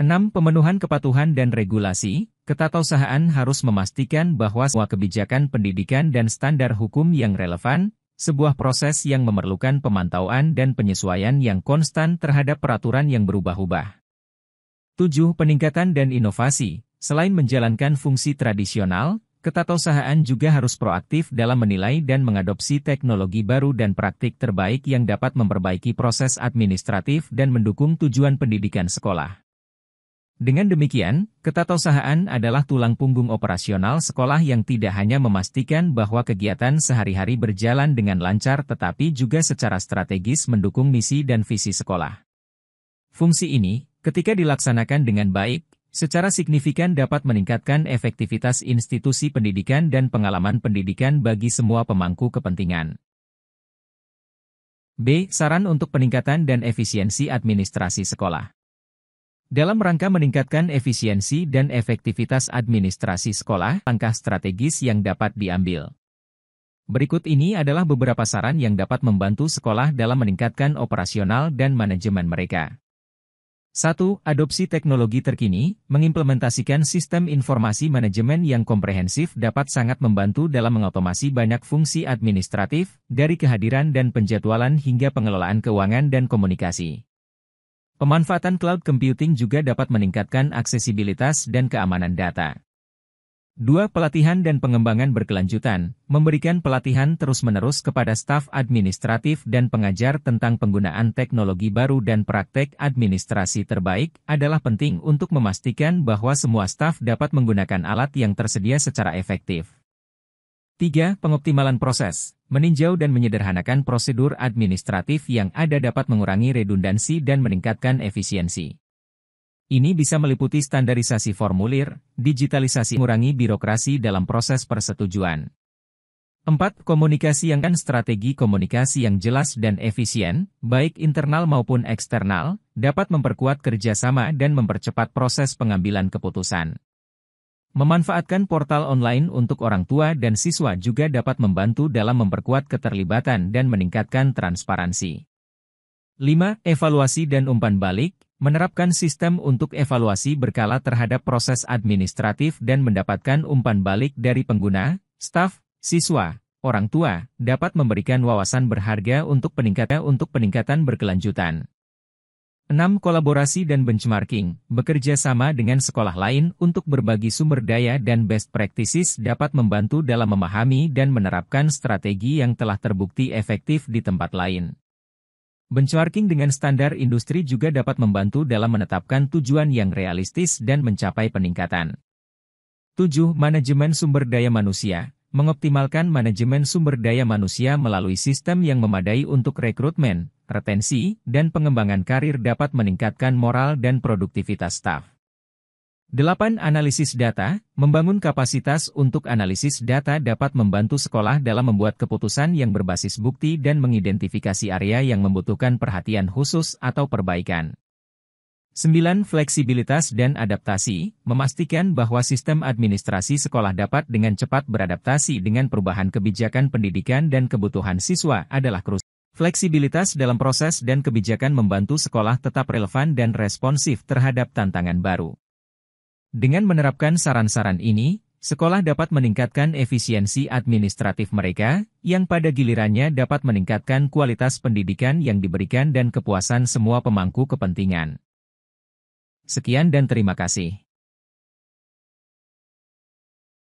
6. Pemenuhan kepatuhan dan regulasi, ketatausahaan harus memastikan bahwa semua kebijakan pendidikan dan standar hukum yang relevan, sebuah proses yang memerlukan pemantauan dan penyesuaian yang konstan terhadap peraturan yang berubah-ubah. 7. Peningkatan dan inovasi, selain menjalankan fungsi tradisional, Ketatausahaan juga harus proaktif dalam menilai dan mengadopsi teknologi baru dan praktik terbaik yang dapat memperbaiki proses administratif dan mendukung tujuan pendidikan sekolah. Dengan demikian, ketatausahaan adalah tulang punggung operasional sekolah yang tidak hanya memastikan bahwa kegiatan sehari-hari berjalan dengan lancar tetapi juga secara strategis mendukung misi dan visi sekolah. Fungsi ini, ketika dilaksanakan dengan baik, secara signifikan dapat meningkatkan efektivitas institusi pendidikan dan pengalaman pendidikan bagi semua pemangku kepentingan. B. Saran untuk peningkatan dan efisiensi administrasi sekolah. Dalam rangka meningkatkan efisiensi dan efektivitas administrasi sekolah, langkah strategis yang dapat diambil. Berikut ini adalah beberapa saran yang dapat membantu sekolah dalam meningkatkan operasional dan manajemen mereka. 1. Adopsi teknologi terkini, mengimplementasikan sistem informasi manajemen yang komprehensif dapat sangat membantu dalam mengotomasi banyak fungsi administratif, dari kehadiran dan penjadwalan hingga pengelolaan keuangan dan komunikasi. Pemanfaatan cloud computing juga dapat meningkatkan aksesibilitas dan keamanan data. Dua pelatihan dan pengembangan berkelanjutan memberikan pelatihan terus-menerus kepada staf administratif dan pengajar tentang penggunaan teknologi baru dan praktek administrasi terbaik adalah penting untuk memastikan bahwa semua staf dapat menggunakan alat yang tersedia secara efektif. 3. Pengoptimalan proses meninjau dan menyederhanakan prosedur administratif yang ada dapat mengurangi redundansi dan meningkatkan efisiensi. Ini bisa meliputi standarisasi formulir, digitalisasi mengurangi birokrasi dalam proses persetujuan. 4. Komunikasi yang kan strategi komunikasi yang jelas dan efisien, baik internal maupun eksternal, dapat memperkuat kerjasama dan mempercepat proses pengambilan keputusan. Memanfaatkan portal online untuk orang tua dan siswa juga dapat membantu dalam memperkuat keterlibatan dan meningkatkan transparansi. 5. Evaluasi dan umpan balik menerapkan sistem untuk evaluasi berkala terhadap proses administratif dan mendapatkan umpan balik dari pengguna, staf, siswa, orang tua, dapat memberikan wawasan berharga untuk peningkatan untuk peningkatan berkelanjutan. 6. Kolaborasi dan benchmarking, bekerja sama dengan sekolah lain untuk berbagi sumber daya dan best practices dapat membantu dalam memahami dan menerapkan strategi yang telah terbukti efektif di tempat lain. Benchmarking dengan standar industri juga dapat membantu dalam menetapkan tujuan yang realistis dan mencapai peningkatan. 7. Manajemen sumber daya manusia Mengoptimalkan manajemen sumber daya manusia melalui sistem yang memadai untuk rekrutmen, retensi, dan pengembangan karir dapat meningkatkan moral dan produktivitas staf. 8. Analisis data, membangun kapasitas untuk analisis data dapat membantu sekolah dalam membuat keputusan yang berbasis bukti dan mengidentifikasi area yang membutuhkan perhatian khusus atau perbaikan. 9. Fleksibilitas dan adaptasi, memastikan bahwa sistem administrasi sekolah dapat dengan cepat beradaptasi dengan perubahan kebijakan pendidikan dan kebutuhan siswa adalah krusial. Fleksibilitas dalam proses dan kebijakan membantu sekolah tetap relevan dan responsif terhadap tantangan baru. Dengan menerapkan saran-saran ini, sekolah dapat meningkatkan efisiensi administratif mereka, yang pada gilirannya dapat meningkatkan kualitas pendidikan yang diberikan dan kepuasan semua pemangku kepentingan. Sekian dan terima kasih.